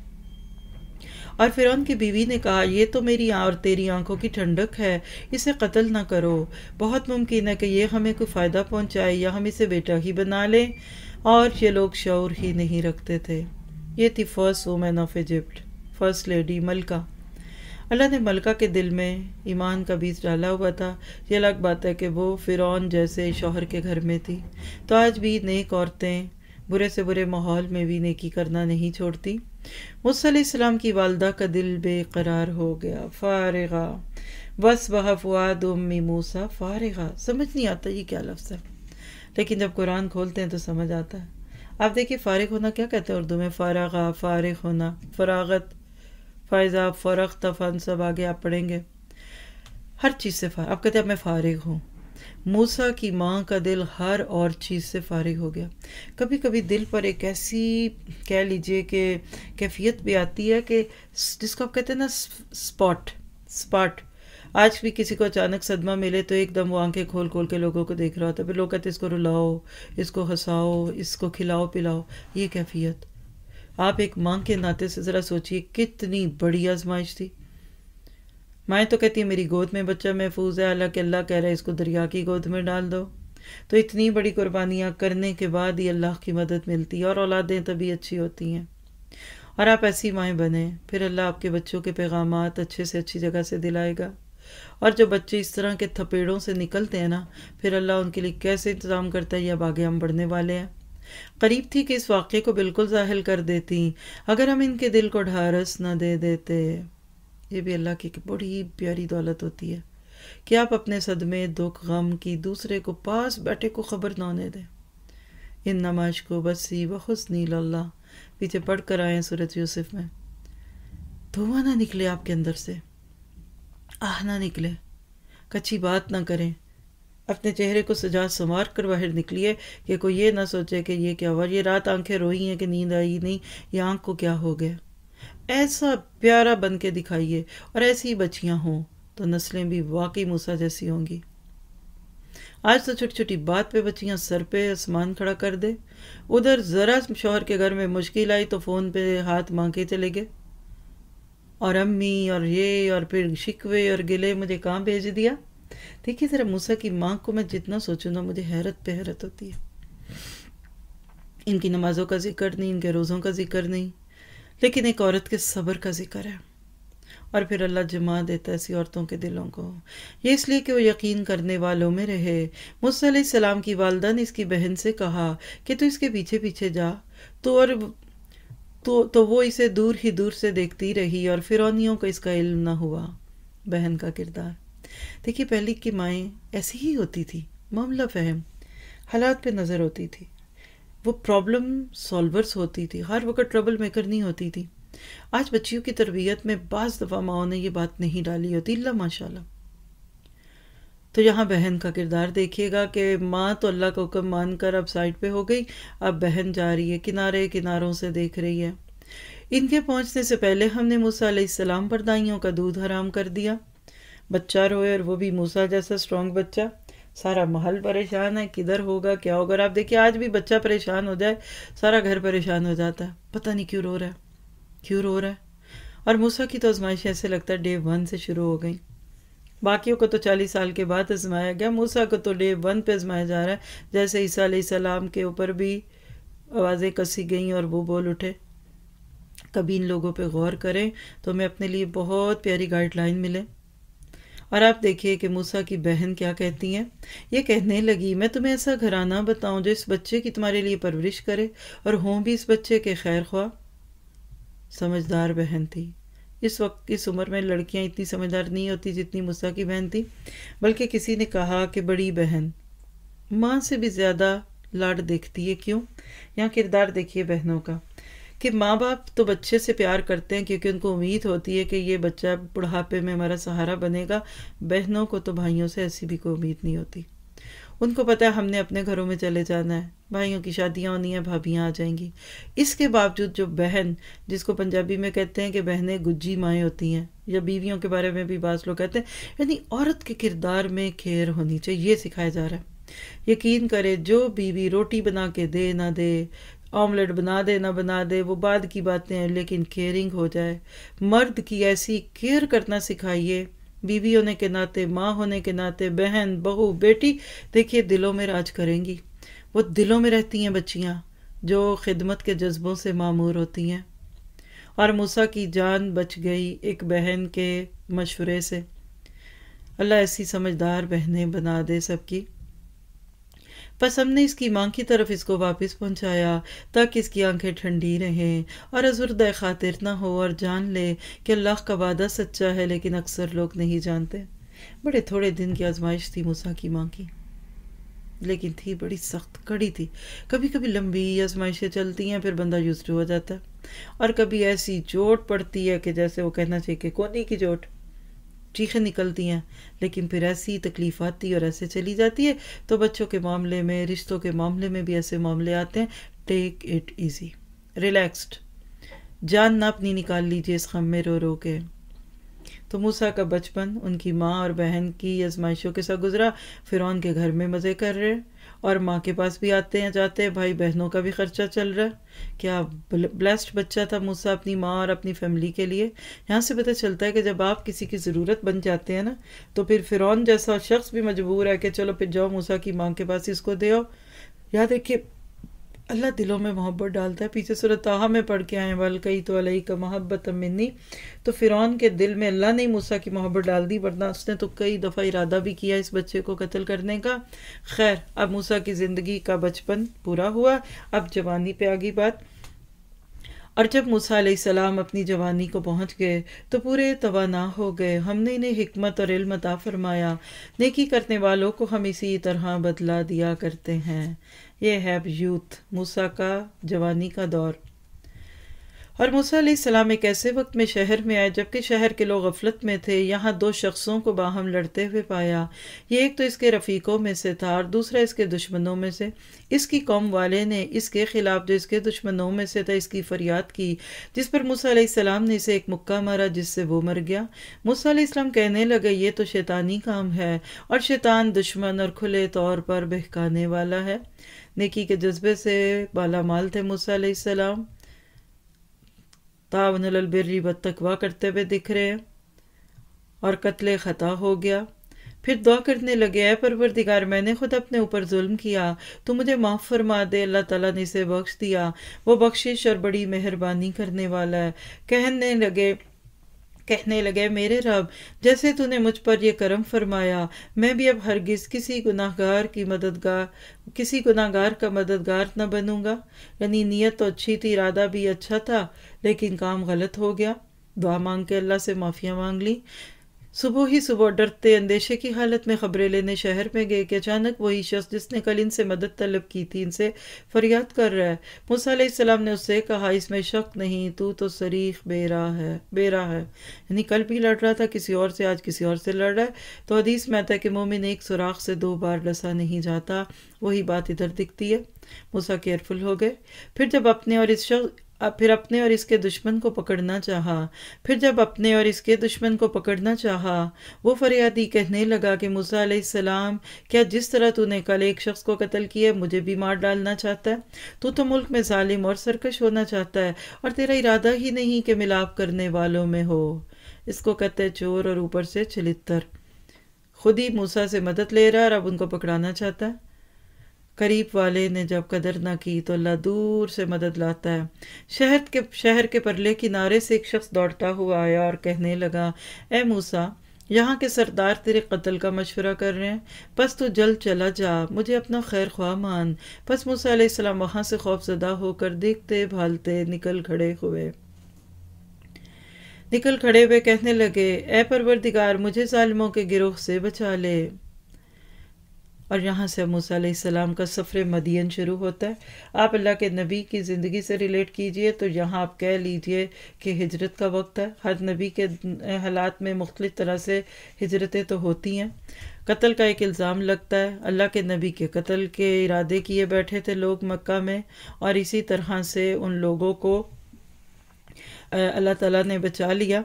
Speaker 2: और फिर उनकी बीवी ने कहा यह तो मेरी और तेरी आंखों की ठंडक है इसे कत्ल ना करो बहुत मुमकिन है कि ये हमें कोई फ़ायदा पहुंचाए या हम इसे बेटा ही बना लें और ये लोग शौर ही नहीं रखते थे ये थी first women of Egypt first lady मलका अल्लाह ने मलका के दिल में ईमान का बीज डाला हुआ था ये अलग बात है कि वो फ़िरौन जैसे शौहर के घर में थी तो आज भी नेक औरतें बुरे से बुरे माहौल में भी नेकी करना नहीं छोड़ती मुसलम की वालदा का दिल बेकरार हो गया फारेगा बस बह फवाद उम्मी मूसा फारगा समझ नहीं आता ये क्या लफ्ज़ है लेकिन जब कुरान खोलते हैं तो समझ आता है आप देखिए फ़ारग होना क्या कहते हैं उर्दू में फ़ारगा फ़ारग होना फ़रागत फ़ायज़ा फ़रख तफन सब आगे आप पढ़ेंगे हर चीज़ से फ़ार आप कहते हैं मैं फ़ारग हूँ मूसा की माँ का दिल हर और चीज़ से फारिग हो गया कभी कभी दिल पर एक ऐसी कह लीजिए कि कैफियत भी आती है कि जिसको आप कहते हैं ना स्पॉट स्पॉट आज भी किसी को अचानक सदमा मिले तो एकदम वो आंखें खोल खोल के लोगों को देख रहा होता है फिर लोग कहते हैं इसको रुलाओ इसको हंसाओ इसको खिलाओ पिलाओ ये कैफियत आप एक माँ के नाते से ज़रा सोचिए कितनी बड़ी आजमाइश थी माएँ तो कहती है मेरी गोद में बच्चा महफूज है हालांकि अल्लाह कह रहा है इसको दरिया की गोद में डाल दो तो इतनी बड़ी कुर्बानियाँ करने के बाद ही अल्लाह की मदद मिलती है और औलादें तभी अच्छी होती हैं और आप ऐसी माएँ बने फिर अल्लाह आपके बच्चों के पैगाम अच्छे से अच्छी जगह से दिलाएगा और जो बच्चे इस तरह के थपेड़ों से निकलते हैं ना फिर अल्लाह उनके लिए कैसे इंतज़ाम करता है ये अब आगे हम बढ़ने वाले हैं करीब थी कि इस वाक़े को बिल्कुल जाहिल कर देती अगर हम इनके दिल को ढारस न दे देते ये भी अल्लाह की बड़ी प्यारी दौलत होती है कि आप अपने सदमे दुख गम की दूसरे को पास बैठे को खबर ना होने दें इन नमाज को बसी व नील अल्लाह पीछे पढ़ कर आए सूरत यूसुफ में धुआं ना निकले आपके अंदर से आह ना निकले कच्ची बात ना करें अपने चेहरे को सजा संवार कर बाहर निकलिए कि कोई ये ना सोचे कि ये क्या हुआ ये रात आंखें रोई हैं कि नींद आई नहीं ये आँख को क्या हो गया ऐसा प्यारा बन के दिखाइए और ऐसी ही बच्चियां हों तो नस्लें भी वाकई मूसा जैसी होंगी आज तो छोटी छोटी बात पे बच्चियां सर पे आसमान खड़ा कर दे उधर ज़रा शोहर के घर में मुश्किल आई तो फ़ोन पे हाथ मांग के चले गए और अम्मी और ये और फिर शिकवे और गिले मुझे कहाँ भेज दिया देखिए ज़रा मूसा की माँ को मैं जितना सोचूँ ना मुझे हैरत पे हैरत होती है इनकी नमाज़ों का जिक्र नहीं इनके रोज़ों का जिक्र नहीं लेकिन एक औरत के सब्र का जिक्र है और फिर अल्लाह जमा देता है ऐसी औरतों के दिलों को ये इसलिए कि वो यकीन करने वालों में रहे मूसा सलाम की वालदा ने इसकी बहन से कहा कि तू इसके पीछे पीछे जा तो और तो तो वो इसे दूर ही दूर से देखती रही और फिरौनियों को इसका इल्म ना हुआ बहन का किरदार देखिए पहली की माएँ ऐसी ही होती थी मामला फहम हालात पे नज़र होती थी वो प्रॉब्लम सॉल्वर्स होती थी हर वक्त ट्रबल मेकर नहीं होती थी आज बच्चियों की तरबियत में बाज़ दफ़ा माओ ने ये बात नहीं डाली होती अल्लाह माशाल्लाह तो यहाँ बहन का किरदार देखिएगा कि माँ तो अल्लाह का हुक्म मान कर अब साइड पे हो गई अब बहन जा रही है किनारे किनारों से देख रही है इनके पहुँचने से पहले हमने मूसा सलाम पर दाइयों का दूध हराम कर दिया बच्चा रोए और वो भी मूसा जैसा स्ट्रॉन्ग बच्चा सारा महल परेशान है किधर होगा क्या होगा आप देखिए आज भी बच्चा परेशान हो जाए सारा घर परेशान हो जाता है पता नहीं क्यों रो रहा है क्यों रो रहा है और मूसा की तो आजमाइश ऐसे लगता है डे वन से शुरू हो गई बाकियों को तो चालीस साल के बाद आजमाया गया मूसा को तो डे वन पे आजमाया जा रहा है जैसे ईसा सलाम के ऊपर भी आवाज़ें कसी गई और वो बोल उठे कभी इन लोगों पे गौर करें तो हमें अपने लिए बहुत प्यारी गाइडलाइन मिले और आप देखिए कि मूसा की बहन क्या कहती हैं ये कहने लगी मैं तुम्हें ऐसा घराना बताऊं जो इस बच्चे की तुम्हारे लिए परवरिश करे और हों भी इस बच्चे के खैर ख्वा समझदार बहन थी इस वक्त इस उम्र में लड़कियां इतनी समझदार नहीं होती जितनी मूसा की बहन थी बल्कि किसी ने कहा कि बड़ी बहन माँ से भी ज़्यादा लाड देखती है क्यों यहाँ किरदार देखिए बहनों का कि माँ बाप तो बच्चे से प्यार करते हैं क्योंकि उनको उम्मीद होती है कि ये बच्चा बुढ़ापे में हमारा सहारा बनेगा बहनों को तो भाइयों से ऐसी भी कोई उम्मीद नहीं होती उनको पता है हमने अपने घरों में चले जाना है भाइयों की शादियाँ होनी है भाभियाँ आ जाएंगी इसके बावजूद जो बहन जिसको पंजाबी में कहते हैं कि बहनें गुज्जी माएँ होती हैं या बीवियों के बारे में भी बाज़ लोग कहते हैं यानी औरत के किरदार में खेर होनी चाहिए ये सिखाया जा रहा है यकीन करे जो बीवी रोटी बना के दे ना दे ऑमलेट बना दे ना बना दे वो बाद की बातें हैं लेकिन केयरिंग हो जाए मर्द की ऐसी केयर करना सिखाइए बीवी होने के नाते माँ होने के नाते बहन बहू बेटी देखिए दिलों में राज करेंगी वो दिलों में रहती हैं बच्चियाँ जो खिदमत के जज्बों से मामूर होती हैं और मूसा की जान बच गई एक बहन के मशवरे से अल्लाह ऐसी समझदार बहनें बना दे सबकी बस हमने इसकी माँ की तरफ इसको वापस पहुँचाया ताकि इसकी आंखें ठंडी रहें और अजुरद खातिर ना हो और जान ले कि अल्लाह का वादा सच्चा है लेकिन अक्सर लोग नहीं जानते बड़े थोड़े दिन की आजमाइश थी मूसा की माँ की लेकिन थी बड़ी सख्त कड़ी थी कभी कभी लंबी आजमाइशें चलती हैं फिर बंदा यूज हो जाता है और कभी ऐसी चोट पड़ती है कि जैसे वो कहना चाहिए कि कोनी की चोट चीखें निकलती हैं लेकिन फिर ऐसी तकलीफ आती है और ऐसे चली जाती है तो बच्चों के मामले में रिश्तों के मामले में भी ऐसे मामले आते हैं टेक इट ईजी रिलैक्सड जान ना अपनी निकाल लीजिए इस खम में रो रो के तो मूसा का बचपन उनकी माँ और बहन की आजमाइशों के साथ गुजरा फिर के घर में मज़े कर रहे और माँ के पास भी आते हैं जाते हैं भाई बहनों का भी ख़र्चा चल रहा है क्या ब्लेस्ड बच्चा था मूसा अपनी माँ और अपनी फैमिली के लिए यहाँ से पता चलता है कि जब आप किसी की ज़रूरत बन जाते हैं ना तो फिर फ़िरौन जैसा शख्स भी मजबूर है कि चलो फिर जाओ मूसा की माँ के पास इसको दे आओ यहाँ देखिए अल्लाह दिलों में मोहब्बत डालता है पीछे सूरताहा में पढ़ के आए कई तो अलई का मोहब्बत मिन्नी तो फ़िरौन के दिल में अल्लाह ने मूसा की मोहब्बत डाल दी वरना उसने तो कई दफ़ा इरादा भी किया इस बच्चे को कत्ल करने का खैर अब मूसा की ज़िंदगी का बचपन पूरा हुआ अब जवानी पे आ गई बात और जब मूसा सलाम अपनी जवानी को पहुंच गए तो पूरे तोाना हो गए हमने इन्हें हमत और इल्म अता फरमाया नेकी करने वालों को हम इसी तरह बदला दिया करते हैं ये हैब यूथ मूसा का जवानी का दौर और मूसा सलाम एक ऐसे वक्त में शहर में आए जबकि शहर के लोग गफलत में थे यहाँ दो शख्सों को बाहम लड़ते हुए पाया ये एक तो इसके रफ़ीकों में से था और दूसरा इसके दुश्मनों में से इसकी कौम वाले ने इसके ख़िलाफ़ जो इसके दुश्मनों में से था इसकी फरियाद की जिस पर मूसा सलाम ने इसे एक मुक्का मारा जिससे वो मर गया मूसा इस्लाम कहने लगे ये तो शैतानी काम है और शैतान दुश्मन और खुले तौर पर बहकाने वाला है निकी के जज्बे से बाला माल थे मूसा सलाम तावन बिरली बदतकवा करते हुए दिख रहे हैं और कत्ल ख़ता हो गया फिर दुआ करने लगे ऐ परवरदिगार मैंने खुद अपने ऊपर जुल्म किया तो मुझे माफ़ फरमा दे अल्लाह ताला ने इसे बख्श दिया वो बख्शिश और बड़ी मेहरबानी करने वाला है कहने लगे कहने लगे मेरे रब जैसे तूने मुझ पर यह करम फरमाया मैं भी अब हरगिज किसी गुनाहगार की मददगार किसी गुनाहगार का मददगार न बनूंगा यानी नीयत तो अच्छी थी इरादा भी अच्छा था लेकिन काम गलत हो गया दुआ मांग के अल्लाह से माफ़ियाँ मांग ली सुबह ही सुबह डरते अंदेशे की हालत में खबरें लेने शहर में गए कि अचानक वही शख्स जिसने कल इनसे मदद तलब की थी इनसे फरियाद कर रहा है सलाम ने उससे कहा इसमें शक नहीं तू तो शरीक बेरा है बेरा है यानी कल भी लड़ रहा था किसी और से आज किसी और से लड़ रहा है तो हदीस में आता है कि मोमिन एक सुराख से दो बार लसा नहीं जाता वही बात इधर दिखती है मूसा केयरफुल हो गए फिर जब अपने और इस शख्स अब फिर अपने और इसके दुश्मन को पकड़ना चाहा फिर जब अपने और इसके दुश्मन को पकड़ना चाहा वो फरियादी कहने लगा कि मूसा सलाम क्या जिस तरह तूने कल एक शख्स को कत्ल किया मुझे भी मार डालना चाहता है तू तो मुल्क में जालिम और सरकश होना चाहता है और तेरा इरादा ही नहीं कि मिलाप करने वालों में हो इसको कहते चोर और ऊपर से चलितर खुद ही मूसा से मदद ले रहा है और अब उनको पकड़ाना चाहता है करीब वाले ने जब कदर ना की तो अल्लाह दूर से मदद लाता है शहर के शहर के परले किनारे से एक शख्स दौड़ता हुआ आया और कहने लगा ए मूसा यहाँ के सरदार तेरे कत्ल का मशवरा कर रहे हैं बस तू जल्द चला जा मुझे अपना खैर ख्वाह मान बस मूसा अलैहिस्सलाम वहाँ से खौफजदा होकर देखते भालते निकल खड़े हुए निकल खड़े हुए कहने लगे ए परवरदिगार मुझे जालिमों के गिरोह से बचा ले और यहाँ से मूसम का सफ़र मदीन शुरू होता है आप अल्लाह के नबी की ज़िंदगी से रिलेट कीजिए तो यहाँ आप कह लीजिए कि हिजरत का वक्त है हर नबी के हालात में मुख्तलिफ़ तरह से हिजरतें तो होती हैं कत्ल का एक इल्ज़ाम लगता है अल्लाह के नबी के कत्ल के इरादे किए बैठे थे लोग मक्का में और इसी तरह से उन लोगों को अल्लाह ताला ने बचा लिया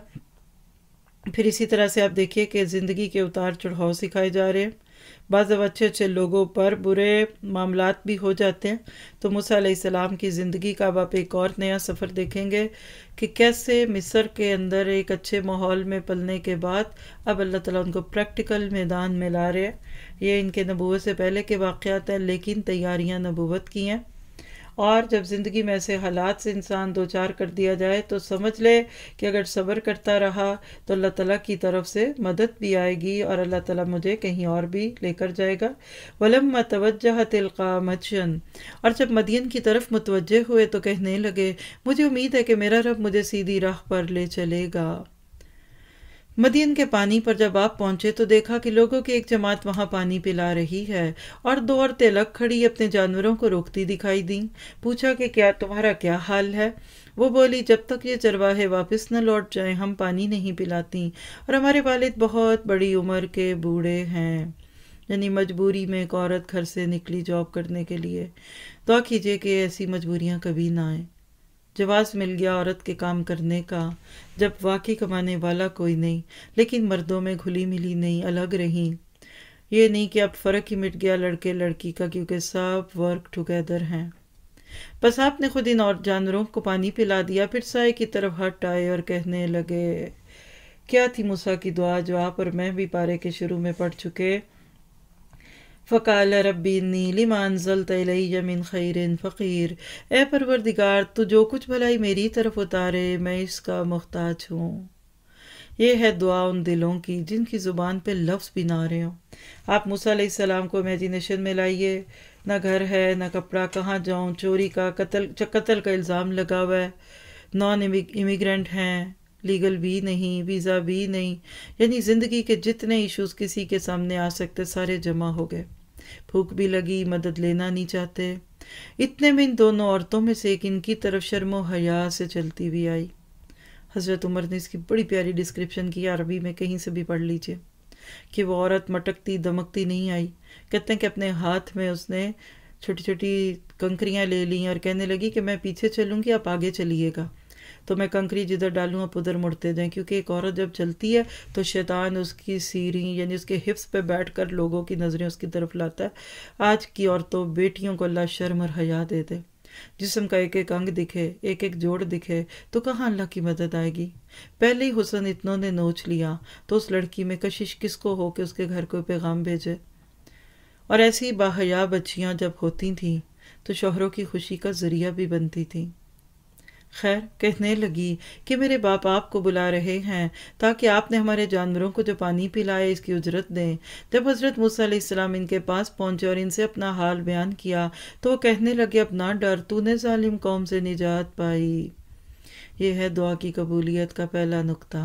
Speaker 2: फिर इसी तरह से आप देखिए कि ज़िंदगी के उतार चढ़ाव सिखाए जा रहे हैं बाज़ अच्छे अच्छे लोगों पर बुरे मामला भी हो जाते हैं तो मूसीम की ज़िंदगी का अब आप एक और नया सफ़र देखेंगे कि कैसे मिस्र के अंदर एक अच्छे माहौल में पलने के बाद अब अल्लाह ताला उनको प्रैक्टिकल मैदान में ला रहे हैं ये इनके नबूत से पहले के वाक़ हैं लेकिन तैयारियां नबूत की हैं और जब ज़िंदगी में ऐसे हालात से इंसान दो चार कर दिया जाए तो समझ ले कि अगर सब्र करता रहा तो अल्लाह ताला की तरफ से मदद भी आएगी और अल्लाह ताला मुझे कहीं और भी लेकर जाएगा वलम मतवजह तिलका मचन और जब मदियन की तरफ मुतवजह हुए तो कहने लगे मुझे उम्मीद है कि मेरा रब मुझे सीधी राह पर ले चलेगा मदियन के पानी पर जब आप पहुंचे तो देखा कि लोगों की एक जमात वहां पानी पिला रही है और दो और तेलक खड़ी अपने जानवरों को रोकती दिखाई दी पूछा कि क्या तुम्हारा क्या हाल है वो बोली जब तक ये चरवाहे वापस न लौट जाएं हम पानी नहीं पिलाती और हमारे वालिद बहुत बड़ी उम्र के बूढ़े हैं यानी मजबूरी में एक औरत घर से निकली जॉब करने के लिए दुआ कीजिए कि ऐसी मजबूरियाँ कभी ना आएँ जवाब मिल गया औरत के काम करने का जब वाकई कमाने वाला कोई नहीं लेकिन मर्दों में घुली मिली नहीं अलग रही ये नहीं कि अब फ़र्क ही मिट गया लड़के लड़की का क्योंकि सब वर्क टुगेदर हैं बस आपने खुद इन और जानवरों को पानी पिला दिया फिर साय की तरफ हट आए और कहने लगे क्या थी मूसा की दुआ जो आप और मैं भी पारे के शुरू में पढ़ चुके फ़काल रबी नीली मानजल तलैय मिन खैर फ़कीर ए परवरदिगार तो जो कुछ भलाई मेरी तरफ उतारे मैं इसका मुहताज हूँ ये है दुआ उन दिलों की जिनकी ज़ुबान पे लफ्ज़ भी ना रहे हो आप मूसा को इमेजिनेशन में लाइए ना घर है ना कपड़ा कहाँ जाऊँ चोरी का कतल कत्ल का इल्ज़ाम लगा हुआ है नॉन इमिग्रेंट हैं लीगल भी नहीं वीज़ा भी नहीं यानी ज़िंदगी के जितने इश्यूज़ किसी के सामने आ सकते सारे जमा हो गए भूख भी लगी मदद लेना नहीं चाहते इतने में इन दोनों औरतों में से एक इनकी तरफ शर्मो हया से चलती हुई आई हज़रत उमर ने इसकी बड़ी प्यारी डिस्क्रिप्शन की अरबी में कहीं से भी पढ़ लीजिए कि वो औरत मटकती दमकती नहीं आई कहते हैं कि अपने हाथ में उसने छोटी छोटी कंकरियाँ ले ली और कहने लगी कि मैं पीछे चलूँगी आप आगे चलिएगा तो मैं कंकरी जिधर डालूँ आप उधर मुड़ते जाएँ क्योंकि एक औरत जब चलती है तो शैतान उसकी सीरी यानी उसके हिप्स पर बैठ कर लोगों की नज़रें उसकी तरफ लाता है आज की औरतों बेटियों को अल्लाह शर्म और हया दे दे जिसम का एक एक अंग दिखे एक एक जोड़ दिखे तो कहाँ अल्लाह की मदद आएगी पहले ही हुसन इतनों ने नोच लिया तो उस लड़की में कशिश किसको हो कि उसके घर को पैगाम भेजे और ऐसी बाहया बच्चियाँ जब होती थीं तो शोहरों की खुशी का ज़रिया भी बनती थीं खैर कहने लगी कि मेरे बाप आपको बुला रहे हैं ताकि आपने हमारे जानवरों को जो पानी पिलाया इसकी उजरत दें जब हज़रत मूसा इनके पास पहुंचे और इनसे अपना हाल बयान किया तो वो कहने लगे अब ना डर तूने जालिम कौम से निजात पाई यह है दुआ की कबूलियत का पहला नुकता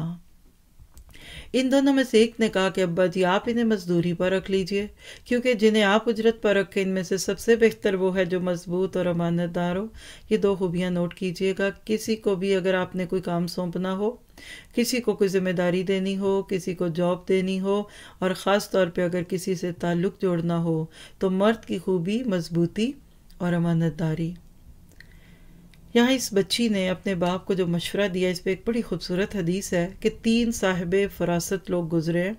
Speaker 2: इन दोनों में से एक ने कहा कि अब्बा जी आप इन्हें मजदूरी पर रख लीजिए क्योंकि जिन्हें आप उजरत पर रखें इनमें से सबसे बेहतर वो है जो मजबूत और अमानतदार हो ये दो खूबियाँ नोट कीजिएगा किसी को भी अगर आपने कोई काम सौंपना हो किसी को कोई जिम्मेदारी देनी हो किसी को जॉब देनी हो और ख़ास तौर पर अगर किसी से ताल्लुक़ जोड़ना हो तो मर्द की खूबी मजबूती और अमानतदारी यहाँ इस बच्ची ने अपने बाप को जो मशवरा दिया इस पर एक बड़ी खूबसूरत हदीस है कि तीन साहिब फरासत लोग गुजरे हैं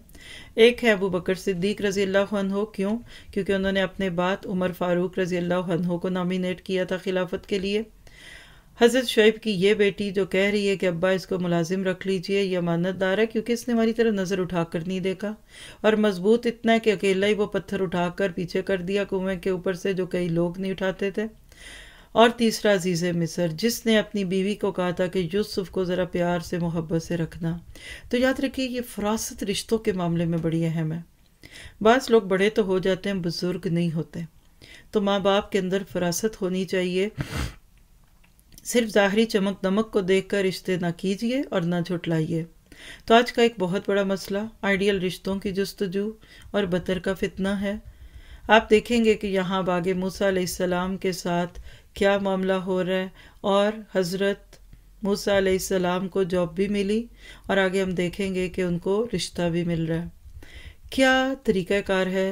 Speaker 2: एक है अबू बकर सिद्दीक रज़ी अल्लाह हो क्यों क्योंकि उन्होंने अपने बात उमर फ़ारूक रज़ी अल्लाह हो को नामिनेट किया था खिलाफत के लिए हज़रत शुब की ये बेटी जो कह रही है कि अब्बा इसको मुलाजिम रख लीजिए यह अमानतदार है क्योंकि इसने हमारी तरह नज़र उठा कर नहीं देखा और मजबूत इतना है कि अकेला ही वो पत्थर उठा कर पीछे कर दिया कुएं के ऊपर से जो कई लोग नहीं उठाते थे और तीसरा अजीज़ मिसर जिसने अपनी बीवी को कहा था कि यूसुफ को ज़रा प्यार से मोहब्बत से रखना तो याद रखिए ये फरासत रिश्तों के मामले में बड़ी अहम है बस लोग बड़े तो हो जाते हैं बुज़ुर्ग नहीं होते तो माँ बाप के अंदर फरासत होनी चाहिए सिर्फ ज़ाहरी चमक दमक को कर रिश्ते ना कीजिए और ना झुटलाइए तो आज का एक बहुत बड़ा मसला आइडियल रिश्तों की जस्तजू और बतर का फितना है आप देखेंगे कि यहाँ बागे मूसा सलाम के साथ क्या मामला हो रहा है और हज़रत मूसा सलाम को जॉब भी मिली और आगे हम देखेंगे कि उनको रिश्ता भी मिल रहा है क्या तरीक़ाकार है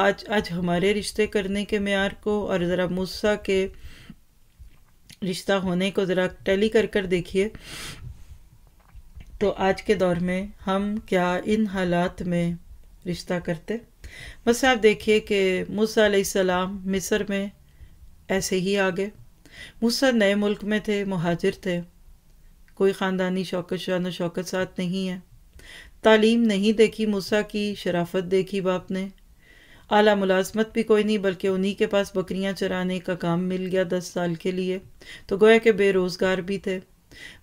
Speaker 2: आज आज हमारे रिश्ते करने के मैार को और ज़रा मूसा के रिश्ता होने को ज़रा टैली कर कर देखिए तो आज के दौर में हम क्या इन हालात में रिश्ता करते बस आप देखिए कि मूसा सलाम मिस्र में ऐसे ही आ गए मुझसे नए मुल्क में थे महाजिर थे कोई ख़ानदानी शौकत शान शौकत साथ नहीं है तालीम नहीं देखी मूसा की शराफत देखी बाप ने आला मुलाजमत भी कोई नहीं बल्कि उन्हीं के पास बकरियां चराने का काम मिल गया दस साल के लिए तो गोया के बेरोज़गार भी थे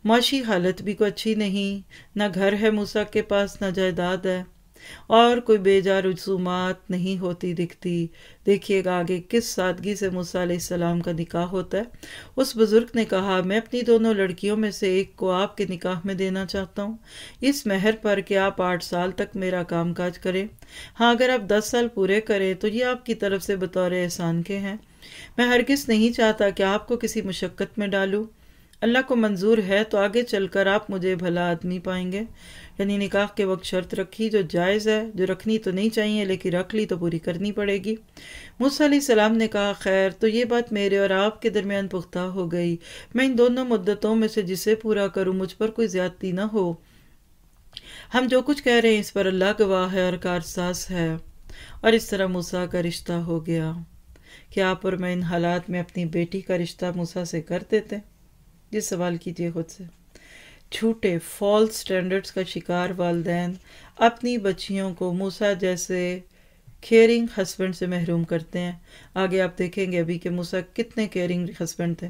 Speaker 2: माशी हालत भी कोई अच्छी नहीं ना घर है मूसा के पास ना जायदाद है और कोई बेजा रसूमात नहीं होती दिखती देखिएगा आगे किस सादगी से मूसा सलाम का निकाह होता है उस बुज़ुर्ग ने कहा मैं अपनी दोनों लड़कियों में से एक को आपके निकाह में देना चाहता हूँ इस महर पर कि आप आठ साल तक मेरा काम काज करें हाँ अगर आप दस साल पूरे करें तो ये आपकी तरफ से बतौर एहसान के हैं मैं हरगिज़ नहीं चाहता कि आपको किसी मुशक्क़त में डालूँ अल्लाह को मंजूर है तो आगे चलकर आप मुझे भला आदमी पाएंगे यानी निकाह के वक्त शर्त रखी जो तो जायज़ है जो रखनी तो नहीं चाहिए लेकिन रख ली तो पूरी करनी पड़ेगी मूसा सलाम ने कहा खैर तो ये बात मेरे और आपके दरमियान पुख्ता हो गई मैं इन दोनों मुद्दतों में से जिसे पूरा करूँ मुझ पर कोई ज़्यादती ना हो हम जो कुछ कह रहे हैं इस पर अल्लाह गवाह है और कारसास है और इस तरह मूसा का रिश्ता हो गया क्या आप और मैं इन हालात में अपनी बेटी का रिश्ता मूसा से कर देते ये सवाल कीजिए खुद से छूटे फॉल्स स्टैंडर्ड्स का शिकार वालदेन अपनी बच्चियों को मूसा जैसे केयरिंग हस्बैंड से महरूम करते हैं आगे आप देखेंगे अभी के मूसा कितने केयरिंग हस्बैंड थे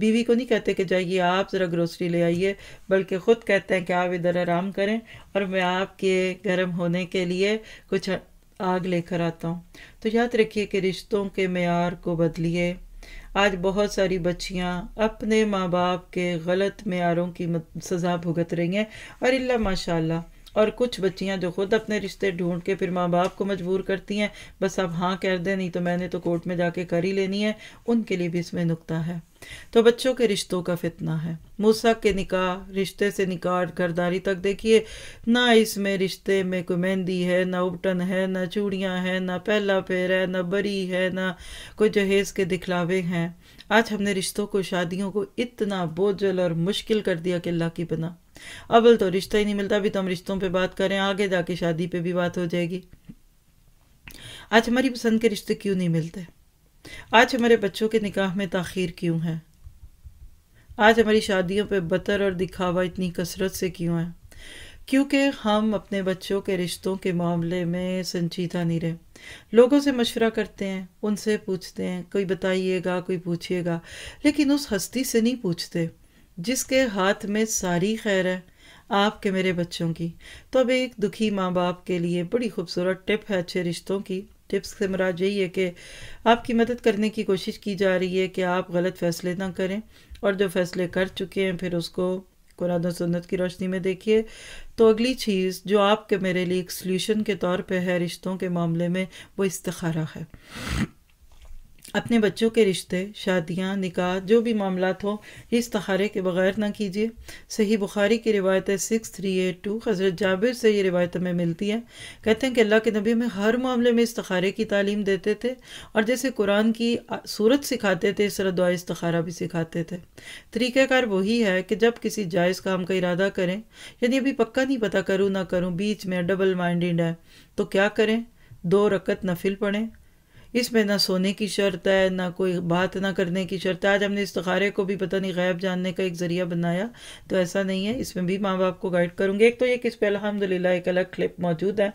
Speaker 2: बीवी को नहीं कहते कि जाइए आप ज़रा ग्रोसरी ले आइए बल्कि ख़ुद कहते हैं कि आप इधर आराम करें और मैं आपके गर्म होने के लिए कुछ आग लेकर आता हूँ तो याद रखिए कि रिश्तों के मैार को बदलिए आज बहुत सारी बच्चियां अपने माँ बाप के गलत मैारों की सज़ा भुगत रही हैं और अल्ला माशाल्लाह और कुछ बच्चियां जो खुद अपने रिश्ते ढूंढ के फिर माँ बाप को मजबूर करती हैं बस आप हाँ कह दें नहीं तो मैंने तो कोर्ट में जाके कर ही लेनी है उनके लिए भी इसमें नुकता है तो बच्चों के रिश्तों का फितना है मूसा के निकाह रिश्ते से निकाह घरदारी तक देखिए ना इसमें रिश्ते में कोई मेहंदी है ना उपटन है ना चूड़ियाँ हैं ना पहला पैर है ना बरी है ना कोई जहेज़ के दिखलावे हैं आज हमने रिश्तों को शादियों को इतना बोझल और मुश्किल कर दिया कि अल्लाह की बना अव्वल तो रिश्ता ही नहीं मिलता अभी तो हम रिश्तों पर बात करें आगे जाके शादी पे भी बात हो जाएगी आज हमारी पसंद के रिश्ते क्यों नहीं मिलते आज हमारे बच्चों के निकाह में तखीर क्यों है आज हमारी शादियों पर बतर और दिखावा इतनी कसरत से क्यों है क्योंकि हम अपने बच्चों के रिश्तों के मामले में संजीदा नहीं रहे लोगों से मशवरा करते हैं उनसे पूछते हैं कोई बताइएगा कोई पूछिएगा लेकिन उस हस्ती से नहीं पूछते जिसके हाथ में सारी खैर है आपके मेरे बच्चों की तो अब एक दुखी माँ बाप के लिए बड़ी खूबसूरत टिप है अच्छे रिश्तों की टिप्स से मराज यही है कि आपकी मदद करने की कोशिश की जा रही है कि आप गलत फैसले ना करें और जो फैसले कर चुके हैं फिर उसको कुरान और सुन्नत की रोशनी में देखिए तो अगली चीज़ जो आपके मेरे लिए एक सोल्यूशन के तौर पे है रिश्तों के मामले में वो इस्तारा है अपने बच्चों के रिश्ते शादियाँ निकाह जो भी मामला हो इस तहारे के बगैर ना कीजिए सही बुखारी की रिवायत है सिक्स थ्री एट टू हज़रत जाबिर से ये रिवायत हमें मिलती है कहते हैं कि अल्लाह के नबी में हर मामले में इस तखारे की तालीम देते थे और जैसे कुरान की सूरत सिखाते थे इस तरह दुआ तखारा भी सिखाते थे तरीक़ाकार वही है कि जब किसी जायज़ काम का इरादा करें यानी अभी पक्का नहीं पता करूँ ना करूँ बीच में डबल माइंडेड है तो क्या करें दो रकत नफिल पढ़ें इसमें ना सोने की शर्त है ना कोई बात ना करने की शर्त है आज हमने तखारे को भी पता नहीं गैब जानने का एक ज़रिया बनाया तो ऐसा नहीं है इसमें भी माँ बाप को गाइड करूँगी एक तो ये किस पर अलहमदिल्ला एक अलग क्लिप मौजूद है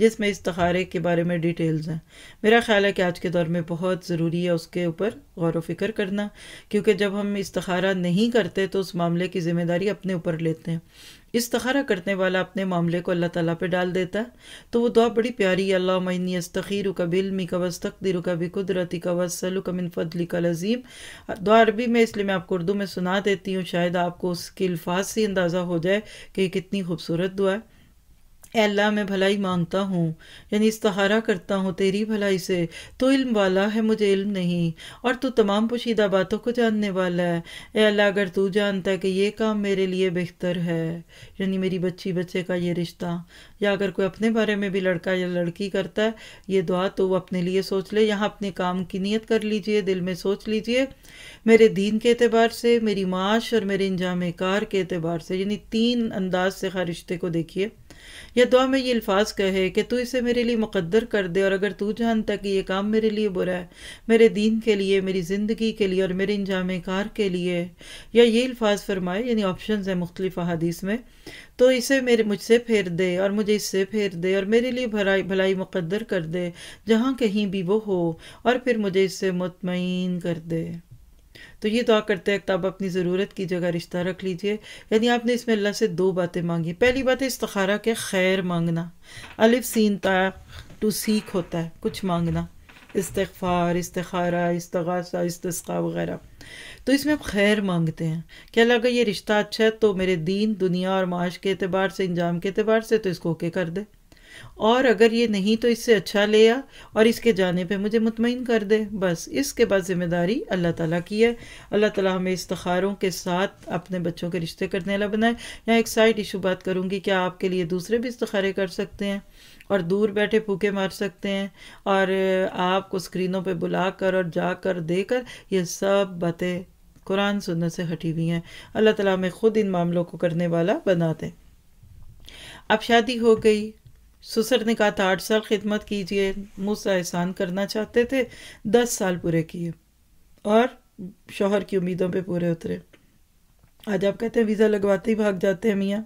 Speaker 2: जिसमें तखारे के बारे में डिटेल्स हैं मेरा ख्याल है कि आज के दौर में बहुत ज़रूरी है उसके ऊपर गौर वफ़िक्र करना क्योंकि जब हम इस्तारा नहीं करते तो उस मामले की ज़िम्मेदारी अपने ऊपर लेते हैं इस्तखारा करने वाला अपने मामले को अल्लाह ताला पे डाल देता है तो वो दुआ बड़ी प्यारी अल्लाह मैनी अस्तखीर का मी का वस्तकदीर का कुदरती का वसल का मिनफदली का लजीम दुआ अरबी में इसलिए मैं आपको उर्दू में सुना देती हूँ शायद आपको उसके अल्फाज से अंदाज़ा हो जाए कि कितनी खूबसूरत दुआ है अल्लाह मैं भलाई मांगता हूँ यानी इस्तहारा करता हूँ तेरी भलाई से तो इल्म वाला है मुझे इल्म नहीं और तू तमाम पोशीदा बातों को जानने वाला है ए अल्लाह अगर तू जानता है कि ये काम मेरे लिए बेहतर है यानी मेरी बच्ची बच्चे का ये रिश्ता या अगर कोई अपने बारे में भी लड़का या लड़की करता है ये दुआ तो वो अपने लिए सोच ले यहाँ अपने काम की नीयत कर लीजिए दिल में सोच लीजिए मेरे दीन के अतबार से मेरी माश और मेरे इंजाम कार के अतबार से यानी तीन अंदाज से हर रिश्ते को देखिए या दुआ में ये अल्फाज कहे कि तू इसे मेरे लिए मुकद्दर कर दे और अगर तू जानता कि यह काम मेरे लिए बुरा है मेरे दीन के लिए मेरी ज़िंदगी के लिए और मेरे इंजाम कार के लिए या ये अल्फाज फरमाए यानी ऑप्शन हैं मुख्तलिफ अहादीस में तो इसे मेरे मुझसे फेर दे और मुझे इससे फेर दे और मेरे लिए भलाई भलाई मुकद्दर कर दे जहाँ कहीं भी वो हो और फिर मुझे इससे मुतमिन कर दे तो ये दुआ करते हैं आप अपनी ज़रूरत की जगह रिश्ता रख लीजिए यानी आपने इसमें अल्लाह से दो बातें मांगी पहली बात है इस्तारा के खैर मांगना अलिफ सीन ता टू सीख होता है कुछ मांगना इस्तफ़ार इस्तारा इस्तगासा इस्तस्का वगैरह तो इसमें आप खैर मांगते हैं क्या लगा ये रिश्ता अच्छा है तो मेरे दीन दुनिया और माश के अतबार से इंजाम के अतबार से तो इसको ओके कर दे और अगर ये नहीं तो इससे अच्छा ले आ और इसके जाने पे मुझे मुतमिन कर दे बस इसके बाद ज़िम्मेदारी अल्लाह ताला की है अल्लाह ताला हमें इस्तारों के साथ अपने बच्चों के रिश्ते करने वाला बनाए यहाँ एक साइड इशू बात करूँगी क्या आपके लिए दूसरे भी इस्तारे कर सकते हैं और दूर बैठे फूके मार सकते हैं और आपको स्क्रीनों पर बुला कर और जा कर देकर ये सब बातें कुरान सुनने से हटी हुई हैं अल्लाह ताला हमें ख़ुद इन मामलों को करने वाला बना दें अब शादी हो गई सुसर ने कहा था आठ साल खिदमत कीजिए मुझसे एहसान करना चाहते थे दस साल पूरे किए और शोहर की उम्मीदों पे पूरे उतरे आज आप कहते हैं वीज़ा लगवाते ही भाग जाते हैं मियाँ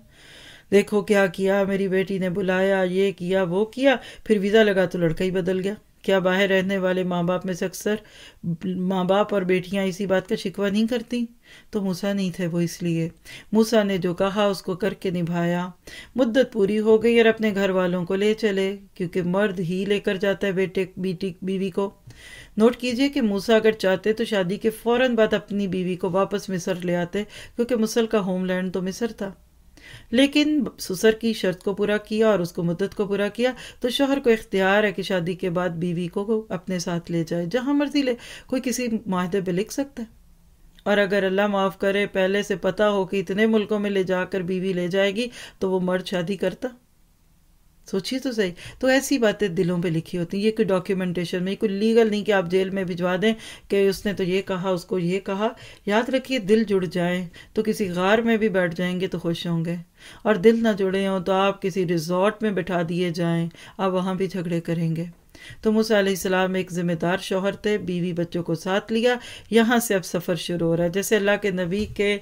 Speaker 2: देखो क्या किया मेरी बेटी ने बुलाया ये किया वो किया फिर वीज़ा लगा तो लड़का ही बदल गया क्या बाहर रहने वाले माँ बाप में से अक्सर माँ बाप और बेटियाँ इसी बात का शिकवा नहीं करती तो मूसा नहीं थे वो इसलिए मूसा ने जो कहा उसको करके निभाया मुद्दत पूरी हो गई और अपने घर वालों को ले चले क्योंकि मर्द ही लेकर जाता है बेटे बीटी बीवी को नोट कीजिए कि मूसा अगर चाहते तो शादी के फ़ौरन बाद अपनी बीवी को वापस मिस्र ले आते क्योंकि मुसल का होमलैंड तो मिस्र था लेकिन ससुर की शर्त को पूरा किया और उसको मुद्दत को पूरा किया तो शोहर को इख्तियार है कि शादी के बाद बीवी को अपने साथ ले जाए जहाँ मर्जी ले कोई किसी माहदे पर लिख सकता है और अगर अल्लाह माफ़ करे पहले से पता हो कि इतने मुल्कों में ले जाकर बीवी ले जाएगी तो वो मर्द शादी करता सोचिए तो सही तो ऐसी बातें दिलों पे लिखी होती हैं ये कोई डॉक्यूमेंटेशन में कोई लीगल नहीं कि आप जेल में भिजवा दें कि उसने तो ये कहा उसको ये कहा याद रखिए दिल जुड़ जाए तो किसी गार में भी बैठ जाएंगे तो खुश होंगे और दिल ना जुड़े हों तो आप किसी रिजॉर्ट में बैठा दिए जाएँ आप वहाँ भी झगड़े करेंगे तो मूसा सलाम एक ज़िम्मेदार शोहर थे बीवी बच्चों को साथ लिया यहाँ से अब सफ़र शुरू हो रहा है जैसे अल्लाह के नबी के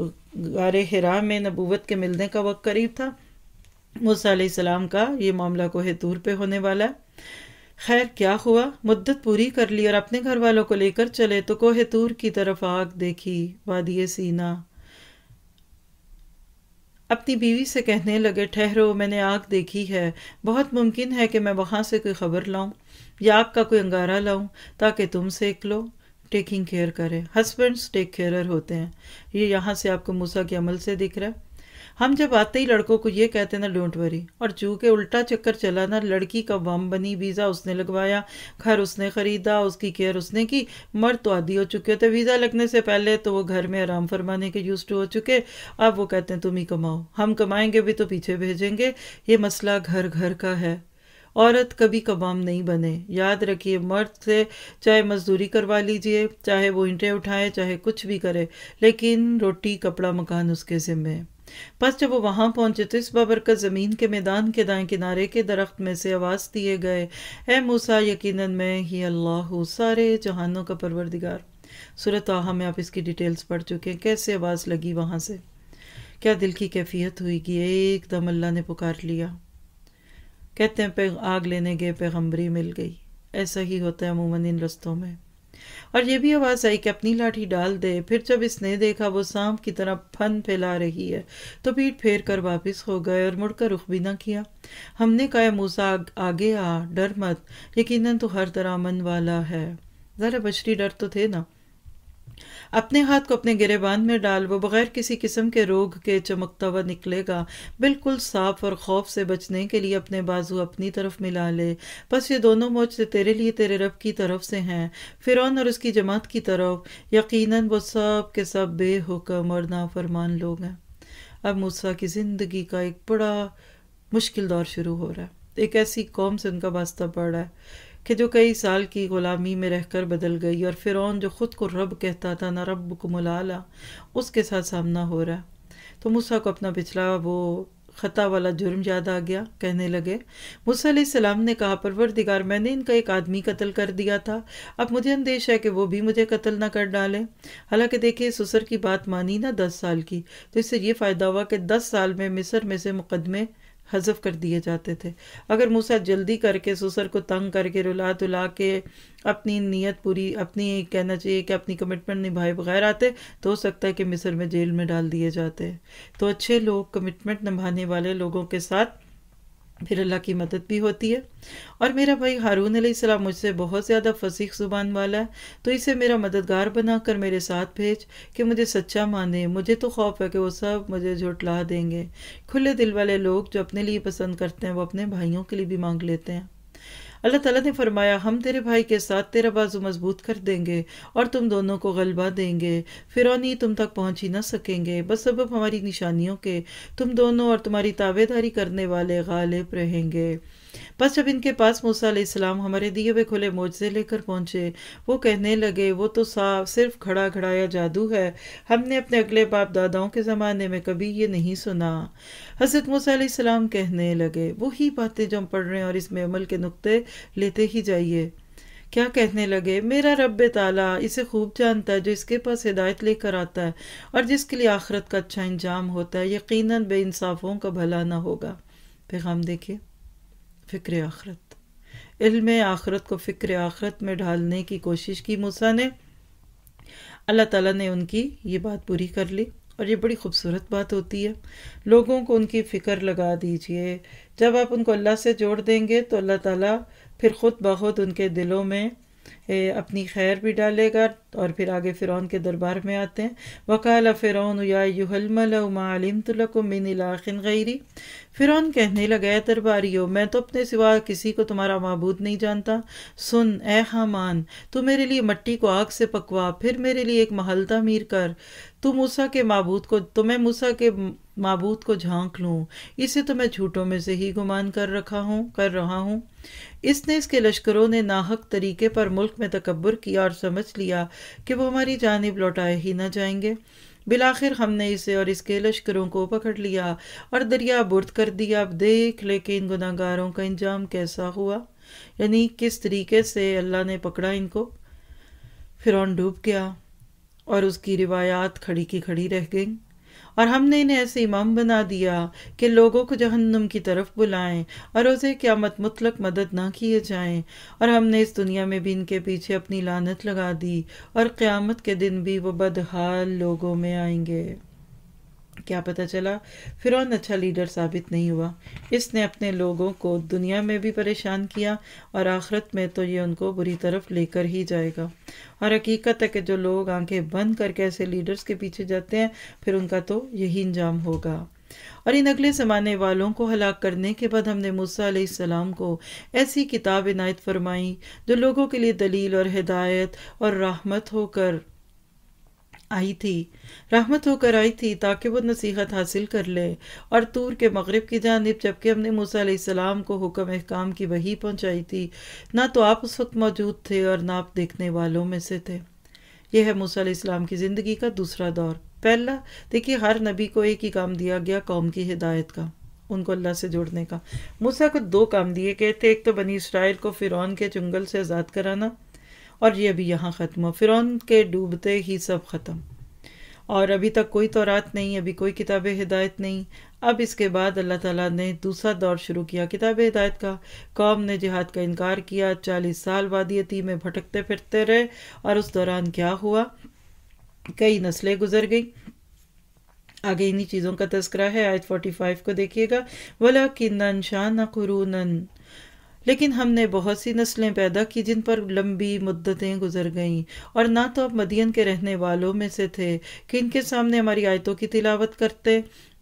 Speaker 2: गार हिरा में नबूवत के मिलने का वक्त करीब था मूसम का ये मामला कोहे दूर पे होने वाला खैर क्या हुआ मुद्दत पूरी कर ली और अपने घर वालों को लेकर चले तो कोहे तूर की तरफ आग देखी वादिय सीना अपनी बीवी से कहने लगे ठहरो मैंने आग देखी है बहुत मुमकिन है कि मैं वहां से कोई ख़बर लाऊं या आग का कोई अंगारा लाऊं ताकि तुम सेक लो टेकिंग केयर करें हस्बैंड्स टेक केयर होते हैं ये यहाँ से आपको मूसा के अमल से दिख रहा है हम जब आते ही लड़कों को ये कहते ना डोंट वरी और चूँकि उल्टा चक्कर चला ना लड़की का वम बनी वीज़ा उसने लगवाया घर उसने ख़रीदा उसकी केयर उसने की मर्द तो आदि हो चुके थे वीज़ा लगने से पहले तो वो घर में आराम फरमाने के यूज टू हो चुके अब वो कहते हैं तुम ही कमाओ हम कमाएंगे भी तो पीछे भेजेंगे ये मसला घर घर का है औरत कभी कबाम नहीं बने याद रखिए मर्द से चाहे मजदूरी करवा लीजिए चाहे वो इंटे उठाए चाहे कुछ भी करे लेकिन रोटी कपड़ा मकान उसके ज़िम्मे बस जब वो वहाँ पहुँचे तो इस बाबरकत ज़मीन के मैदान के दाएं किनारे के दरख्त में से आवाज़ दिए गए ए मूसा यकीन मैं ही अल्लाह हूँ सारे जहानों का परवरदिगार सूरत आहा में आप इसकी डिटेल्स पढ़ चुके हैं कैसे आवाज़ लगी वहाँ से क्या दिल की कैफियत हुई कि एकदम अल्लाह ने पुकार लिया कहते हैं आग लेने गए पैगम्बरी मिल गई ऐसा ही होता है अमूमन इन रस्तों में और ये भी आवाज़ आई कि अपनी लाठी डाल दे फिर जब इसने देखा वो सांप की तरह फन फैला रही है तो पीठ फेर कर वापस हो गए और मुड़कर रुख भी ना किया हमने कहा मूसा आगे आ डर मत यकीनन तो हर तरह मन वाला है ज़रा बशरी डर तो थे ना अपने हाथ को अपने गिरेबान में डाल वो बगैर किसी किस्म के रोग के चमकता हुआ निकलेगा बिल्कुल साफ और खौफ से बचने के लिए अपने बाजू अपनी तरफ मिला ले बस ये दोनों मोजते तो तेरे लिए तेरे रब की तरफ से हैं फिर और उसकी जमात की तरफ यकीनन वो सब के सब बेहुकम और नाफरमान लोग हैं अब मूसा की ज़िंदगी का एक बड़ा मुश्किल दौर शुरू हो रहा है एक ऐसी कौम से उनका वास्ता पड़ रहा है कि जो कई साल की ग़ुलामी में रहकर बदल गई और फिर जो ख़ुद को रब कहता था ना रब को मुलाला उसके साथ सामना हो रहा तो मूसा को अपना पिछला वो ख़ता वाला जुर्म याद आ गया कहने लगे मूसम ने कहा परवर दिगार मैंने इनका एक आदमी कत्ल कर दिया था अब मुझे अंदेश है कि वो भी मुझे कत्ल ना कर डाले हालांकि देखिए सुसर की बात मानी ना दस साल की तो इससे ये फ़ायदा हुआ कि दस साल में मिस्र में से मुकदमे हजफ कर दिए जाते थे अगर मूसा जल्दी करके सुसर को तंग करके रुला तुला के अपनी नीयत पूरी अपनी कहना चाहिए कि अपनी कमिटमेंट निभाए बगैर आते तो हो सकता है कि मिस्र में जेल में डाल दिए जाते तो अच्छे लोग कमिटमेंट निभाने वाले लोगों के साथ फिर अल्लाह की मदद भी होती है और मेरा भाई हारून अलैहिस्सलाम मुझसे बहुत ज़्यादा फसीख ज़ुबान वाला है तो इसे मेरा मददगार बनाकर मेरे साथ भेज कि मुझे सच्चा माने मुझे तो खौफ है कि वो सब मुझे झुटला देंगे खुले दिल वाले लोग जो अपने लिए पसंद करते हैं वो अपने भाइयों के लिए भी मांग लेते हैं अल्लाह ताला ने फरमाया हम तेरे भाई के साथ तेरा बाजू मजबूत कर देंगे और तुम दोनों को गलबा देंगे फिर तुम तक पहुँच ही ना सकेंगे बस सब हमारी निशानियों के तुम दोनों और तुम्हारी तावेदारी करने वाले गालिब रहेंगे बस जब इनके पास मूसा सलाम हमारे दिए हुए खुले मोजे लेकर पहुंचे वो कहने लगे वो तो साफ सिर्फ खड़ा खड़ाया जादू है हमने अपने अगले बाप दादाओं के ज़माने में कभी ये नहीं सुना हज़रत मूसा सलाम कहने लगे वही बातें जो हम पढ़ रहे हैं और इसमें अमल के नुकते लेते ही जाइए क्या कहने लगे मेरा रब ताला इसे खूब जानता है जो इसके पास हिदायत लेकर आता है और जिसके लिए आखरत का अच्छा इंजाम होता है यकीनन बेइंसाफ़ों का भला ना होगा पैगाम देखिए फ़िक्र आखरत इल्म आखरत को फ़िक्र आखरत में ढालने की कोशिश की मूसा ने अल्लाह ताला ने उनकी ये बात पूरी कर ली और ये बड़ी खूबसूरत बात होती है लोगों को उनकी फ़िक्र लगा दीजिए जब आप उनको अल्लाह से जोड़ देंगे तो अल्लाह ताला फिर ख़ुद ब खुद उनके दिलों में अपनी खैर भी डालेगा और फिर आगे फ़िरौन के दरबार में आते हैं वकाल फ़िर या युहलमलमालिम मिन इलाखिन गैरी फ़िरौन कहने लगा हो मैं तो अपने सिवा किसी को तुम्हारा मबूद नहीं जानता सुन ए हामान तू मेरे लिए मट्टी को आग से पकवा फिर मेरे लिए एक महल तमीर कर तू मूसा के मबूद को तुम्हें तो मूसा के माबूत को झांक लूँ इसे तो मैं झूठों में से ही गुमान कर रखा हूँ कर रहा हूँ इसने इसके लश्करों ने नाहक तरीके पर मुल्क में तकबर किया और समझ लिया कि वो हमारी जानब लौटाए ही ना जाएंगे बिलाखिर हमने इसे और इसके लश्करों को पकड़ लिया और दरिया बुर्द कर दिया अब देख ले कि इन गुनागारों का इंजाम कैसा हुआ यानी किस तरीके से अल्लाह ने पकड़ा इनको फिर डूब गया और उसकी रिवायात खड़ी की खड़ी रह गई और हमने इन्हें ऐसे इमाम बना दिया कि लोगों को जहन्नम की तरफ बुलाएं और उसे क्या मत मुतलक मदद ना किए जाएं और हमने इस दुनिया में भी इनके पीछे अपनी लानत लगा दी और क़्यामत के दिन भी वो बदहाल लोगों में आएंगे क्या पता चला फ़िरौन अच्छा लीडर साबित नहीं हुआ इसने अपने लोगों को दुनिया में भी परेशान किया और आखिरत में तो ये उनको बुरी तरफ लेकर ही जाएगा और हकीकत है कि जो लोग आंखें बंद करके ऐसे लीडर्स के पीछे जाते हैं फिर उनका तो यही अंजाम होगा और इन अगले ज़माने वालों को हलाक करने के बाद हमने मूसा को ऐसी किताब इनायत फरमाई जो लोगों के लिए दलील और हिदायत और राहमत होकर आई थी रहमत होकर आई थी ताकि वो नसीहत हासिल कर ले और तूर के मगरब की जानब जबकि हमने मूसा को हुक्म अहकाम की वही पहुँचाई थी ना तो आप उस वक्त मौजूद थे और ना आप देखने वालों में से थे यह है मूसा इस्लाम की ज़िंदगी का दूसरा दौर पहला देखिए हर नबी को एक ही काम दिया गया कौम की हिदायत का उनको अल्लाह से जोड़ने का मूसा को दो काम दिए गए थे एक तो बनी इसराइल को फ़िरौन के जंगल से आज़ाद कराना और ये भी यहाँ ख़त्म हो फिर के डूबते ही सब ख़त्म और अभी तक कोई तोरात नहीं अभी कोई किताब हिदायत नहीं अब इसके बाद अल्लाह ताला ने दूसरा दौर शुरू किया किताब हिदायत का कौम ने जिहाद का इनकार किया चालीस साल वादियती में भटकते फिरते रहे और उस दौरान क्या हुआ कई नस्लें गुजर गई आगे इन्हीं चीज़ों का तस्करा है आयत 45 को देखिएगा वला किन्नशान कुरून लेकिन हमने बहुत सी नस्लें पैदा की जिन पर लंबी मुद्दतें गुजर गईं और ना तो आप मदियन के रहने वालों में से थे कि इनके सामने हमारी आयतों की तिलावत करते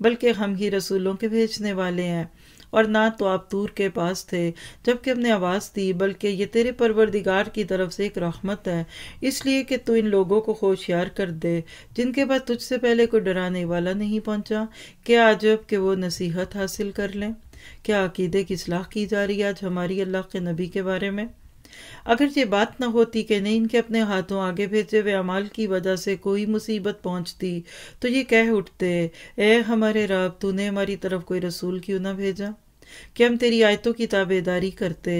Speaker 2: बल्कि हम ही रसूलों के भेजने वाले हैं और ना तो आप दूर के पास थे जबकि हमने आवाज़ दी बल्कि ये तेरे परवरदिगार की तरफ से एक रहमत है इसलिए कि तू इन लोगों को होशियार कर दे जिनके बाद तुझसे पहले कोई डराने वाला नहीं पहुँचा क्या आजब कि वो नसीहत हासिल कर लें क्या अकीदे की सलाह की जा रही है आज हमारी अल्लाह के नबी के बारे में अगर ये बात ना होती कि नहीं इनके अपने हाथों आगे भेजे हुए अमाल की वजह से कोई मुसीबत पहुंचती तो ये कह उठते ए हमारे रब तूने हमारी तरफ कोई रसूल क्यों ना भेजा कि हम तेरी आयतों की ताबेदारी करते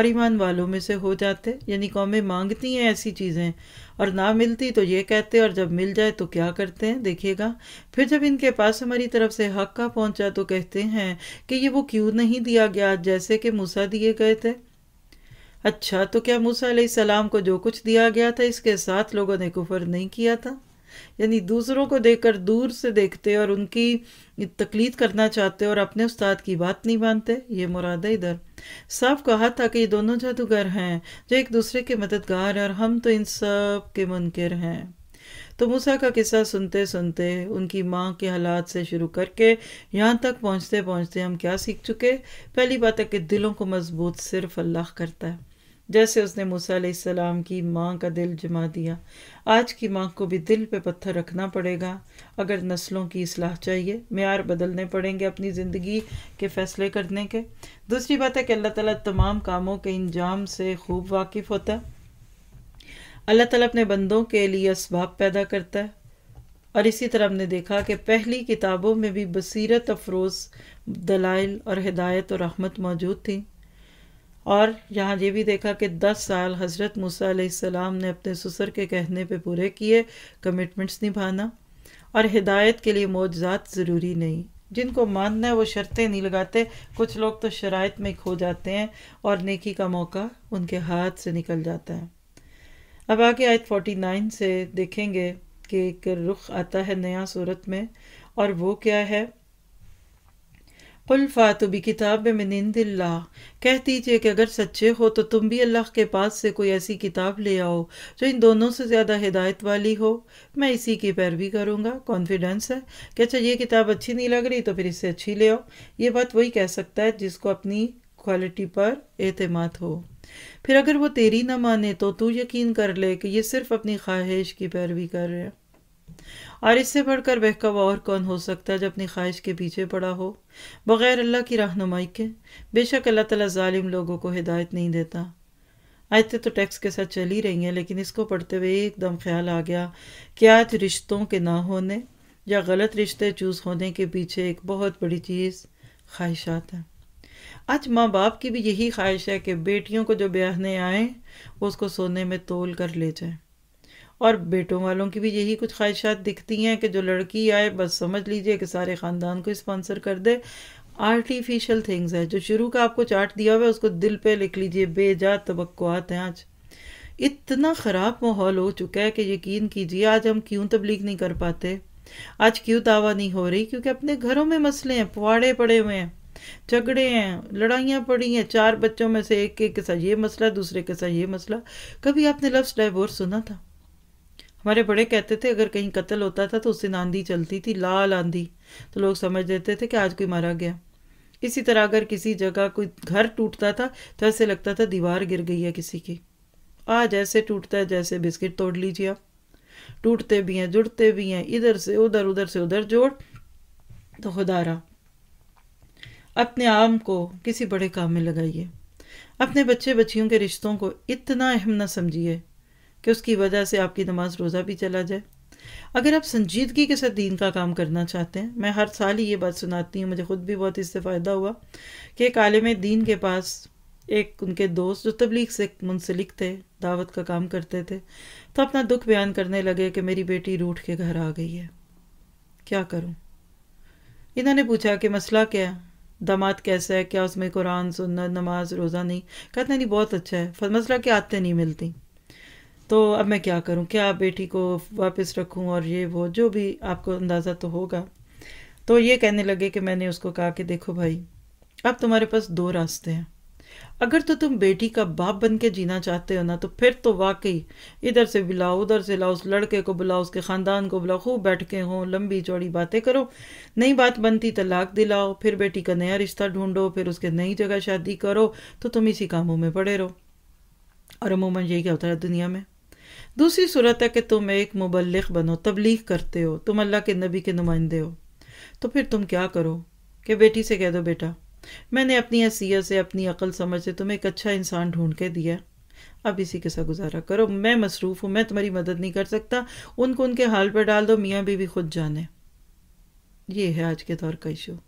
Speaker 2: और ईमान वालों में से हो जाते यानी कौमें मांगती हैं ऐसी चीज़ें और ना मिलती तो ये कहते और जब मिल जाए तो क्या करते हैं देखिएगा फिर जब इनके पास हमारी तरफ से हक का पहुंचा तो कहते हैं कि ये वो क्यों नहीं दिया गया जैसे कि मूसा दिए गए थे अच्छा तो क्या मूसा सलाम को जो कुछ दिया गया था इसके साथ लोगों ने कुफर नहीं किया था यानी दूसरों को देखकर दूर से देखते और उनकी तकलीद करना चाहते और अपने उस्ताद की बात नहीं मानते ये मुराद है इधर साफ कहा था कि ये दोनों जादूगर हैं जो एक दूसरे के मददगार हैं और हम तो इन सब के मुनकर हैं तो मूसा का किस्सा सुनते सुनते उनकी माँ के हालात से शुरू करके यहाँ तक पहुँचते पहुँचते हम क्या सीख चुके पहली बात है कि दिलों को मजबूत सिर्फ अल्लाह करता है जैसे उसने मूसा सलाम की माँ का दिल जमा दिया आज की माँ को भी दिल पे पत्थर रखना पड़ेगा अगर नस्लों की असलाह चाहिए मैार बदलने पड़ेंगे अपनी ज़िंदगी के फैसले करने के दूसरी बात है कि अल्लाह ताला तमाम कामों के इंजाम से खूब वाकिफ़ होता है अल्लाह ताला अपने बंदों के लिए इसबाब पैदा करता है और इसी तरह हमने देखा कि पहली किताबों में भी बसरत अफरोज़ दलाइल और हिदायत और रहमत मौजूद थी और यहाँ ये भी देखा कि 10 साल हज़रत मूसा सलाम ने अपने ससुर के कहने पे पूरे किए कमिटमेंट्स निभाना और हिदायत के लिए मौजात ज़रूरी नहीं जिनको मानना है वो शर्तें नहीं लगाते कुछ लोग तो शरात में खो जाते हैं और नेकी का मौका उनके हाथ से निकल जाता है अब आगे आयत 49 से देखेंगे कि एक रुख आता है नया सूरत में और वो क्या है कुल फातुबी किताब में निंदिल्ला कह दीजिए कि अगर सच्चे हो तो तुम भी अल्लाह के पास से कोई ऐसी किताब ले आओ जो इन दोनों से ज़्यादा हिदायत वाली हो मैं इसी की पैरवी करूँगा कॉन्फिडेंस है कि अच्छा ये किताब अच्छी नहीं लग रही तो फिर इससे अच्छी ले आओ ये बात वही कह सकता है जिसको अपनी क्वालिटी पर अहतम हो फिर अगर वो तेरी ना माने तो तू यकीन कर ले कि ये सिर्फ अपनी ख्वाहिश की पैरवी कर रहे हैं और इससे बढ़कर बहकावा और कौन हो सकता है जब अपनी ख्वाहिश के पीछे पड़ा हो बग़ैर अल्लाह की रहनुमाई के बेशक अल्लाह ताला जालिम लोगों को हिदायत नहीं देता आयतें तो टैक्स के साथ चल ही रही हैं लेकिन इसको पढ़ते हुए एकदम ख्याल आ गया कि आज रिश्तों के ना होने या गलत रिश्ते चूज़ होने के पीछे एक बहुत बड़ी चीज़ ख्वाहिशात है आज माँ बाप की भी यही ख्वाहिश है कि बेटियों को जो ब्याहने आए वो उसको सोने में तोल कर ले जाए और बेटों वालों की भी यही कुछ ख्वाहिशात दिखती हैं कि जो लड़की आए बस समझ लीजिए कि सारे ख़ानदान को स्पॉन्सर कर दे आर्टिफिशियल थिंग्स है जो शुरू का आपको चार्ट दिया हुआ है उसको दिल पे लिख लीजिए बेजा तो हैं आज इतना ख़राब माहौल हो चुका है कि यकीन कीजिए आज हम क्यों तबलीग नहीं कर पाते आज क्यों दावा नहीं हो रही क्योंकि अपने घरों में मसले हैं पुआड़े पड़े हुए हैं झगड़े हैं लड़ाइयाँ पड़ी हैं चार बच्चों में से एक के साथ ये मसला दूसरे के साथ ये मसला कभी आपने लफ्स डाइवोर्स सुना था हमारे बड़े कहते थे अगर कहीं कत्ल होता था तो उस दिन आंधी चलती थी लाल आंधी तो लोग समझ देते थे कि आज कोई मारा गया इसी तरह अगर किसी जगह कोई घर टूटता था तो ऐसे लगता था दीवार गिर गई है किसी की आज ऐसे टूटता है जैसे बिस्किट तोड़ लीजिए आप टूटते भी हैं जुड़ते भी हैं इधर से उधर उधर से उधर जोड़ तो खुदारा अपने आम को किसी बड़े काम में लगाइए अपने बच्चे बच्चियों के रिश्तों को इतना अहम ना समझिए कि उसकी वजह से आपकी नमाज रोज़ा भी चला जाए अगर आप संजीदगी के साथ दीन का काम करना चाहते हैं मैं हर साल ही ये बात सुनाती हूँ मुझे ख़ुद भी बहुत इससे फ़ायदा हुआ कि एक आलम दीन के पास एक उनके दोस्त जो तबलीग से मुंसलिक थे दावत का काम करते थे तो अपना दुख बयान करने लगे कि मेरी बेटी रूठ के घर आ गई है क्या करूँ इन्होंने पूछा कि मसला क्या है दामाद कैसा है क्या उसमें कुरान सुन्नत नमाज रोज़ा नहीं कहते नहीं बहुत अच्छा है फर मसला क्या आते नहीं मिलती तो अब मैं क्या करूं क्या बेटी को वापस रखूं और ये वो जो भी आपको अंदाज़ा तो होगा तो ये कहने लगे कि मैंने उसको कहा कि देखो भाई अब तुम्हारे पास दो रास्ते हैं अगर तो तुम बेटी का बाप बन के जीना चाहते हो ना तो फिर तो वाकई इधर से बुलाओ उधर से लाओ उस लड़के को बुलाओ उसके ख़ानदान को बुलाओ खूब बैठ के हों लंबी चौड़ी बातें करो नई बात बनती तलाक दिलाओ फिर बेटी का नया रिश्ता ढूंढो फिर उसके नई जगह शादी करो तो तुम इसी कामों में पड़े रहो और अमूमन यही क्या होता है दुनिया में दूसरी सूरत है कि तुम एक मुबलिक बनो तबलीग करते हो तुम अल्लाह के नबी के नुमाइंदे हो तो फिर तुम क्या करो कि बेटी से कह दो बेटा मैंने अपनी हैसियत से अपनी अकल समझ से तुम्हें एक अच्छा इंसान ढूंढ के दिया अब इसी के साथ गुजारा करो मैं मसरूफ़ हूँ मैं तुम्हारी मदद नहीं कर सकता उनको उनके हाल पर डाल दो मियाँ बीवी खुद जाने ये है आज के दौर का इशू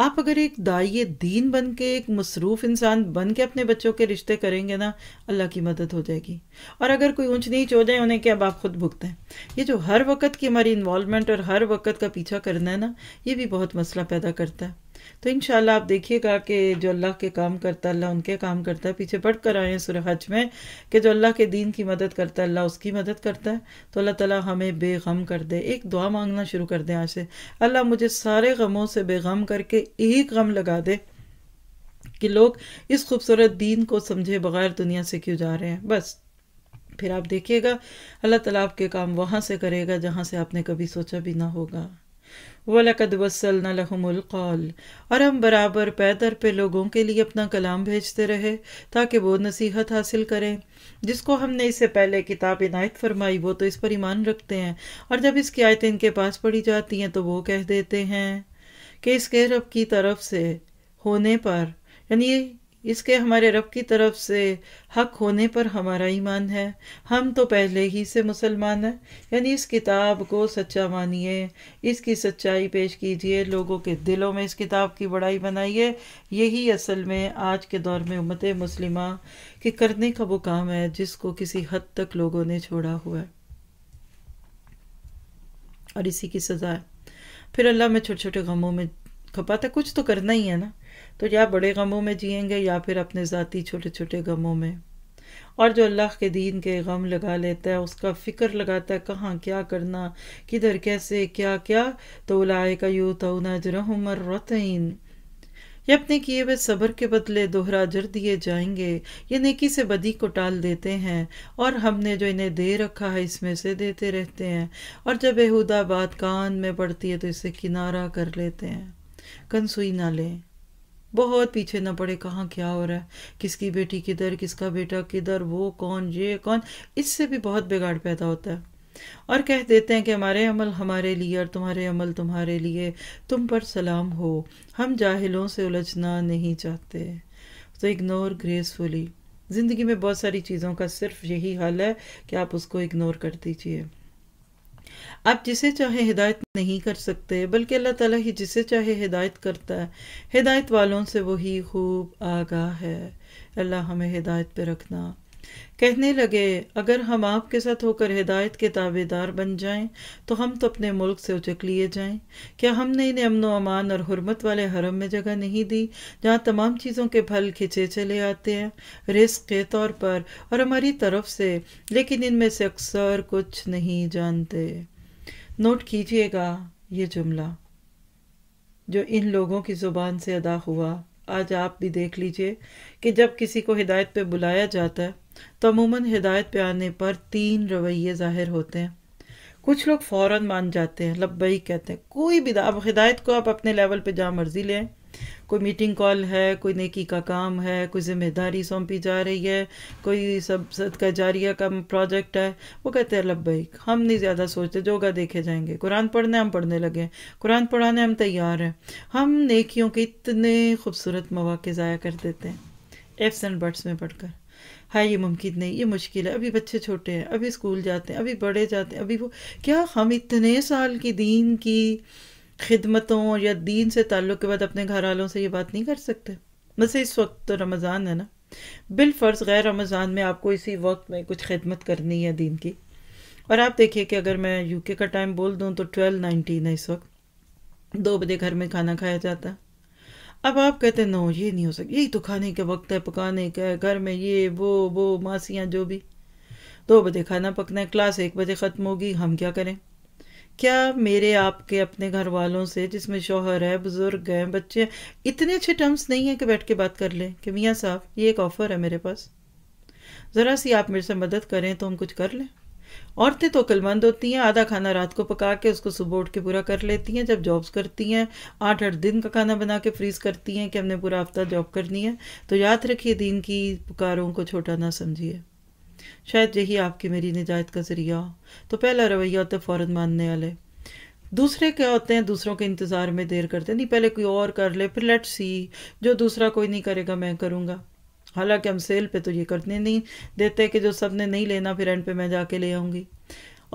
Speaker 2: आप अगर एक दाइए दीन बन के एक मसरूफ़ इंसान बन के अपने बच्चों के रिश्ते करेंगे ना अल्लाह की मदद हो जाएगी और अगर कोई ऊंच नीच हो जाए उन्हें क्या आप खुद भुगतें ये जो हर वक्त की हमारी इन्वॉलमेंट और हर वक्त का पीछा करना है ना ये भी बहुत मसला पैदा करता है तो इन आप देखिएगा कि जो अल्लाह के काम करता अल्लाह उनके काम करता है पीछे पढ़ कर आए हैं हज में कि जो अल्लाह के दीन की मदद करता है अल्लाह उसकी मदद करता है तो अल्लाह ताला हमें बेगम कर दे एक दुआ मांगना शुरू कर दे आज से अल्लाह मुझे सारे गमों से बेगम करके एक गम लगा दे कि लोग इस खूबसूरत दीन को समझे बगैर दुनिया से क्यों जा रहे हैं बस फिर आप देखिएगा अल्लाह ताला आपके काम वहाँ से करेगा जहाँ से आपने कभी सोचा भी ना होगा वलकद वसल लहमुल्कौल और हम बराबर पैदर पे लोगों के लिए अपना कलाम भेजते रहे ताकि वो नसीहत हासिल करें जिसको हमने इससे पहले किताब इनायत फरमाई वो तो इस पर ईमान रखते हैं और जब इसकी आयतें इनके पास पढ़ी जाती हैं तो वो कह देते हैं कि इसके रब की तरफ से होने पर यानी इसके हमारे रब की तरफ से हक होने पर हमारा ईमान है हम तो पहले ही से मुसलमान हैं यानी इस किताब को सच्चा मानिए इसकी सच्चाई पेश कीजिए लोगों के दिलों में इस किताब की बड़ाई बनाइए यही असल में आज के दौर में उम्मत मुस्लिमा के करने का वो काम है जिसको किसी हद तक लोगों ने छोड़ा हुआ है और इसी की सज़ा है फिर अल्लाह में छोटे छोटे गमों में खपाता कुछ तो करना ही है ना तो या बड़े गमों में जिएंगे या फिर अपने ज़ाती छोटे छोटे गमों में और जो अल्लाह के दीन के गम लगा लेता है उसका फ़िक्र लगाता है कहाँ क्या करना किधर कैसे क्या क्या तो लाए का यू तो रतन ये अपने किए हुए सब्र के बदले दोहरा जर दिए जाएंगे ये नेकी से बदी को टाल देते हैं और हमने जो इन्हें दे रखा है इसमें से देते रहते हैं और जब बेहूदा बात कान में पड़ती है तो इसे किनारा कर लेते हैं कंसुई ना लें बहुत पीछे ना पड़े कहाँ क्या हो रहा है किसकी बेटी किधर किसका बेटा किधर वो कौन ये कौन इससे भी बहुत बिगाड़ पैदा होता है और कह देते हैं कि हमारे अमल हमारे लिए और तुम्हारे अमल तुम्हारे लिए तुम पर सलाम हो हम जाहिलों से उलझना नहीं चाहते तो इग्नोर ग्रेसफुली ज़िंदगी में बहुत सारी चीज़ों का सिर्फ यही हाल है कि आप उसको इग्नोर कर दीजिए आप जिसे चाहे हिदायत नहीं कर सकते बल्कि अल्लाह ताला ही जिसे चाहे हिदायत करता है हिदायत वालों से वही खूब आगाह है अल्लाह हमें हिदायत पे रखना कहने लगे अगर हम आपके साथ होकर हिदायत के ताबेदार बन जाएं तो हम तो अपने मुल्क से उचक लिए जाएं क्या हमने इन्हें अमन अमान और हरमत वाले हरम में जगह नहीं दी जहाँ तमाम चीज़ों के फल खिंचे चले आते हैं रिस्क के तौर पर और हमारी तरफ से लेकिन इनमें से अक्सर कुछ नहीं जानते नोट कीजिएगा ये जुमला जो इन लोगों की ज़ुबान से अदा हुआ आज आप भी देख लीजिए कि जब किसी को हिदायत पे बुलाया जाता है तो अमूमन हिदायत पे आने पर तीन रवैये ज़ाहिर होते हैं कुछ लोग फ़ौर मान जाते हैं लब्बई कहते हैं कोई भी अब हिदायत को आप अपने लेवल पे जहाँ मर्जी लें कोई मीटिंग कॉल है कोई नेकी का काम है कोई जिम्मेदारी सौंपी जा रही है कोई सब सदका जारिया का प्रोजेक्ट है वो कहते हैं लब्बई हम नहीं ज़्यादा सोचते जो होगा देखे जाएंगे कुरान पढ़ने हम पढ़ने लगे कुरान पढ़ाने हम तैयार हैं हम नेकियों के इतने खूबसूरत मौाक़ ज़ाया कर देते हैं एफ्स एंड बर्ड्स में पढ़कर हाँ ये मुमकिन नहीं ये मुश्किल है अभी बच्चे छोटे हैं अभी स्कूल जाते हैं अभी बड़े जाते हैं अभी वो क्या हम इतने साल की दीन की खिदमतों या दीन से ताल्लुक़ के बाद अपने घर वालों से ये बात नहीं कर सकते वैसे इस वक्त तो रमज़ान है ना बिलफर्ज गैर रमज़ान में आपको इसी वक्त में कुछ खिदमत करनी है दीन की और आप देखिए कि अगर मैं यूके का टाइम बोल दूँ तो ट्वेल्व नाइनटीन है इस वक्त दो बजे घर में खाना खाया जाता है अब आप कहते हैं नो ये नहीं हो सकता यही तो खाने के वक्त है पकाने का है घर में ये वो वो मासियाँ जो भी दो बजे खाना पकना है क्लास एक बजे ख़त्म होगी हम क्या करें क्या मेरे आपके अपने घर वालों से जिसमें शोहर है बुजुर्ग हैं बच्चे हैं इतने अच्छे टर्म्स नहीं है कि बैठ के बात कर लें कि मियाँ साहब ये एक ऑफ़र है मेरे पास ज़रा सी आप मेरे से मदद करें तो हम कुछ कर लें औरतें तो अक्लमंद होती हैं आधा खाना रात को पका के उसको सुबह उठ के पूरा कर लेती हैं जब जॉब्स करती हैं आठ आठ दिन का खाना बना के फ्रीज करती हैं कि हमने पूरा हफ्ता जॉब करनी है तो याद रखिए दिन की पुकारों को छोटा ना समझिए છે જ દેહી આપકે મેરી નિજાત કા зрия તો પહેલો રવૈયા હોતે ફોરન માનને વાલે दुसरे કે હોતે હે दूसरो કે ઇંતજાર મેં देर કરતે નહી પહેલે કોઈ ઓર કર લે ફિર લેટસ સી જો दुसरा કોઈ નહી કરેગા મેં કરુંગા हालाकि हम सेल પે તો યે કરતી નહી દેતે કે જો સબને નહી લેના ફિર એન્ડ પે મેં જાકે લે આઉંગી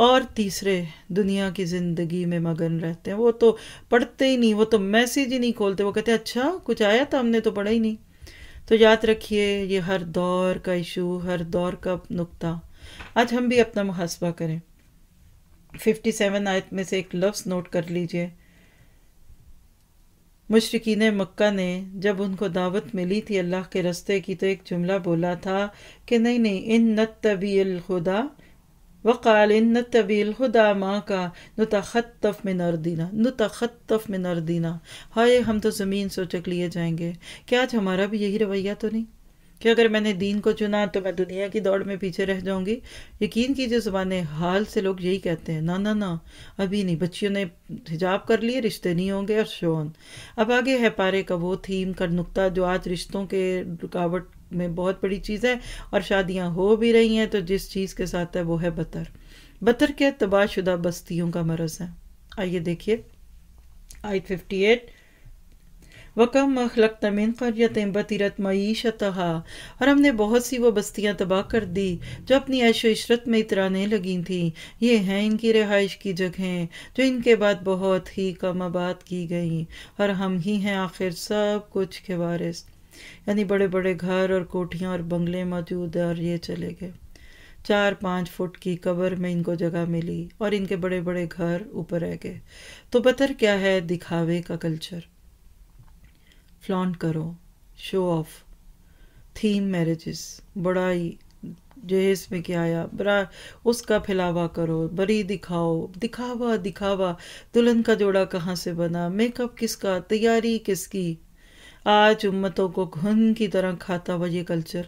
Speaker 2: ઓર તીસરે દુનિયા કી જિંદગી મેં મગન રહેતે વો તો પડતે હી નહી વો તો મેસેજ હી નહી ખોલતે વો કહેતે અચ્છા કુછ આયા તમને તો પડે હી નહી तो याद रखिए ये हर दौर का इशू हर दौर का नुक्ता आज हम भी अपना मुहासबा करें 57 आयत में से एक लफ्स नोट कर लीजिए मुशरकिन मक्का ने जब उनको दावत मिली थी अल्लाह के रस्ते की तो एक जुमला बोला था कि नहीं नहीं इन नत तबील खुदा وقال إن نتبع الهدى معك नतखतफ में नरदीना नतखतफ में नरदीना हाय हम तो ज़मीन से उचक लिए जाएंगे क्या आज हमारा भी यही रवैया तो नहीं कि अगर मैंने दीन को चुना तो मैं दुनिया की दौड़ में पीछे रह जाऊंगी यकीन कीजिए ज़बान हाल से लोग यही कहते हैं ना ना ना अभी नहीं बच्चियों ने हिजाब कर लिए रिश्ते नहीं होंगे और शोन अब आगे है पारे का वो थीम का नुकता जो आज रिश्तों के रुकावट में बहुत बड़ी चीज़ है और शादियां हो भी रही हैं तो जिस चीज़ के साथ है वो है बतर बतर क्या तबाहशुदा बस्तियों का मरज़ है आइए देखिए आई फिफ्टी एट वकम अखलक तमिन करयतें बतीरत मीशत और हमने बहुत सी वो बस्तियाँ तबाह कर दी जो अपनी ऐशो इशरत में इतराने लगी थी ये हैं इनकी रिहाइश की जगहें जो इनके बाद बहुत ही कम आबाद की गई और हम ही हैं आखिर सब कुछ के वारिस यानी बड़े बड़े घर और कोठियाँ और बंगले मौजूद है और ये चले गए चार पाँच फुट की कब्र में इनको जगह मिली और इनके बड़े बड़े घर ऊपर रह गए तो बतर क्या है दिखावे का कल्चर फ्लॉन्ट करो शो ऑफ थीम मैरिजेस ही जहेज में क्या आया बड़ा उसका फैलावा करो बड़ी दिखाओ दिखावा दिखावा दुल्हन का जोड़ा कहाँ से बना मेकअप किसका तैयारी किसकी आज उम्मतों को घुन की तरह खाता हुआ ये कल्चर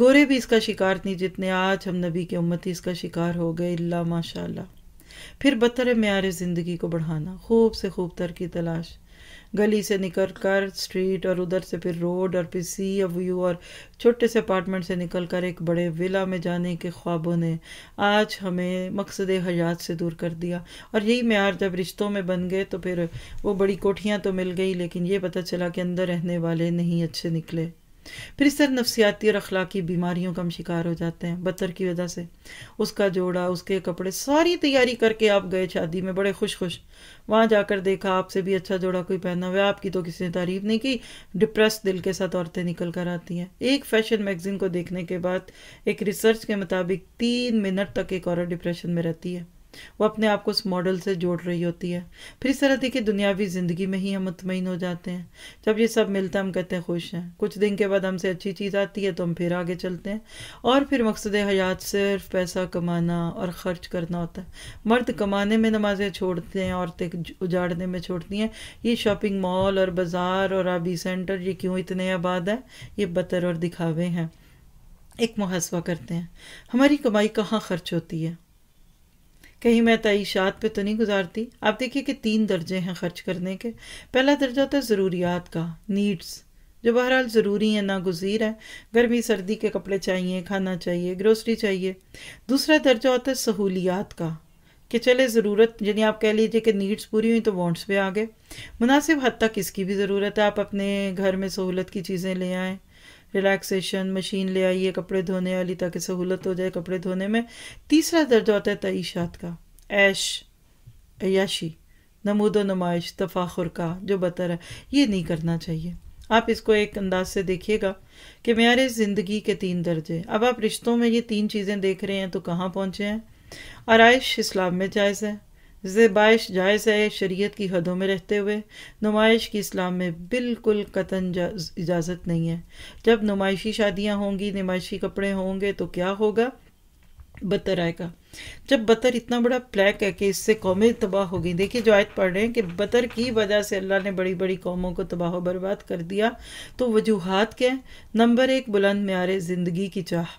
Speaker 2: गोरे भी इसका शिकार नहीं जितने आज हम नबी के उम्मती इसका शिकार हो गए अल्लाह माशाल्लाह फिर बतर म्यारे ज़िंदगी को बढ़ाना खूब से खूब तर की तलाश गली से निकल कर स्ट्रीट और उधर से फिर रोड और फिर सी और व्यू और छोटे से अपार्टमेंट से निकल कर एक बड़े विला में जाने के ख्वाबों ने आज हमें मकसद हयात से दूर कर दिया और यही मैार जब रिश्तों में बन गए तो फिर वो बड़ी कोठियाँ तो मिल गई लेकिन ये पता चला कि अंदर रहने वाले नहीं अच्छे निकले फिर इस तरह नफसियाती और अखलाकी बीमारियों का हम शिकार हो जाते हैं बदतर की वजह से उसका जोड़ा उसके कपड़े सारी तैयारी करके आप गए शादी में बड़े खुश खुश वहाँ जाकर देखा आपसे भी अच्छा जोड़ा कोई पहना हुआ आपकी तो किसी ने तारीफ नहीं की डिप्रेस दिल के साथ औरतें निकल कर आती हैं एक फैशन मैगजीन को देखने के बाद एक रिसर्च के मुताबिक तीन मिनट तक एक औरत डिप्रेशन में रहती है वो अपने आप को उस मॉडल से जोड़ रही होती है फिर इस तरह देखिए दुनियावी ज़िंदगी में ही हम मुतमिन हो जाते हैं जब ये सब मिलता हम कहते हैं खुश हैं कुछ दिन के बाद हमसे अच्छी चीज़ आती है तो हम फिर आगे चलते हैं और फिर मकसद हयात सिर्फ पैसा कमाना और ख़र्च करना होता है मर्द कमाने में नमाज़ें छोड़ते हैं औरतें उजाड़ने में छोड़ती हैं ये शॉपिंग मॉल और बाज़ार और आबी सेंटर ये क्यों इतने आबाद है ये बतर और दिखावे हैं एक मुहासवा करते हैं हमारी कमाई कहाँ खर्च होती है कहीं मैं तयशात पे तो नहीं गुजारती आप देखिए कि तीन दर्जे हैं खर्च करने के पहला दर्जा होता है ज़रूरियात का नीड्स जो बहरहाल ज़रूरी है गुजीर है गर्मी सर्दी के कपड़े चाहिए खाना चाहिए ग्रोसरी चाहिए दूसरा दर्जा होता है सहूलियात का कि चले ज़रूरत यानी आप कह लीजिए कि नीड्स पूरी हुई तो वॉन्ट्स पे आ गए मुनासिब हद तक इसकी भी ज़रूरत है आप अपने घर में सहूलत की चीज़ें ले आएँ रिलैक्सेशन मशीन ले आइए कपड़े धोने वाली ताकि सहूलत हो जाए कपड़े धोने में तीसरा दर्जा होता है तयशात का ऐश अयाशी नमूद व नुमाइश तफाखुर का जो बतर है ये नहीं करना चाहिए आप इसको एक अंदाज से देखिएगा कि मेरे ज़िंदगी के तीन दर्जे अब आप रिश्तों में ये तीन चीज़ें देख रहे हैं तो कहाँ पहुँचे हैं आरइश इस्लाम में जायज़ है जेबाइश जायज़ है शरीयत की हदों में रहते हुए नुमाइश की इस्लाम में बिल्कुल कतन इजाज़त नहीं है जब नुमाइशी शादियाँ होंगी नुमाइशी कपड़े होंगे तो क्या होगा बतर आएगा जब बतर इतना बड़ा प्लैक है कि इससे कौमें तबाह हो गई देखिए जो आयत पढ़ रहे हैं कि बतर की वजह से अल्लाह ने बड़ी बड़ी कौमों को तबाह बर्बाद कर दिया तो वजूहत क्या नंबर एक बुलंद म्यारे ज़िंदगी की चाह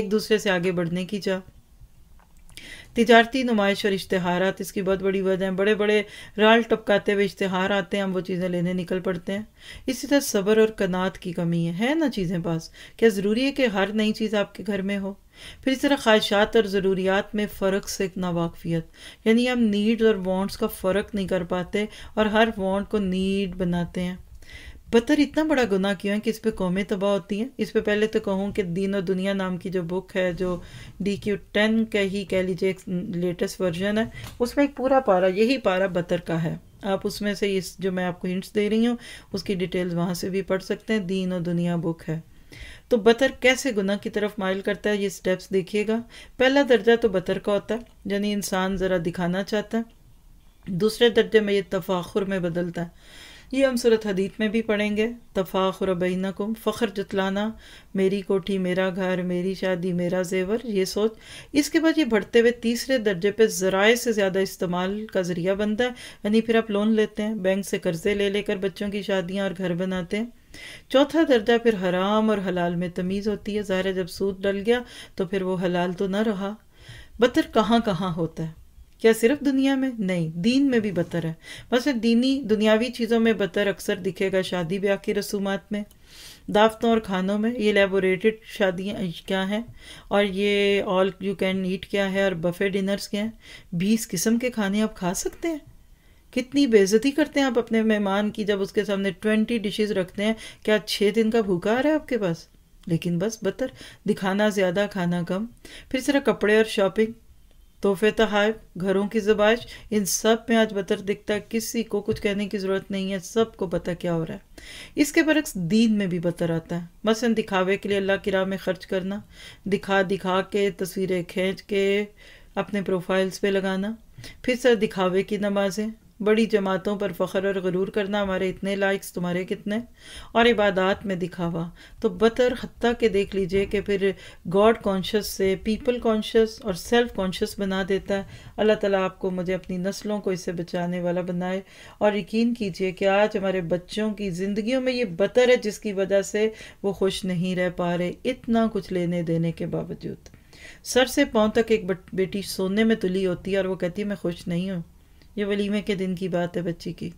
Speaker 2: एक दूसरे से आगे बढ़ने की चाह तजारती नुमाइश और इश्तहार इसकी बहुत बड़ी वजह हैं बड़े बड़े राल टपकाते हुए इश्तहार आते हैं हम वो चीज़ें लेने निकल पड़ते हैं इसी तरह सब्र और कनात की कमी है है ना चीज़ें पास क्या ज़रूरी है कि हर नई चीज़ आपके घर में हो फिर इस तरह ख्वाहिशात और ज़रूरियात में फ़र्क से नावाकफियत यानी हम नीड्स और वॉन्ट्स का फ़र्क नहीं कर पाते और हर वॉन्ट को नीड बनाते हैं बतर इतना बड़ा गुनाह क्यों है कि इस पर कौमें तबाह होती हैं इस पर पहले तो कहूँ कि दीन और दुनिया नाम की जो बुक है जो डी क्यू टेन का ही कह लीजिए एक लेटेस्ट वर्जन है उसमें एक पूरा पारा यही पारा बतर का है आप उसमें से इस जो मैं आपको हिंट्स दे रही हूँ उसकी डिटेल्स वहाँ से भी पढ़ सकते हैं दीन और दुनिया बुक है तो बतर कैसे गुनाह की तरफ माइल करता है ये स्टेप्स देखिएगा पहला दर्जा तो बतर का होता है यानी इंसान ज़रा दिखाना चाहता है दूसरे दर्जे में ये तफाखुर में बदलता है ये हम सूरत हदीत में भी पढ़ेंगे तफ़ाखुर बैनकुम फ़ख्र जतलाना मेरी कोठी मेरा घर मेरी शादी मेरा जेवर ये सोच इसके बाद ये बढ़ते हुए तीसरे दर्जे पे ज़राए से ज़्यादा इस्तेमाल का ज़रिया बनता है यानी फिर आप लोन लेते हैं बैंक से कर्ज़े ले लेकर बच्चों की शादियाँ और घर बनाते हैं चौथा दर्जा फिर हराम और हलाल में तमीज़ होती है ज़ाहिर जब सूद डल गया तो फिर वो हलाल तो ना रहा बतर कहाँ कहाँ होता है क्या सिर्फ दुनिया में नहीं दीन में भी बतर है बस दीनी दुनियावी चीज़ों में बतर अक्सर दिखेगा शादी ब्याह की रसूमात में दावतों और खानों में ये लेबोरेटेड शादियाँ क्या हैं और ये ऑल यू कैन ईट क्या है और बफे डिनर्स क्या हैं बीस किस्म के खाने आप खा सकते हैं कितनी बेजती करते हैं आप अपने मेहमान की जब उसके सामने ट्वेंटी डिशेज रखते हैं क्या छः दिन का भूखा आ रहा है आपके पास लेकिन बस बतर दिखाना ज़्यादा खाना कम फिर इस तरह कपड़े और शॉपिंग तोहफे तहफ घरों की जबाइश इन सब में आज बतर दिखता है किसी को कुछ कहने की ज़रूरत नहीं है सबको पता क्या हो रहा है इसके बरक्स दीन में भी बतर आता है इन दिखावे के लिए अल्लाह की राह में खर्च करना दिखा दिखा के तस्वीरें खींच के अपने प्रोफाइल्स पे लगाना फिर सर दिखावे की नमाजें बड़ी जमातों पर फ़ख्र और गरूर करना हमारे इतने लाइक्स तुम्हारे कितने और इबादत में दिखावा तो बतर हती के देख लीजिए कि फिर गॉड कॉन्शस से पीपल कॉन्शियस और सेल्फ कॉन्शस बना देता है अल्लाह ताला आपको मुझे अपनी नस्लों को इससे बचाने वाला बनाए और यकीन कीजिए कि आज हमारे बच्चों की ज़िंदगी में ये बतर है जिसकी वजह से वो खुश नहीं रह पा रहे इतना कुछ लेने देने के बावजूद सर से पाँव तक एक बेटी सोने में तुली होती है और वो कहती है मैं खुश नहीं हूँ ये वलीमे के दिन की बात है बच्ची की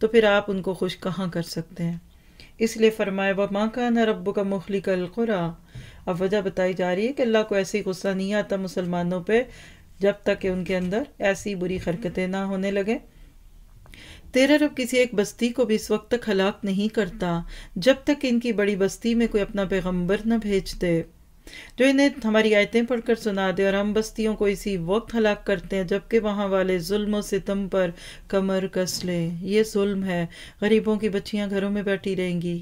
Speaker 2: तो फिर आप उनको खुश कहाँ कर सकते हैं इसलिए फरमाए व माँ का न रब का मुखली खुरा अब वजह बताई जा रही है कि अल्लाह को ऐसे ही गुस्सा नहीं आता मुसलमानों पर जब तक कि उनके अंदर ऐसी बुरी हरकतें ना होने लगें तेरा रब किसी एक बस्ती को भी इस वक्त तक हलाक नहीं करता जब तक इनकी बड़ी बस्ती में कोई अपना पैगंबर न भेज दे जो तो इन्हें हमारी आयतें पढ़कर सुना दे और हम बस्तियों को इसी वक्त हलाक करते हैं जबकि वहाँ वाले जुल्म सितम पर कमर कस लें ये जुल्म है गरीबों की बच्चियाँ घरों में बैठी रहेंगी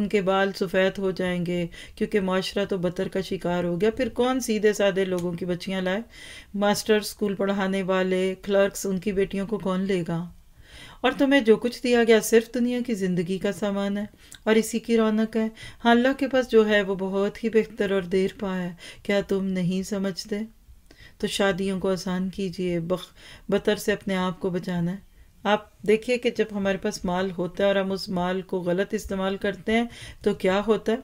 Speaker 2: उनके बाल सफ़ेद हो जाएंगे क्योंकि माशरा तो बतर का शिकार हो गया फिर कौन सीधे साधे लोगों की बच्चियाँ लाए मास्टर स्कूल पढ़ाने वाले क्लर्क्स उनकी बेटियों को कौन लेगा और तुम्हें जो कुछ दिया गया सिर्फ दुनिया की ज़िंदगी का सामान है और इसी की रौनक है अल्लाह के पास जो है वो बहुत ही बेहतर और देर पा है क्या तुम नहीं समझते तो शादियों को आसान कीजिए बख बतर से अपने आप को बचाना है आप देखिए कि जब हमारे पास माल होता है और हम उस माल को गलत इस्तेमाल करते हैं तो क्या होता है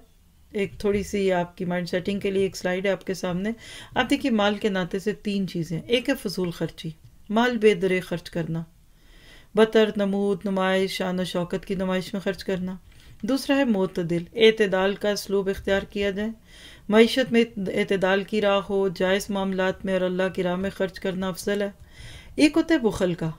Speaker 2: एक थोड़ी सी आपकी माइंड सेटिंग के लिए एक स्लाइड है आपके सामने आप देखिए माल के नाते से तीन चीज़ें एक है फजूल खर्ची माल बेदरे खर्च करना बतर नमूद नुमाइश शान शौकत की नुमाइश में खर्च करना दूसरा है मतदिल अतदाल का इसलूब इख्तियार किया जाए मीशत में अतदाल की राह हो जायज़ मामला में और अल्लाह की राह में खर्च करना अफजल है एक होता है बुखल का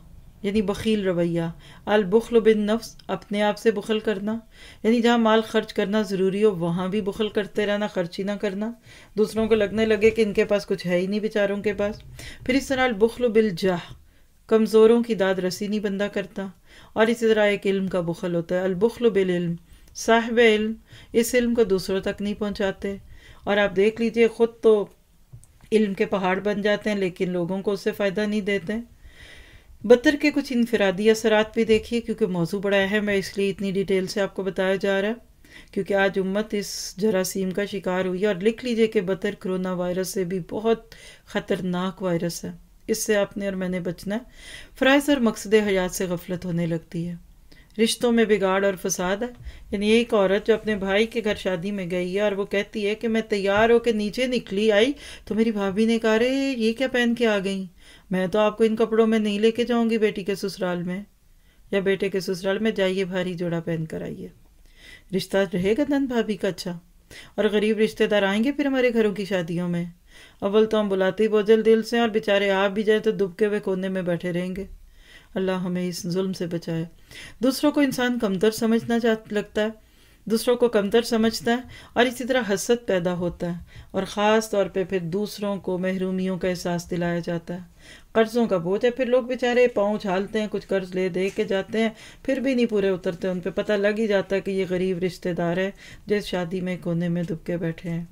Speaker 2: यानी बखील रवैया अल बुखल बिन नफ्स अपने आप से बुखल करना यानी जहाँ माल खर्च करना ज़रूरी हो वहाँ भी बुखल करते रहना खर्च ही ना करना दूसरों को लगने लगे कि इनके पास कुछ है ही नहीं बेचारों के पास फिर इस तरह अलबुखल बिल जाह कमज़ोरों की दाद रसी नहीं बंदा करता और इसी तरह एक इल्म का बुखल होता है अलबुखल बिलम साहब इल्म इस इल्म को दूसरों तक नहीं पहुँचाते और आप देख लीजिए ख़ुद तो इल्म के पहाड़ बन जाते हैं लेकिन लोगों को उससे फ़ायदा नहीं देते बतर के कुछ इनफरादी असरात भी देखिए क्योंकि मौजू बड़ा अहम है इसलिए इतनी डिटेल से आपको बताया जा रहा है क्योंकि आज उम्मत इस जरासीम का शिकार हुई है और लिख लीजिए कि बतर करोना वायरस से भी बहुत ख़तरनाक वायरस है इससे आपने और मैंने बचना है फ़राइज और मकसद हयात से गफलत होने लगती है रिश्तों में बिगाड़ और फसाद है यानी एक औरत जो अपने भाई के घर शादी में गई है और वो कहती है कि मैं तैयार होकर नीचे निकली आई तो मेरी भाभी ने कहा अरे ये क्या पहन के आ गई मैं तो आपको इन कपड़ों में नहीं लेके जाऊंगी बेटी के ससुराल में या बेटे के ससुराल में जाइए भारी जोड़ा पहन कर आइए रिश्ता रहेगा नंद भाभी का अच्छा और गरीब रिश्तेदार आएंगे फिर हमारे घरों की शादियों में अव्वल तो हम बुलाते ही बोझल दिल से और बेचारे आप भी जाए तो दुबके हुए कोने में बैठे रहेंगे अल्लाह हमें इस जुल्म से बचाए दूसरों को इंसान कमतर समझना लगता है दूसरों को कमतर समझता है और इसी तरह हसद पैदा होता है और ख़ास तौर पर फिर दूसरों को महरूमियों का एहसास दिलाया जाता है कर्ज़ों का बोझ है फिर लोग बेचारे पाँव छालते हैं कुछ कर्ज़ ले दे के जाते हैं फिर भी नहीं पूरे उतरते उन पर पता लग ही जाता है कि ये गरीब रिश्तेदार है जो शादी में कोने में दुबके बैठे हैं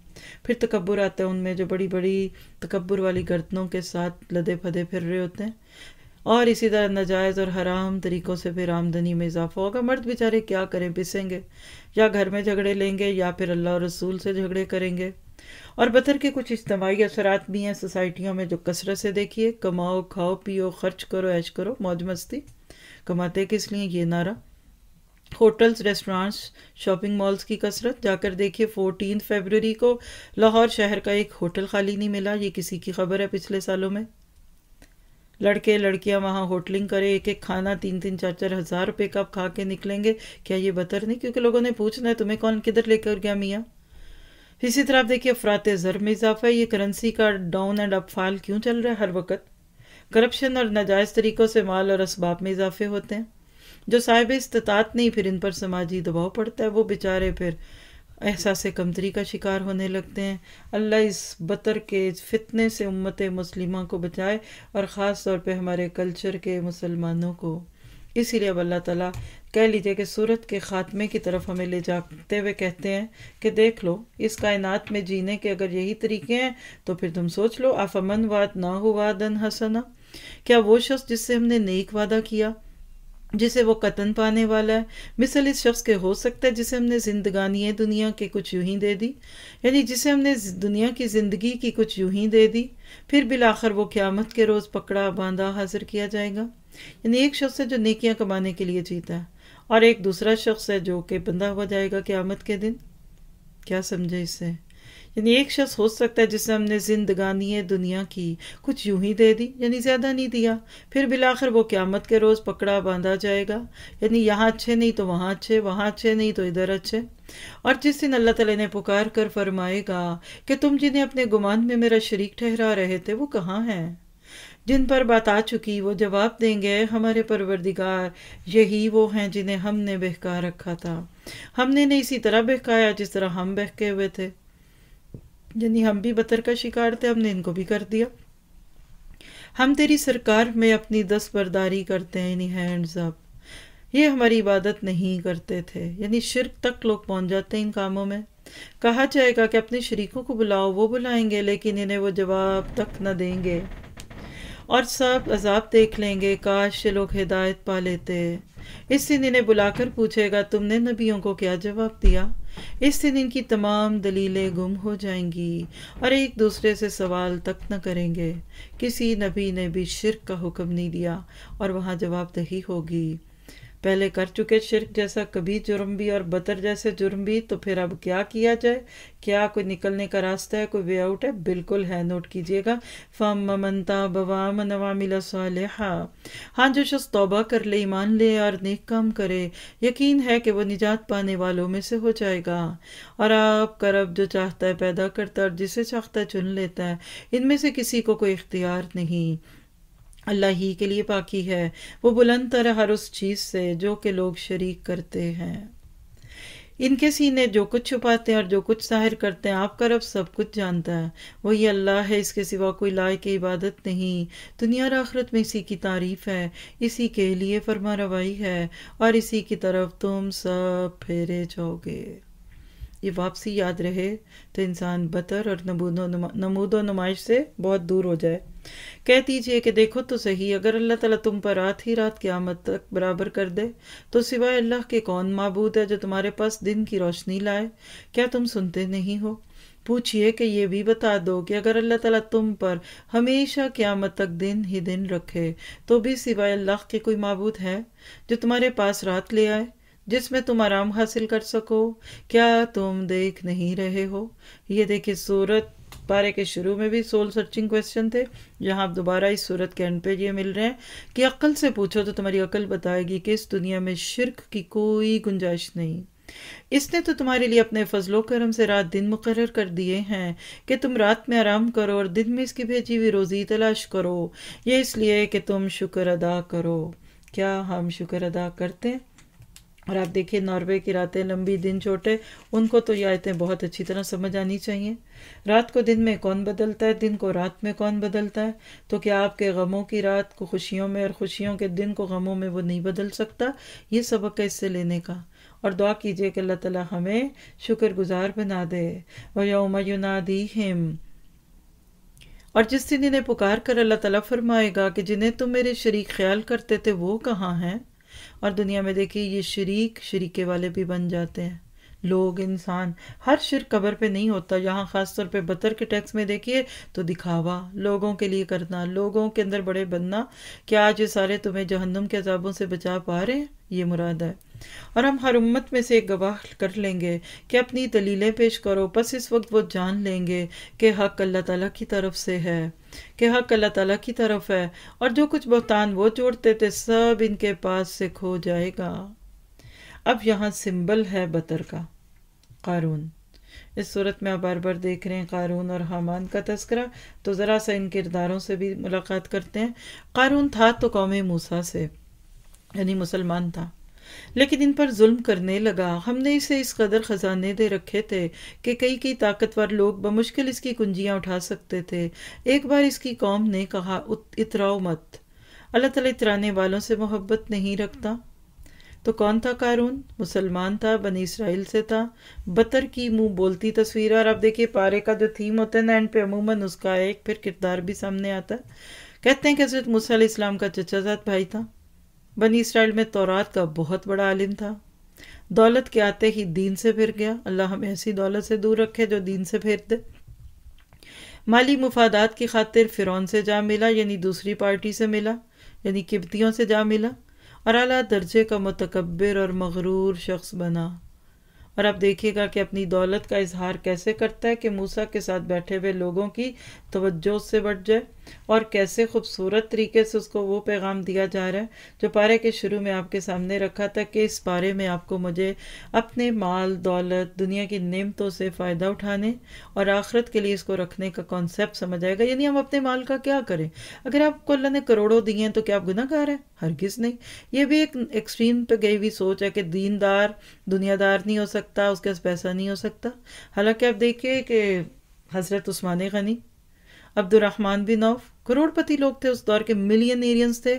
Speaker 2: फिर तकबर आता है उनमें जो बड़ी बड़ी तकबर वाली गर्दनों के साथ लदे फदे फिर रहे होते हैं और इसी तरह नजायज़ और हराम तरीक़ों से फिर आमदनी में इजाफा होगा मर्द बेचारे क्या करें पिसेंगे या घर में झगड़े लेंगे या फिर अल्लाह रसूल से झगड़े करेंगे और बतर के कुछ इज्तमाही असरात भी हैं सोसाइटियों में जो कसरत से देखिए कमाओ खाओ पियो खर्च करो ऐश करो मौज मस्ती कमाते किस लिए ये नारा होटल्स रेस्टोरेंट्स शॉपिंग मॉल्स की कसरत जाकर देखिए फोर्टीन फेबररी को लाहौर शहर का एक होटल खाली नहीं मिला ये किसी की खबर है पिछले सालों में लड़के लड़कियां वहाँ होटलिंग करें एक एक खाना तीन तीन चार चार हज़ार रुपये का खा के निकलेंगे क्या ये बतर नहीं क्योंकि लोगों ने पूछना है तुम्हें कौन किधर लेकर गया मियाँ इसी तरह आप देखिए अफरात ज़र में इजाफा ये करेंसी का डाउन एंड अप फाल क्यों चल रहा है हर वक्त करप्शन और नाजायज़ तरीक़ों से माल और इसबाब में इजाफे होते हैं जो साहिब इस्तात नहीं फिर इन पर समाजी दबाव पड़ता है वो बेचारे फिर एहसास कमतरी का शिकार होने लगते हैं अल्लाह इस बतर के फितने से उम्मत मुस्लिमों को बचाए और ख़ास तौर पर हमारे कल्चर के मुसलमानों को इसीलिए अब अल्लाह ताला कह लीजिए कि सूरत के ख़ात्मे की तरफ हमें ले जाते हुए कहते हैं कि देख लो इस कायनात में जीने के अगर यही तरीके हैं तो फिर तुम सोच लो आफमन वाद ना हुआ दन हसना क्या वो शख्स जिससे हमने नेक वादा किया जिसे वो कतन पाने वाला है मिसल इस शख्स के हो सकता है जिसे हमने जिंदगानी दुनिया के कुछ यूं ही दे दी यानी जिसे हमने दुनिया की ज़िंदगी की कुछ यूं ही दे दी फिर बिलाखर वो क़्यामत के रोज़ पकड़ा बांधा हाजिर किया जाएगा यानी एक शख्स है जो नेकियां कमाने के लिए जीता है और एक दूसरा शख्स है जो कि बंधा हुआ जाएगा क़्यामत के दिन क्या समझे इससे यानी एक शख्स हो सकता है जिसे हमने जिंदगानी दुनिया की कुछ यूं ही दे दी यानी ज़्यादा नहीं दिया फिर बिलाखिर वो क़्यामत के रोज़ पकड़ा बांधा जाएगा यानी यहाँ अच्छे नहीं तो वहाँ अच्छे वहाँ अच्छे नहीं तो इधर अच्छे और जिस दिन अल्लाह तला ने पुकार कर फरमाएगा कि तुम जिन्हें अपने गुमान में मेरा शरीक ठहरा रहे थे वो कहाँ हैं जिन पर बात आ चुकी वो जवाब देंगे हमारे परवरदिगार यही वो हैं जिन्हें हमने बहका रखा था हमने ने इसी तरह बहकाया जिस तरह हम बहके हुए थे यानी हम भी बतर का शिकार थे हमने इनको भी कर दिया हम तेरी सरकार में अपनी दस बरदारी करते हैं यानी हैंड्स अप ये हमारी इबादत नहीं करते थे यानी शिरक तक लोग पहुंच जाते हैं इन कामों में कहा जाएगा कि अपने शरीकों को बुलाओ वो बुलाएंगे लेकिन इन्हें वो जवाब तक न देंगे और सब अजाब देख लेंगे काश ये लोग हिदायत पा लेते इस दिन इन्हें बुलाकर पूछेगा तुमने नबियों को क्या जवाब दिया इससे दिन की तमाम दलीलें गुम हो जाएंगी और एक दूसरे से सवाल तक न करेंगे किसी नबी ने भी शिरक का हुक्म नहीं दिया और वहाँ जवाबदही होगी पहले कर चुके शिरक जैसा कभी जुर्म भी और बतर जैसे जुर्म भी तो फिर अब क्या किया जाए क्या कोई निकलने का रास्ता है कोई वे आउट है बिल्कुल है नोट कीजिएगा फम ममनता बवाम नवामिला सालहा हाँ जो शख्स तौबा कर ले ईमान ले और नेक काम करे यकीन है कि वो निजात पाने वालों में से हो जाएगा और कर अब जो चाहता है पैदा करता है और जिसे चाहता है चुन लेता है इनमें से किसी को कोई इख्तियार नहीं अल्लाह ही के लिए बाकी है वो बुलंद तर हर उस चीज़ से जो कि लोग शरीक करते हैं इनके सीने जो कुछ छुपाते हैं और जो कुछ जाहिर करते हैं आपका रब सब कुछ जानता है वही अल्लाह है इसके सिवा कोई लायक इबादत नहीं दुनिया और आखरत में इसी की तारीफ है इसी के लिए फरमा रवाई है और इसी की तरफ तुम सब फेरे जाओगे ये वापसी याद रहे तो इंसान बतर और नमूदो नुमा, नमूदो नुमाइश से बहुत दूर हो जाए कह दीजिए कि देखो तो सही अगर अल्लाह ताला तुम पर रात ही रात क़्यामत तक बराबर कर दे तो सिवाय अल्लाह के कौन मबूद है जो तुम्हारे पास दिन की रोशनी लाए क्या तुम सुनते नहीं हो पूछिए कि ये भी बता दो कि अगर अल्लाह ताला तुम पर हमेशा क़्यामत तक दिन ही दिन रखे तो भी सिवाय अल्लाह के कोई मबूद है जो तुम्हारे पास रात ले आए जिसमें तुम आराम हासिल कर सको क्या तुम देख नहीं रहे हो ये देखिए सूरत पारे के शुरू में भी सोल सर्चिंग क्वेश्चन थे यहाँ आप दोबारा इस सूरत के एंड पे ये मिल रहे हैं कि अक्ल से पूछो तो तुम्हारी अक्ल बताएगी कि इस दुनिया में शिरक की कोई गुंजाइश नहीं इसने तो तुम्हारे लिए अपने फजलो करम से रात दिन मुकर कर दिए हैं कि तुम रात में आराम करो और दिन में इसकी भेजी हुई रोज़ी तलाश करो ये इसलिए कि तुम शुक्र अदा करो क्या हम शुक्र अदा करते हैं और आप देखिए नॉर्वे की रातें लंबी दिन छोटे उनको तो ये आयतें बहुत अच्छी तरह समझ आनी चाहिए रात को दिन में कौन बदलता है दिन को रात में कौन बदलता है तो क्या आपके गमों की रात को खुशियों में और खुशियों के दिन को गमों में वो नहीं बदल सकता ये सबक है इससे लेने का और दुआ कीजिए कि अल्लाह ताला हमें शुक्रगुजार बना दे व यौम हिम और जिस दिन इन्हें पुकार कर अल्लाह ताला फरमाएगा कि जिन्हें तुम मेरे शरीक ख्याल करते थे वो कहाँ हैं और दुनिया में देखिए ये शरीक शरीके वाले भी बन जाते हैं लोग इंसान हर शिर कबर पे नहीं होता यहाँ ख़ास तौर पे बतर के टैक्स में देखिए तो दिखावा लोगों के लिए करना लोगों के अंदर बड़े बनना क्या आज ये सारे तुम्हें जहन्नुम के अजाबों से बचा पा रहे हैं ये मुराद है और हम हर उम्मत में से एक गवाह कर लेंगे कि अपनी दलीलें पेश करो बस इस वक्त वो जान लेंगे कि हक अल्लाह तला की तरफ से है कि हक अल्लाह ताला की तरफ है और जो कुछ बहतान वो जोड़ते थे सब इनके पास से खो जाएगा अब यहाँ सिंबल है बतर का कारून इस सूरत में आप बार बार देख रहे हैं कारून और हमान का तस्करा तो ज़रा सा इन किरदारों से भी मुलाकात करते हैं कारून था तो कौम मूसा से यानी मुसलमान था लेकिन इन पर जुल्म करने लगा हमने इसे इस कदर खजाने दे रखे थे कि कई कई ताकतवर लोग बमुश्किल इसकी कुंजियाँ उठा सकते थे एक बार इसकी कौम ने कहा इतराओ मत अल्लाह तला इतराने वालों से मोहब्बत नहीं रखता तो कौन था कारून मुसलमान था बनी इसराइल से था बतर की मुंह बोलती तस्वीर और आप देखिए पारे का जो थीम होता है ना एंड पे अमूमन उसका एक फिर किरदार भी सामने आता है कहते हैं कि हजरत मूसा इस्लाम का चचाजात भाई था बनी इसराइल में तौरात का बहुत बड़ा आलिम था दौलत के आते ही दीन से फिर गया अल्लाह हमें ऐसी दौलत से दूर रखे जो दीन से फिर दे माली मुफादात की खातिर फ़िरौन से जा मिला यानी दूसरी पार्टी से मिला यानी किबतियों से जा मिला और अला दर्जे का मतकबर और मगरूर शख्स बना और आप देखिएगा कि अपनी दौलत का इजहार कैसे करता है कि मूसा के साथ बैठे हुए लोगों की तोज्जो उससे बढ़ जाए और कैसे खूबसूरत तरीके से उसको वो पैगाम दिया जा रहा है जो पारे के शुरू में आपके सामने रखा था कि इस बारे में आपको मुझे अपने माल दौलत दुनिया की नेमतों से फ़ायदा उठाने और आखरत के लिए इसको रखने का कॉन्सेप्ट समझ आएगा यानी हम अपने माल का क्या करें अगर आपको अल्लाह ने करोड़ों दिए हैं तो क्या आप गुनागार हैं हरगिज़ नहीं ये भी एक एक्सट्रीम पर गई हुई सोच है कि दीनदार दुनियादार नहीं हो सकता उसके पास पैसा नहीं हो सकता हालांकि आप देखिए कि हज़रत उस्मान गनी अब्दुलरहमान बिन औफ करोड़पति लोग थे उस दौर के मिलियन एरियंस थे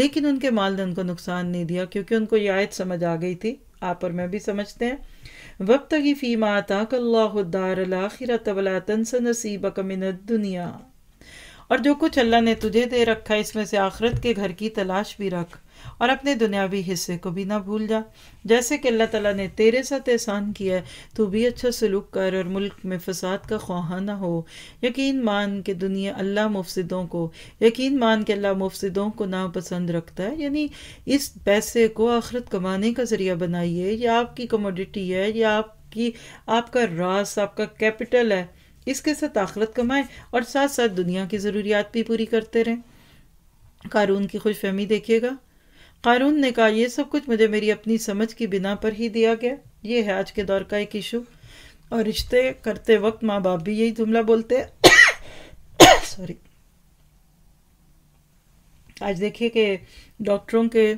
Speaker 2: लेकिन उनके माल ने उनको नुकसान नहीं दिया क्योंकि उनको यायत समझ आ गई थी आप और मैं भी समझते हैं वब तक फ़ीमा तकल्लाखिरतवलातनसीबक दुनिया और जो कुछ अल्लाह ने तुझे दे रखा है इसमें से आखरत के घर की तलाश भी रख और अपने दुनियावी हिस्से को भी ना भूल जा जैसे कि अल्लाह ताला ने तेरे साथ एहसान किया है तू भी अच्छा सलूक कर और मुल्क में फसाद का ख्वाहा ना हो यकीन मान के दुनिया अल्लाह मुफसदों को यकीन मान के अल्लाह मुफसदों को नापसंद रखता है यानी इस पैसे को आखरत कमाने का ज़रिया बनाइए या आपकी कमोडिटी है या आपकी आपका रास आपका कैपिटल है इसके साथ आखरत कमाएं और साथ साथ दुनिया की ज़रूरियात भी पूरी करते रहें कारून की खुशफहमी देखिएगा कानून ने कहा यह सब कुछ मुझे मेरी अपनी समझ की बिना पर ही दिया गया ये है आज के दौर का एक इशू और रिश्ते करते वक्त माँ बाप भी यही जुमला बोलते हैं सॉरी आज देखिए कि डॉक्टरों के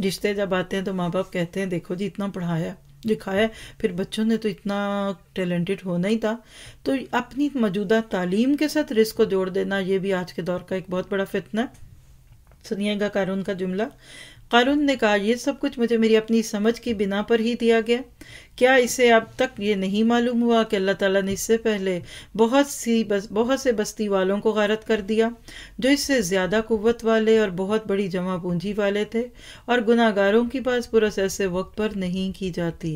Speaker 2: रिश्ते जब आते हैं तो माँ बाप कहते हैं देखो जी इतना पढ़ाया लिखाया फिर बच्चों ने तो इतना टैलेंटेड होना ही था तो अपनी मौजूदा तालीम के साथ रिस्क को जोड़ देना ये भी आज के दौर का एक बहुत बड़ा फितना है सुनिएगा कारून का जुमला कारून ने कहा यह सब कुछ मुझे मेरी अपनी समझ की बिना पर ही दिया गया क्या इसे अब तक ये नहीं मालूम हुआ कि अल्लाह ताला ने इससे पहले बहुत सी बस बहुत से बस्ती वालों को गारत कर दिया जो इससे ज़्यादा कुवत वाले और बहुत बड़ी जमा पूंजी वाले थे और गुनागारों की पास पुरस ऐसे वक्त पर नहीं की जाती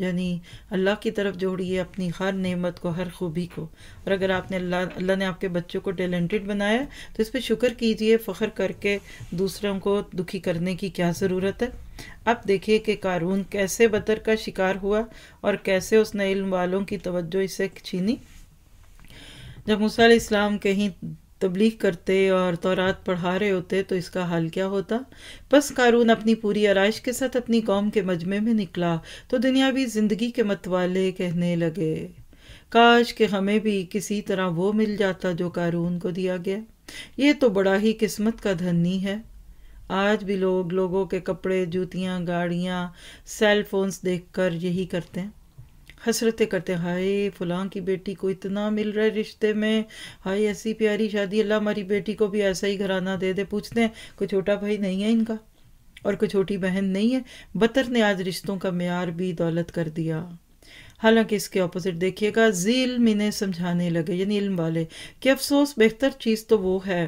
Speaker 2: यानी अल्लाह की तरफ जोड़िए अपनी हर नेमत को हर खूबी को और अगर आपने अल्लाह अल्लाह ने आपके बच्चों को टैलेंटेड बनाया तो इस पर शुक्र कीजिए फ़ख्र करके दूसरों को दुखी करने की क्या ज़रूरत है अब देखिए कि कारून कैसे बतर का शिकार हुआ और कैसे उसने इल्म वालों की तवज्जो इसे छीनी जब मूसा इस्लाम कहीं तबलीग करते और तौरात पढ़ा रहे होते तो इसका हाल क्या होता बस कारून अपनी पूरी आरइश के साथ अपनी कौम के मजमे में निकला तो दुनियावी ज़िंदगी के मतवाले कहने लगे काश के हमें भी किसी तरह वो मिल जाता जो कारून को दिया गया ये तो बड़ा ही किस्मत का धनी है आज भी लोग लोगों के कपड़े जूतियाँ गाड़ियाँ सेल फोन्स देखकर यही करते हैं हसरतें करते हाय फलां की बेटी को इतना मिल रहा है रिश्ते में हाय ऐसी प्यारी शादी अल्लाह हमारी बेटी को भी ऐसा ही घराना दे दे पूछते हैं कोई छोटा भाई नहीं है इनका और कोई छोटी बहन नहीं है बतर ने आज रिश्तों का मैार भी दौलत कर दिया हालांकि इसके ऑपोजिट देखिएगा जील मिने इन्हें समझाने लगे यानी इल्म वाले कि अफसोस बेहतर चीज़ तो वो है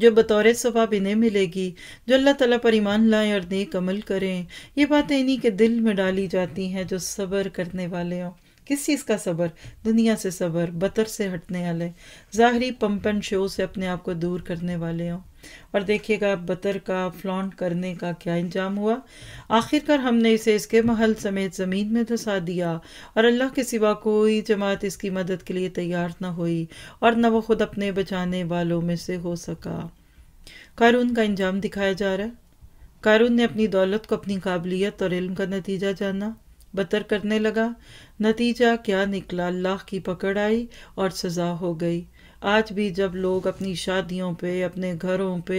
Speaker 2: जो बतौर सवाब इन्हें मिलेगी जो अल्लाह तला पर ईमान लाएं और नेक अमल करें ये बातें इन्हीं के दिल में डाली जाती हैं जो सब्र करने वाले हों किस चीज़ का सब्र दुनिया से सब्र बतर से हटने वाले ज़ाहरी पंपन शो से अपने आप को दूर करने वाले हों और देखिएगा बतर का फ्लॉन करने का क्या इंजाम हुआ आखिरकार हमने इसे इसके महल समेत ज़मीन में धसा दिया और अल्लाह के सिवा कोई जमात इसकी मदद के लिए तैयार न हुई और न वो खुद अपने बचाने वालों में से हो सका कारून का इंजाम दिखाया जा रहा है कारून ने अपनी दौलत को अपनी काबिलियत और इल्म का नतीजा जाना बतर करने लगा नतीजा क्या निकला अल्लाह की पकड़ आई और सज़ा हो गई आज भी जब लोग अपनी शादियों पे अपने घरों पे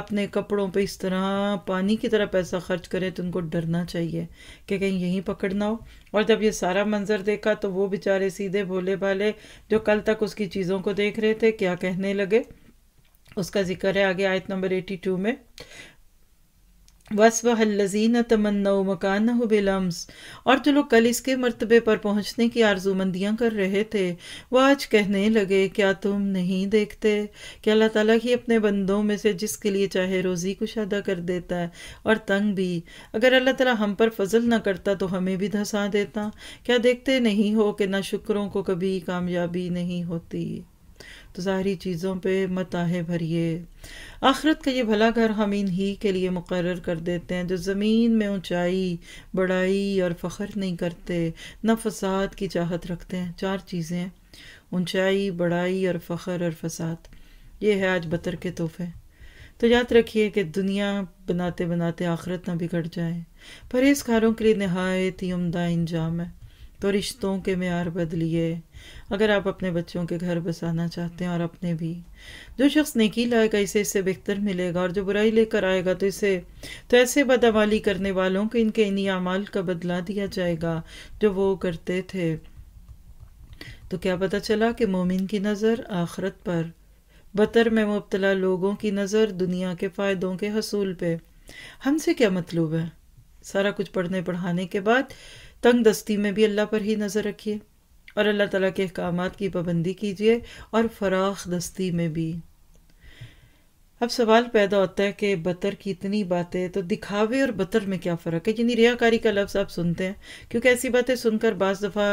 Speaker 2: अपने कपड़ों पे इस तरह पानी की तरह पैसा खर्च करें तो उनको डरना चाहिए कि कहीं यहीं पकड़ना हो और जब ये सारा मंजर देखा तो वो बेचारे सीधे भोले भाले जो कल तक उसकी चीज़ों को देख रहे थे क्या कहने लगे उसका जिक्र है आगे आयत नंबर एटी टू में वसबहल्लजीन तमन्ना मकान बिलम्स और जो लोग कल इसके मरतबे पर पहुँचने की आरजूमंदियाँ कर रहे थे वह आज कहने लगे क्या तुम नहीं देखते कि अल्लाह ताली ही अपने बंदों में से जिसके लिए चाहे रोज़ी कुशादा कर देता है और तंग भी अगर अल्लाह ताली हम पर फजल ना करता तो हमें भी धंसा देता क्या देखते नहीं हो कि ना शुक्रों को कभी कामयाबी नहीं होती ज़ाहरी चीज़ों पर मताहे भरिए आखरत का ये भला घर हम ही के लिए मुकर कर देते हैं जो ज़मीन में ऊँचाई बड़ाई और फ़ख्र नहीं करते न फसाद की चाहत रखते हैं चार चीज़ें ऊँचाई बड़ाई और फ़ख्र और फसाद ये है आज बतर के तोहफे तो याद रखिए कि दुनिया बनाते बनाते आखरत ना बिगड़ जाए परहेजगारों के लिए नहायत ही उमदा इंजाम है तो रिश्तों के मैार बदलिए अगर आप अपने बच्चों के घर बसाना चाहते हैं और अपने भी जो शख्स नेकी लाएगा इसे इससे बेहतर मिलेगा और जो बुराई लेकर आएगा तो इसे तो ऐसे बदवाली करने वालों को इनके इन अमाल का बदला दिया जाएगा जो वो करते थे तो क्या पता चला कि मोमिन की नज़र आखरत पर बतर में मुबतला लोगों की नज़र दुनिया के फ़ायदों के हसूल पे हमसे क्या मतलूब है सारा कुछ पढ़ने पढ़ाने के बाद तंग दस्ती में भी अल्लाह पर ही नज़र रखिए और अल्लाह ताला के अहकाम की पाबंदी कीजिए और फराख दस्ती में भी अब सवाल पैदा होता है कि बतर की इतनी बातें तो दिखावे और बतर में क्या फ़र्क है यानी रियाकारी का लफ्ज़ आप सुनते हैं क्योंकि ऐसी बातें सुनकर बज़ दफ़ा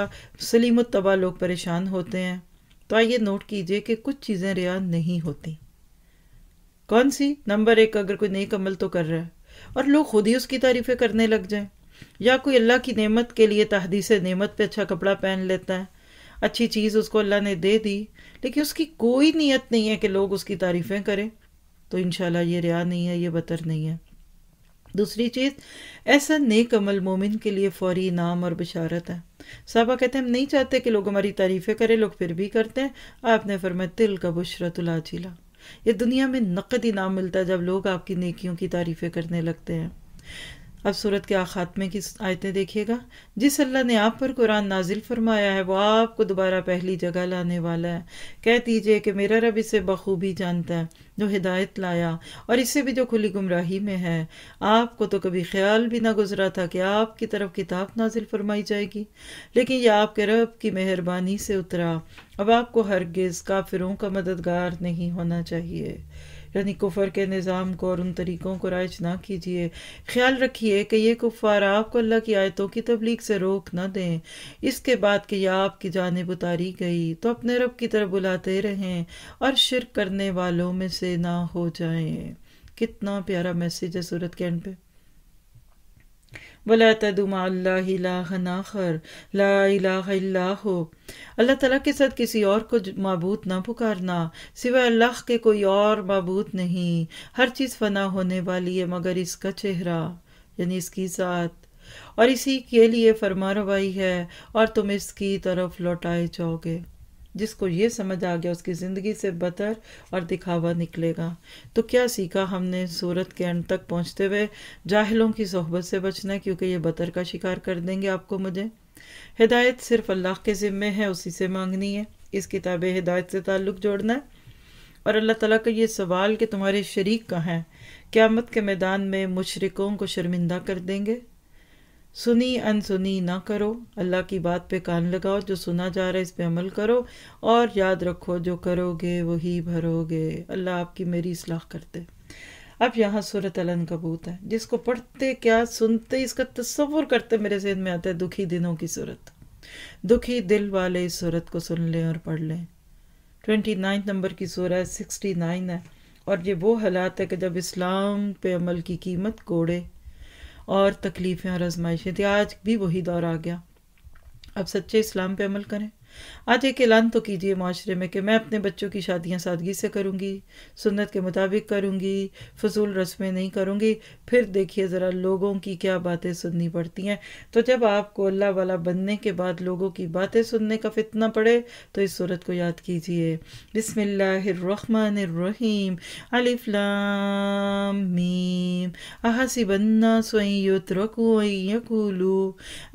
Speaker 2: सलीम तबाह लोग परेशान होते हैं तो आइए नोट कीजिए कि कुछ चीज़ें रिया नहीं होती कौन सी नंबर एक अगर कोई नेक अमल तो कर रहा है और लोग खुद ही उसकी तारीफ़ें करने लग जाएं या कोई अल्लाह की नेमत के लिए तहदीस नेमत पे अच्छा कपड़ा पहन लेता है अच्छी चीज़ उसको अल्लाह ने दे दी लेकिन उसकी कोई नीयत नहीं है कि लोग उसकी तारीफ़ें करें तो इन ये रिया नहीं है ये बतर नहीं है दूसरी चीज़ ऐसा नेक अमल मोमिन के लिए फौरी इनाम और बशारत है साहबा कहते हैं हम नहीं चाहते कि लोग हमारी तारीफ़ें करें लोग फिर भी करते हैं आपने फरमाया तिल का बुशरतुल्ला जिला ये दुनिया में नकद इनाम मिलता है जब लोग आपकी नेकियों की तारीफ़ें करने लगते हैं अब सूरत के आखात्मे की आयतें देखिएगा जिस अल्लाह ने आप पर कुरान नाजिल फरमाया है वो आपको दोबारा पहली जगह लाने वाला है कह दीजिए कि मेरा रब इसे बखूबी जानता है जो हिदायत लाया और इसे भी जो खुली गुमराही में है आपको तो कभी ख्याल भी ना गुजरा था कि आपकी तरफ किताब नाजिल फरमाई जाएगी लेकिन यह आपके रब की मेहरबानी से उतरा अब आपको हरगिज़ काफिरों का मददगार नहीं होना चाहिए यानी कुफर के निज़ाम को और उन तरीक़ों को राइज ना कीजिए ख्याल रखिए कि ये कुफ़ार आपको अल्लाह की आयतों की तबलीग से रोक ना दें इसके बाद कि यह आपकी जानब उतारी गई तो अपने रब की तरफ बुलाते रहें और शिरक करने वालों में से ना हो जाए कितना प्यारा मैसेज है सूरत के एंड पे वला तदुमा आखर ला इला हो अल्लाह तला के साथ किसी और को मबूत ना पुकारना सिवा अल्लाह के कोई और मबूत नहीं हर चीज़ फना होने वाली है मगर इसका चेहरा यानी इसकी ज़ात और इसी के लिए फरमा रवाई है और तुम इसकी तरफ लौटाए जाओगे जिसको ये समझ आ गया उसकी ज़िंदगी से बतर और दिखावा निकलेगा तो क्या सीखा हमने सूरत के अंत तक पहुँचते हुए जाहिलों की सहबत से बचना क्योंकि ये बतर का शिकार कर देंगे आपको मुझे हिदायत सिर्फ अल्लाह के ज़िम्मे है उसी से मांगनी है इस किताब हिदायत से ताल्लुक़ जोड़ना है और अल्लाह तला का ये सवाल कि तुम्हारे शरीक कहाँ हैं क़्यामत के मैदान में मुशरकों को शर्मिंदा कर देंगे सुनी अनसुनी ना करो अल्लाह की बात पे कान लगाओ जो सुना जा रहा है इस पे अमल करो और याद रखो जो करोगे वही भरोगे अल्लाह आपकी मेरी इसलाह करते अब यहाँ सूरत अलन कबूत है जिसको पढ़ते क्या सुनते इसका तस्वुर करते मेरे जहन में आता है दुखी दिनों की सूरत दुखी दिल वाले इस सूरत को सुन लें और पढ़ लें ट्वेंटी नाइन्थ नंबर की सूरत सिक्सटी नाइन है और ये वो हालात है कि जब इस्लाम पे अमल की कीमत कोड़े और तकलीफ़ें और आजमाइशें थी आज भी वही दौर आ गया अब सच्चे इस्लाम पे अमल करें आज एक ऐलान तो कीजिए माशरे में कि मैं अपने बच्चों की शादियां सादगी से करूंगी सुन्नत के मुताबिक करूंगी फजूल रस्में नहीं करूंगी फिर देखिए ज़रा लोगों की क्या बातें सुननी पड़ती हैं तो जब आपको अल्लाह वाला बनने के बाद लोगों की बातें सुनने का फितना पड़े तो इस सूरत को याद कीजिए बिसमीम अलिफ्लामीम अहसी बन्ना रकू यकूलू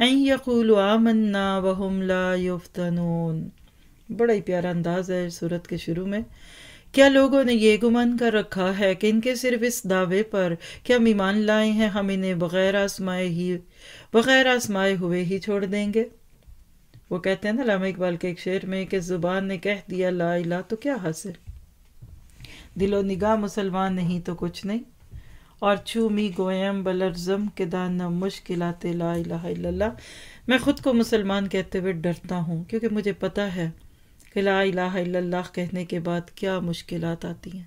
Speaker 2: यकूलू आमन्ना वहमला युफ्तनु जुनून बड़ा ही प्यारा अंदाज है सूरत के शुरू में क्या लोगों ने ये गुमान कर रखा है कि इनके सिर्फ इस दावे पर क्या हम लाए हैं हम इन्हें बगैर आसमाए ही बगैर आसमाए हुए ही छोड़ देंगे वो कहते हैं ना लामा इकबाल के एक शेर में कि ज़ुबान ने कह दिया ला इला तो क्या हासिल दिलो निगाह मुसलमान नहीं तो कुछ नहीं और छू मी गोयम बलरजम के दान मुश्किलाते ला इला मैं ख़ुद को मुसलमान कहते हुए डरता हूँ क्योंकि मुझे पता है कि ला कहने के बाद क्या मुश्किल आती हैं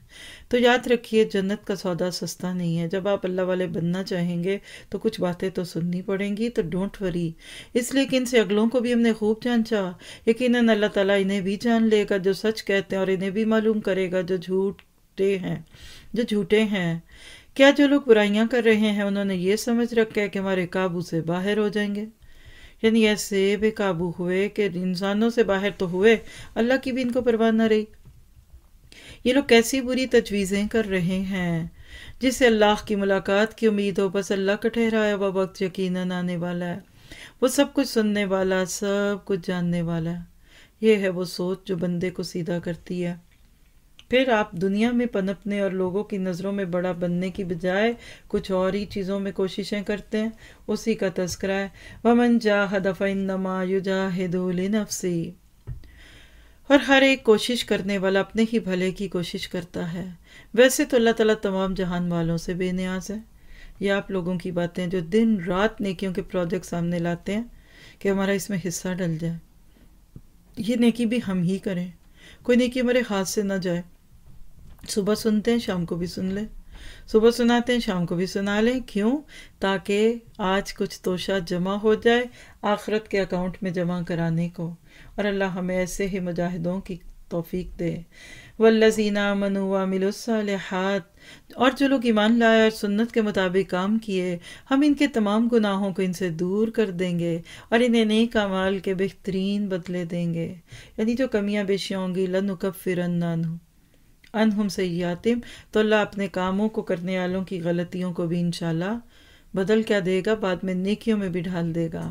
Speaker 2: तो याद रखिए जन्नत का सौदा सस्ता नहीं है जब आप अल्लाह वाले बनना चाहेंगे तो कुछ बातें तो सुननी पड़ेंगी तो डोंट वरी इसलिए कि इनसे अगलों को भी हमने खूब जांचा यकीन अल्लाह ताला इन्हें भी जान लेगा जो सच कहते हैं और इन्हें भी मालूम करेगा जो झूठे हैं जो झूठे हैं क्या जो लोग बुराइयाँ कर रहे हैं उन्होंने ये समझ रखा है कि हमारे काबू से बाहर हो जाएंगे यानी ऐसे बेकाबू हुए कि इंसानों से बाहर तो हुए अल्लाह की भी इनको परवाह ना रही ये लोग कैसी बुरी तजवीज़ें कर रहे हैं जिससे अल्लाह की मुलाकात की उम्मीद हो बस अल्लाह का ठहराया हुआ वक्त यकीन आने वाला है वो सब कुछ सुनने वाला सब कुछ जानने वाला है ये है वो सोच जो बंदे को सीधा करती है फिर आप दुनिया में पनपने और लोगों की नज़रों में बड़ा बनने की बजाय कुछ और ही चीज़ों में कोशिशें करते हैं उसी का तस्करा है वमन जा जाहदफ़नमा युजाहिदुल नफसी और हर एक कोशिश करने वाला अपने ही भले की कोशिश करता है वैसे तो अल्लाह ताला तमाम जहान वालों से बेनियाज है ये आप लोगों की बातें जो दिन रात नेकियों के प्रोजेक्ट सामने लाते हैं कि हमारा इसमें हिस्सा डल जाए ये नेकी भी हम ही करें कोई नेकी हमारे हाथ से ना जाए सुबह सुनते हैं शाम को भी सुन लें सुबह सुनाते हैं शाम को भी सुना लें क्यों ताकि आज कुछ तोशा जमा हो जाए आखरत के अकाउंट में जमा कराने को और अल्लाह हमें ऐसे ही मुजाहिदों की तोफ़ीक दे वल्लजीना मनु मिलसालहात और जो लोग ईमान लाए और सुन्नत के मुताबिक काम किए हम इनके तमाम गुनाहों को इनसे दूर कर देंगे और इन्हें नेक अमाल के बेहतरीन बदले देंगे यानी जो कमियाँ बेशियाँ होंगी लनुकब फिरन नानू अनहुम सयातिम तो अल्लाह अपने कामों को करने वालों की गलतियों को भी इन बदल क्या देगा बाद में नेकियों में भी ढाल देगा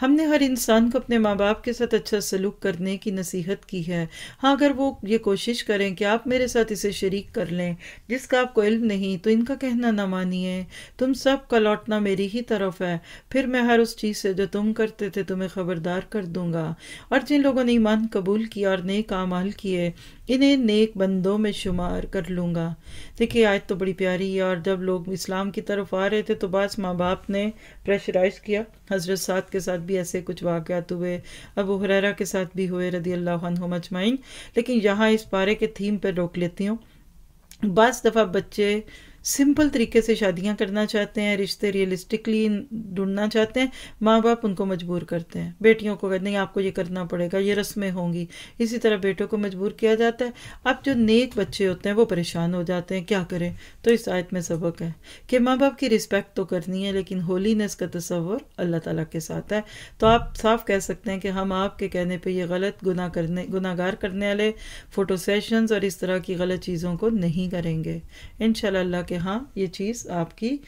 Speaker 2: हमने हर इंसान को अपने माँ बाप के साथ अच्छा सलूक करने की नसीहत की है हाँ अगर वो ये कोशिश करें कि आप मेरे साथ इसे शरीक कर लें जिसका आपको इल्म नहीं तो इनका कहना ना मानिए तुम सब का लौटना मेरी ही तरफ है फिर मैं हर उस चीज़ से जो तुम करते थे तुम्हें खबरदार कर दूंगा और जिन लोगों ने ईमान कबूल किया और नेक आमाल किए इन्हें नेक बंदों में शुमार कर लूँगा देखिए आज तो बड़ी प्यारी है और जब लोग इस्लाम की तरफ आ रहे थे तो बस माँ बाप ने प्रेशराइज किया हजरत साद के साथ भी ऐसे कुछ वाक़ात हुए अबू हुररा के साथ भी हुए रदी अल्लाह मजमाइन लेकिन यहाँ इस पारे के थीम पर रोक लेती हूँ बस दफ़ा बच्चे सिंपल तरीके से शादियां करना चाहते हैं रिश्ते रियलिस्टिकली ढूंढना चाहते हैं माँ बाप उनको मजबूर करते हैं बेटियों को कहते नहीं आपको ये करना पड़ेगा ये रस्में होंगी इसी तरह बेटों को मजबूर किया जाता है अब जो नेक बच्चे होते हैं वो परेशान हो जाते हैं क्या करें तो इस आयत में सबक है कि माँ बाप की रिस्पेक्ट तो करनी है लेकिन होलीनेस का तस्वर अल्लाह ताला के साथ है तो आप साफ कह सकते हैं कि हम आपके कहने पर यह गलत गुना करने गुनागार करने वाले फ़ोटो सेशन और इस तरह की गलत चीज़ों को नहीं करेंगे इन अल्लाह के हाँ ये चीज़ आपकी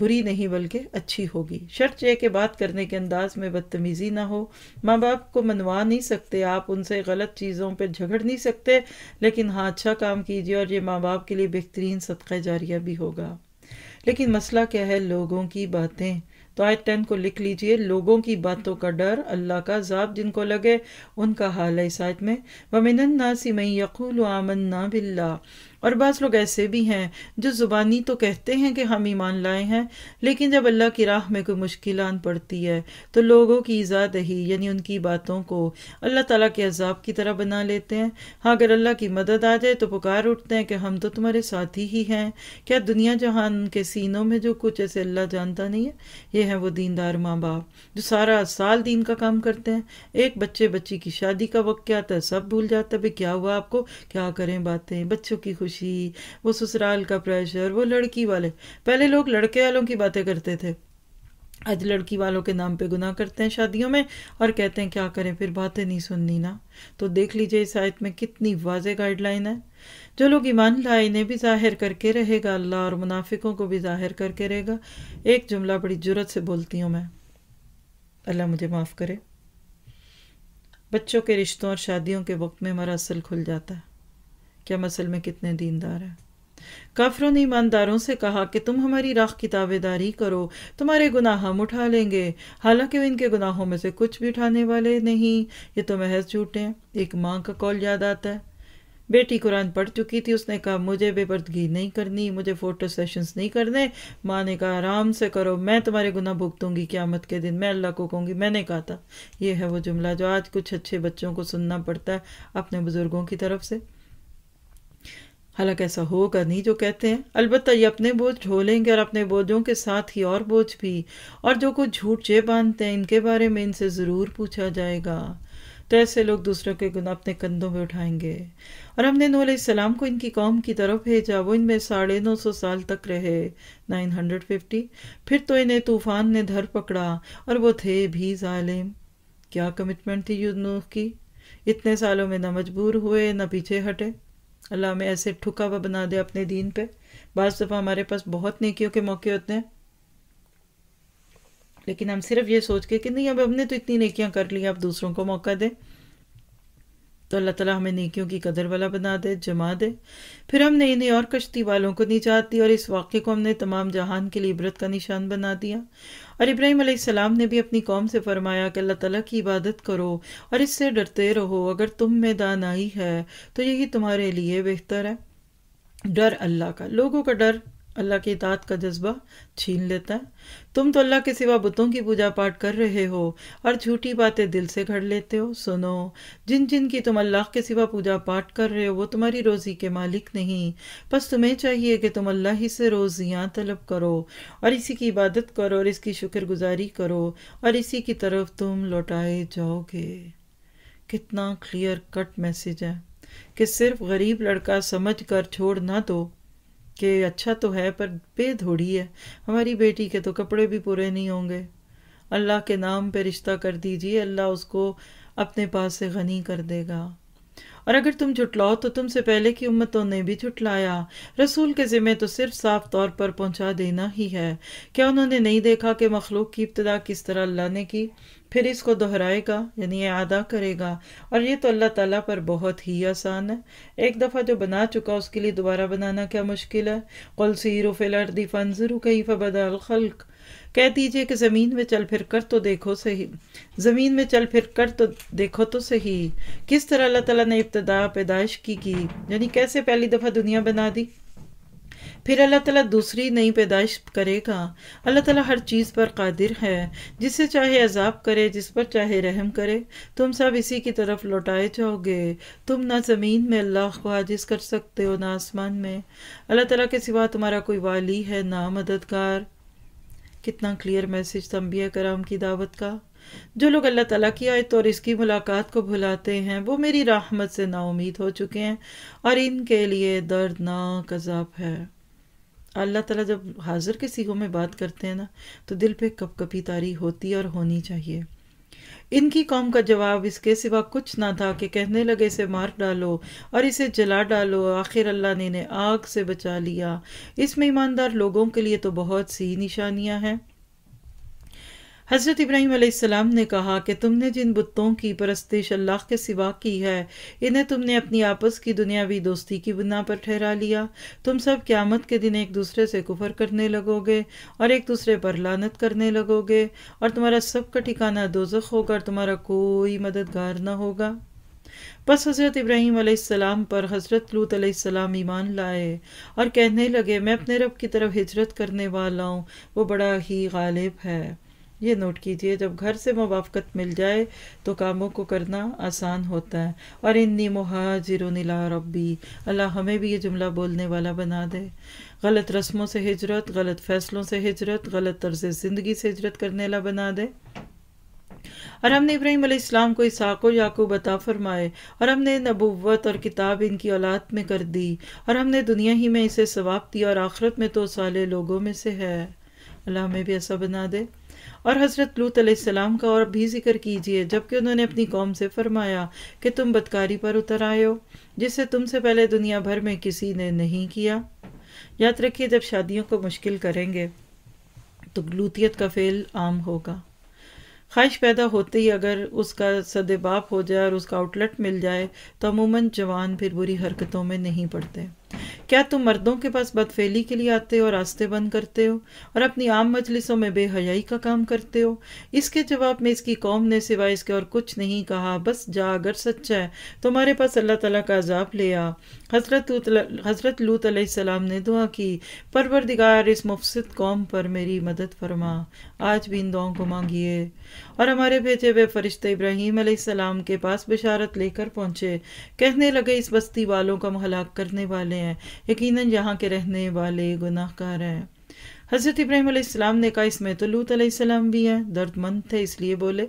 Speaker 2: बुरी नहीं बल्कि अच्छी होगी शर्त यह के बात करने के अंदाज में बदतमीज़ी ना हो माँ बाप को मनवा नहीं सकते आप उनसे गलत चीज़ों पर झगड़ नहीं सकते लेकिन हाँ अच्छा काम कीजिए और ये माँ बाप के लिए बेहतरीन सदका जारिया भी होगा लेकिन मसला क्या है लोगों की बातें तो आयत टेन को लिख लीजिए लोगों की बातों का डर अल्लाह का जाप जिनको लगे उनका हाल है इस आयत में वमिन नासी मई यकूल आमन ना बिल्ला और बस लोग ऐसे भी हैं जो ज़ुबानी तो कहते हैं कि हम ईमान लाए हैं लेकिन जब अल्लाह की राह में कोई मुश्किल आन पड़ती है तो लोगों की ईजाद दही यानी उनकी बातों को अल्लाह ताला के अजाब की तरह बना लेते हैं हाँ अगर अल्लाह की मदद आ जाए तो पुकार उठते हैं कि हम तो तुम्हारे साथी ही हैं क्या दुनिया जहान उनके सीनों में जो कुछ ऐसे अल्लाह जानता नहीं है ये हैं वो दीनदार माँ बाप जो सारा साल दीन का काम करते हैं एक बच्चे बच्ची की शादी का वक्त क्या आता है सब भूल जाता है भाई क्या हुआ आपको क्या करें बातें बच्चों की खुशी खुशी वो ससुराल का प्रेशर वो लड़की वाले पहले लोग लड़के वालों की बातें करते थे आज लड़की वालों के नाम पे गुनाह करते हैं शादियों में और कहते हैं क्या करें फिर बातें नहीं सुननी ना तो देख लीजिए इस आयत में कितनी वाज गाइडलाइन है जो लोग ईमान लाए इन्हें भी जाहिर करके रहेगा अल्लाह और मुनाफिकों को भी जाहिर करके रहेगा एक जुमला बड़ी जुरत से बोलती हूँ मैं अल्लाह मुझे माफ़ करे बच्चों के रिश्तों और शादियों के वक्त में हमारा असल खुल जाता है क्या मसल में कितने दीनदार हैं काफरों ने ईमानदारों से कहा कि तुम हमारी राख की दावेदारी करो तुम्हारे गुनाह हम उठा लेंगे हालांकि इनके गुनाहों में से कुछ भी उठाने वाले नहीं ये तो महज झूठे हैं एक माँ का कॉल याद आता है बेटी कुरान पढ़ चुकी थी उसने कहा मुझे बेपर्दगी नहीं करनी मुझे फोटो सेशंस नहीं करने माँ ने कहा आराम से करो मैं तुम्हारे गुना भुगतूंगी क्यामत के दिन मैं अल्लाह को कहूँगी मैंने कहा था यह है वो जुमला जो आज कुछ अच्छे बच्चों को सुनना पड़ता है अपने बुज़ुर्गों की तरफ से हालांकि ऐसा होगा नहीं जो कहते हैं अलबत्त ये अपने बोझ झोलेंगे और अपने बोझों के साथ ही और बोझ भी और जो कुछ झूठ जे बांधते हैं इनके बारे में इनसे ज़रूर पूछा जाएगा तो ऐसे लोग दूसरों के गुना अपने कंधों में उठाएंगे और हमने नू सलाम को इनकी कौम की तरफ भेजा वो इनमें साढ़े नौ सौ साल तक रहे नाइन हंड्रेड फिफ्टी फिर तो इन्हें तूफान ने धर पकड़ा और वो थे भी जालिम क्या कमिटमेंट थी युद्ध की इतने सालों में न मजबूर हुए न पीछे हटे अल्लाह हमें ऐसे ठुका हुआ बना दे अपने दीन पे बाद दफ़ा हमारे पास बहुत नेकियों के मौके होते हैं लेकिन हम सिर्फ ये सोच के कि नहीं अब हमने तो इतनी नेकियां कर ली अब दूसरों को मौका दें तो अल्लाह ताला हमें नेकियों की कदर वाला बना दे जमा दे फिर हम नई नई और कश्ती वालों को नहीं चाहती और इस वाक़े को हमने तमाम जहान के लिए इबरत का निशान बना दिया और इब्राहिम अलैहिस्सलाम ने भी अपनी कौम से फरमाया कि अल्लाह ताला की इबादत करो और इससे डरते रहो अगर तुम में आई है तो यही तुम्हारे लिए बेहतर है डर अल्लाह का लोगों का डर अल्लाह की इतात का जज्बा छीन लेता है तुम तो अल्लाह के सिवा बुतों की पूजा पाठ कर रहे हो और झूठी बातें दिल से घड़ लेते हो सुनो जिन जिन की तुम अल्लाह के सिवा पूजा पाठ कर रहे हो वो तुम्हारी रोज़ी के मालिक नहीं बस तुम्हें चाहिए कि तुम अल्लाह ही से रोज़ियाँ तलब करो और इसी की इबादत करो और इसकी शुक्रगुजारी करो और इसी की तरफ तुम लौटाए जाओगे कितना क्लियर कट मैसेज है कि सिर्फ गरीब लड़का समझ कर छोड़ ना दो कि अच्छा तो है पर बेधोड़ी है हमारी बेटी के तो कपड़े भी पूरे नहीं होंगे अल्लाह के नाम पे रिश्ता कर दीजिए अल्लाह उसको अपने पास से गनी कर देगा और अगर तुम जुटलाओ तो तुमसे पहले की उम्मतों ने भी जुटलाया रसूल के ज़िम्मे तो सिर्फ साफ तौर पर पहुंचा देना ही है क्या उन्होंने नहीं देखा कि मखलूक की इब्तदा किस तरह अल्लाह ने की फिर इसको दोहराएगा यानी अदा करेगा और ये तो अल्लाह ताला पर बहुत ही आसान है एक दफ़ा जो बना चुका उसके लिए दोबारा बनाना क्या मुश्किल है कल सीर दी फंजर कई फ़बदाल खल्क कह दीजिए कि ज़मीन में चल फिर कर तो देखो सही ज़मीन में चल फिर कर तो देखो तो सही किस तरह अल्लाह तला ने इब्तदा पैदाइश की की यानी कैसे पहली दफ़ा दुनिया बना दी फिर अल्लाह ताला दूसरी नई पैदाइश करेगा अल्लाह ताला हर चीज़ पर कादिर है जिसे चाहे अजाब करे जिस पर चाहे रहम करे तुम सब इसी की तरफ लौटाए जाओगे तुम ना ज़मीन में अल्लाह को आजिज कर सकते हो ना आसमान में अल्लाह ताला के सिवा तुम्हारा कोई वाली है ना मददगार कितना क्लियर मैसेज तंबिया कराम की दावत का जो लोग अल्लाह ताला की आयत और इसकी मुलाकात को भुलाते हैं वो मेरी राहमत से नाउमीद हो चुके हैं और इनके लिए दर्दनाक अजाब है अल्लाह ताला जब हाजिर के सीखों में बात करते हैं ना तो दिल पे कपी तारी होती और होनी चाहिए इनकी कौम का जवाब इसके सिवा कुछ ना था कि कहने लगे इसे मार डालो और इसे जला डालो आखिर अल्लाह ने इन्हें आग से बचा लिया इसमें ईमानदार लोगों के लिए तो बहुत सी निशानियां हैं हज़रत इब्राहिम अलैहिस्सलाम ने कहा कि तुमने जिन बुतों की परस्तिश अल्लाह के सिवा की है इन्हें तुमने अपनी आपस की दुनियावी दोस्ती की बुना पर ठहरा लिया तुम सब क़्यामत के दिन एक दूसरे से कुफर करने लगोगे और एक दूसरे पर लानत करने लगोगे और तुम्हारा सबका ठिकाना दोजख होगा और तुम्हारा कोई मददगार न होगा बस हज़रत इब्राहिम अलैहिस्सलाम पर हज़रत लूत अलैहिस्सलाम ईमान लाए और कहने लगे मैं अपने रब की तरफ हिजरत करने वाला हूँ वो बड़ा ही गालिब है ये नोट कीजिए जब घर से मुवाफ़त मिल जाए तो कामों को करना आसान होता है और इन्नी मुहाजिर नीला रबी अल्लाह हमें भी ये जुमला बोलने वाला बना दे गलत रस्मों से हिजरत गलत फ़ैसलों से हिजरत गलत तर्ज ज़िंदगी से हिजरत करने वाला बना दे और हमने इब्राहिम इस्लाम को इसाक व याकूब अता फरमाए और हमने नबूवत और किताब इनकी औलाद में कर दी और हमने दुनिया ही में इसे सवाब दिया और आखरत में तो साले लोगों में से है अल्लाह हमें भी ऐसा बना दे और हज़रत लूत सलाम का और भी जिक्र कीजिए जबकि उन्होंने अपनी कौम से फरमाया कि तुम बदकारी पर उतर आयो जिसे तुमसे पहले दुनिया भर में किसी ने नहीं किया याद रखिए जब शादियों को मुश्किल करेंगे तो लूतियत का फेल आम होगा ख्वाहिश पैदा होते ही अगर उसका सदबाप हो जाए और उसका आउटलेट मिल जाए तो अमूमन जवान फिर बुरी हरकतों में नहीं पड़ते क्या तुम मर्दों के पास बदफेली के लिए आते हो और रास्ते बंद करते हो और अपनी आम मजलिसों में बेहयाई का काम करते हो इसके जवाब में इसकी कौम ने सिवाय इसके और कुछ नहीं कहा बस जा अगर सच्चा है तुम्हारे पास अल्लाह तला का अजाब ले आ हजरत लूत सलाम ने दुआ की परवरदिगार इस मुफसद कौम पर मेरी मदद फरमा आज भी इन दुआओं को मांगिए और हमारे भेजे हुए फरिश्ते इब्राहिम सलाम के पास बिशारत लेकर पहुंचे कहने लगे इस बस्ती वालों को हम हलाक करने वाले हैं यकीनन यहाँ के रहने वाले गुनाहकार हैं हज़रत इब्राहिम ने कहा इसमें तो लूत भी हैं दर्दमंद थे इसलिए बोले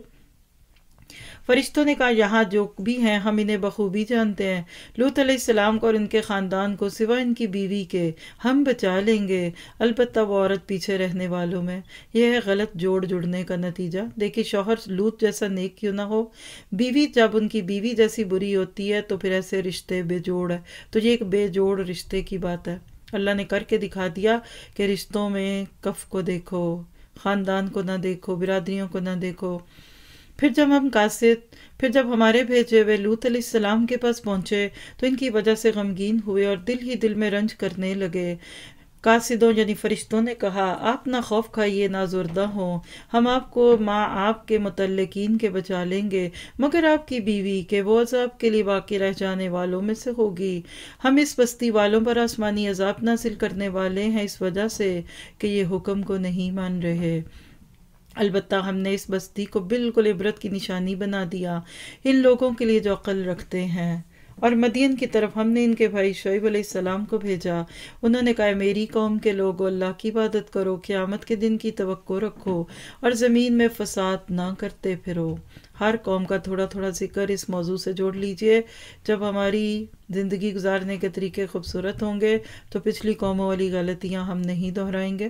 Speaker 2: फरिश्तों ने कहा यहाँ जो भी हैं हम इन्हें बखूबी जानते हैं लूत सलाम को और इनके ख़ानदान को सिवा इनकी बीवी के हम बचा लेंगे अलबत् वो औरत पीछे रहने वालों में यह है गलत जोड़ जुड़ने का नतीजा देखिए शोहर लूत जैसा नेक क्यों ना हो बीवी जब उनकी बीवी जैसी बुरी होती है तो फिर ऐसे रिश्ते बेजोड़ है तो ये एक बेजोड़ रिश्ते की बात है अल्लाह ने करके दिखा दिया कि रिश्तों में कफ को देखो ख़ानदान को ना देखो बिरादरीों को ना देखो फिर जब हम कासिद फिर जब हमारे भेजे हुए लूत सलाम के पास पहुँचे तो इनकी वजह से गमगीन हुए और दिल ही दिल में रंज करने लगे कासिदों यानी फरिश्तों ने कहा आप ना खौफ खाइए ना जुर्दा हो हम आपको माँ आपके मतलकिन के बचा लेंगे मगर आपकी बीवी के वो अजाब के लिए बाकी रह जाने वालों में से होगी हम इस बस्ती वालों पर आसमानी अजाब नासिल करने वाले हैं इस वजह से कि ये हुक्म को नहीं मान रहे अलबत् हमने इस बस्ती को बिल्कुल इबरत की निशानी बना दिया इन लोगों के लिए जो अकल रखते हैं और मदियन की तरफ हमने इनके भाई शोब सलाम को भेजा उन्होंने कहा मेरी कौम के लोग अल्लाह की इबादत करो क़्यामत के दिन की तो रखो और ज़मीन में फसाद ना करते फिरो हर कौम का थोड़ा थोड़ा जिक्र इस मौजू से जोड़ लीजिए जब हमारी ज़िंदगी गुजारने के तरीके खूबसूरत होंगे तो पिछली कौमों वाली गलतियाँ हम नहीं दोहराएंगे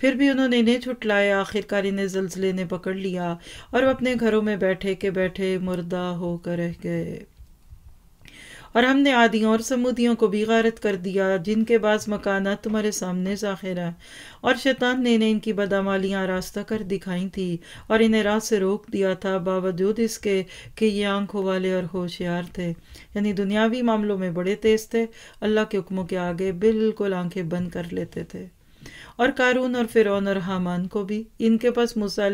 Speaker 2: फिर भी उन्होंने इन्हें छुटलाया आखिरकार इन्हें जल्जले ने पकड़ लिया और अपने घरों में बैठे के बैठे मुर्दा होकर रह गए और हमने आदियों और समूदियों को भी गारत कर दिया जिनके बाद मकाना तुम्हारे सामने ज़ाहिर है और शैतान ने इन्हें इनकी बदामालियाँ रास्ता कर दिखाई थी और इन्हें रात से रोक दिया था बावजूद इसके कि ये आंखों वाले और होशियार थे यानी दुनियावी मामलों में बड़े तेज थे अल्लाह के हुक्मों के आगे बिल्कुल आंखें बंद कर लेते थे और कारून और फिरौन और हामान को भी इनके पास मूसा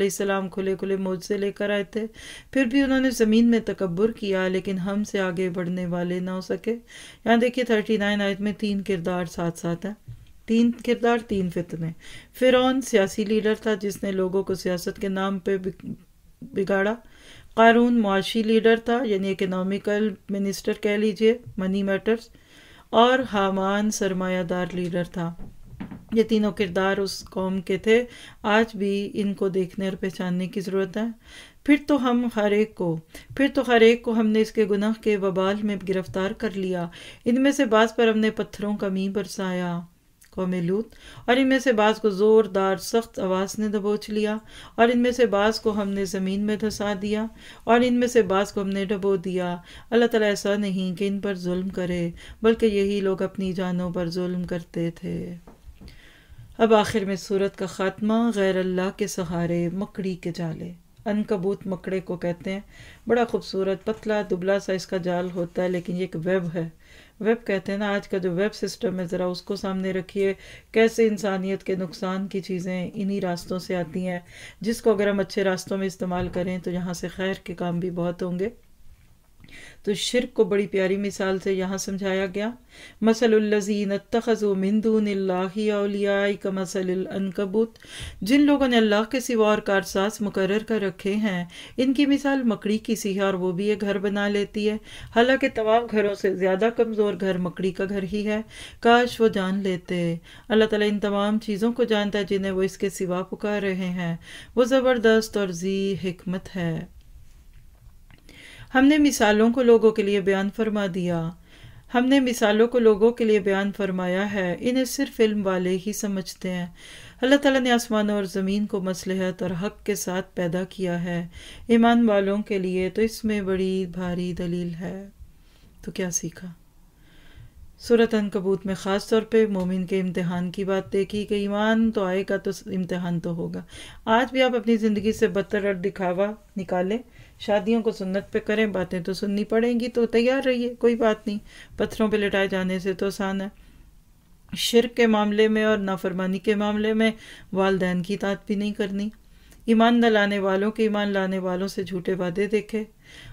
Speaker 2: खुले खुले मौज से लेकर आए थे फिर भी उन्होंने ज़मीन में तकबर किया लेकिन हम से आगे बढ़ने वाले ना हो सके यहाँ देखिए थर्टी नाइन आयत में तीन किरदार साथ साथ हैं तीन किरदार तीन फितने फिरौन सियासी लीडर था जिसने लोगों को सियासत के नाम पे बिगाड़ा कारून मुआशी लीडर था यानी इकनॉमिकल मिनिस्टर कह लीजिए मनी मैटर्स और हामान सरमायादार लीडर था ये तीनों किरदार उस कौम के थे आज भी इनको देखने और पहचानने की ज़रूरत है फिर तो हम हर एक को फिर तो हर एक को हमने इसके गुनाह के वबाल में गिरफ्तार कर लिया इनमें से बाज पर हमने पत्थरों का मीह बरसाया कौम लूत और इनमें से बाज को ज़ोरदार सख्त आवाज़ ने दबोच लिया और इनमें से बाज को हमने ज़मीन में धंसा दिया और इनमें से बाज को हमने डबो दिया अल्लाह ताला ऐसा नहीं कि इन पर जुल्म करे बल्कि यही लोग अपनी जानों पर जुल्म करते थे अब आखिर में सूरत का ख़ात्मा गैर अल्लाह के सहारे मकड़ी के जाले अनकबूत मकड़े को कहते हैं बड़ा खूबसूरत पतला दुबला सा इसका जाल होता है लेकिन ये एक वेब है वेब कहते हैं ना आज का जो वेब सिस्टम है ज़रा उसको सामने रखिए कैसे इंसानियत के नुकसान की चीज़ें इन्हीं रास्तों से आती हैं जिसको अगर हम अच्छे रास्तों में इस्तेमाल करें तो यहाँ से खैर के काम भी बहुत होंगे तो शिरक को बड़ी प्यारी मिसाल से यहाँ समझाया गया मसलजीन तखज़ो मिंदूनकबूत जिन लोगों ने अल्लाह के सिवा और कारसास मुकर कर रखे हैं इनकी मिसाल मकड़ी की सी है और वो भी ये घर बना लेती है हालांकि तमाम घरों से ज़्यादा कमज़ोर घर मकड़ी का घर ही है काश वो जान लेते अल्लाह ताली इन तमाम चीज़ों को जानता है जिन्हें वो इसके सिवा पुकार रहे हैं वो ज़बरदस्त और जी हमत है हमने मिसालों को लोगों के लिए बयान फरमा दिया हमने मिसालों को लोगों के लिए बयान फरमाया है इन्हें सिर्फ इल्म वाले ही समझते हैं अल्लाह ताला ने आसमान और ज़मीन को मसलहत और हक के साथ पैदा किया है ईमान वालों के लिए तो इसमें बड़ी भारी दलील है तो क्या सीखा सूरत कबूत में ख़ास तौर पे मोमिन के इम्तहान की बात देखी कि ईमान तो आएगा तो इम्तहान तो होगा आज भी आप अपनी ज़िंदगी से बदतर और दिखावा निकालें शादियों को सुन्नत पे करें बातें तो सुननी पड़ेंगी तो तैयार रहिए कोई बात नहीं पत्थरों पे लिटाए जाने से तो आसान है शिरक के मामले में और नाफरमानी के मामले में वालदेन की तात भी नहीं करनी ईमान न लाने वालों के ईमान लाने वालों से झूठे वादे देखे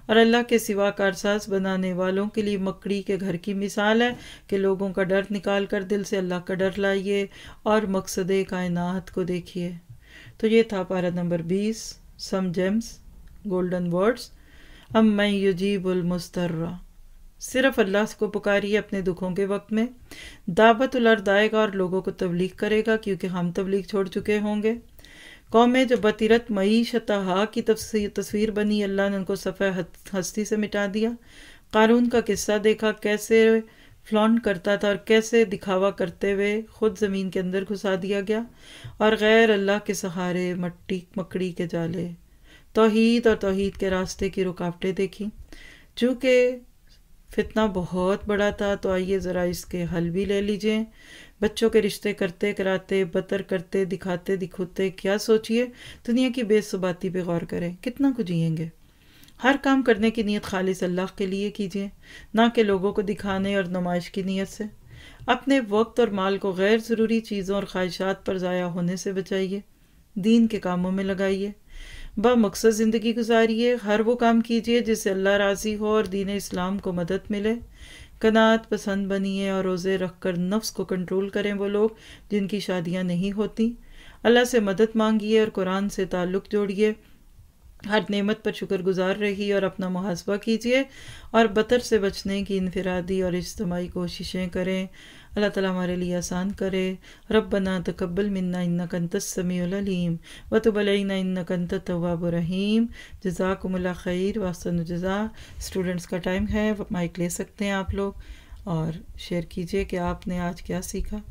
Speaker 2: और अल्लाह के सिवा कारसाज बनाने वालों के लिए मकड़ी के घर की मिसाल है कि लोगों का डर निकाल कर दिल से अल्लाह का डर लाइए और मकसद कायनात को देखिए तो ये था पारा नंबर बीस some gems golden words um मैं युजीबुल मुस्तर्रा सिर्फ अल्लाह को पुकारिए अपने दुखों के वक्त में दावत उलर्द आएगा और लोगों को तबलीग करेगा क्योंकि हम तबलीग छोड़ चुके होंगे कौमें जो बतीरत मीशत की तस्वीर बनी अल्लाह ने उनको सफ़े हस्ती से मिटा दिया कानून का किस्सा देखा कैसे फ्लॉन्ट करता था और कैसे दिखावा करते हुए खुद ज़मीन के अंदर घुसा दिया गया और गैर अल्लाह के सहारे मट्टी मकड़ी के जाले तोहद और तोहद के रास्ते की रुकावटें देखी चूँकि फितना बहुत बड़ा था तो आइए ज़रा इसके हल भी ले लीजिए बच्चों के रिश्ते करते कराते बतर करते दिखाते दिखोते क्या सोचिए दुनिया की बेसुबाती पे गौर करें कितना कुछ जियेंगे हर काम करने की नीयत खालिश अल्लाह के लिए कीजिए ना कि लोगों को दिखाने और नुमाइश की नीयत से अपने वक्त और माल को गैर ज़रूरी चीज़ों और ख्वाहिशात पर ज़ाया होने से बचाइए दीन के कामों में लगाइए बामकसद ज़िंदगी गुजारिए हर वो काम कीजिए जिससे अल्लाह राज़ी हो और दीन इस्लाम को मदद मिले कनात पसंद बनिए और रोज़े रख कर नफ्स को कंट्रोल करें वो लोग जिनकी शादियाँ नहीं होती अल्लाह से मदद मांगिए और कुरान से ताल्लुक़ जोड़िए हर नेमत पर शुक्रगुजार रही और अपना मुहासबा कीजिए और बतर से बचने की इनफरादी और इज्तमाही कोशिशें करें अल्लाह ताला हमारे लिए आसान करे रबना तकबल मिन्ना इन्ना कंत समीम वतबलना इन्ना कंत तवाबरहीम जजाक जजाकुमला खैर वासन जजा स्टूडेंट्स का टाइम है माइक ले सकते हैं आप लोग और शेयर कीजिए कि आपने आज क्या सीखा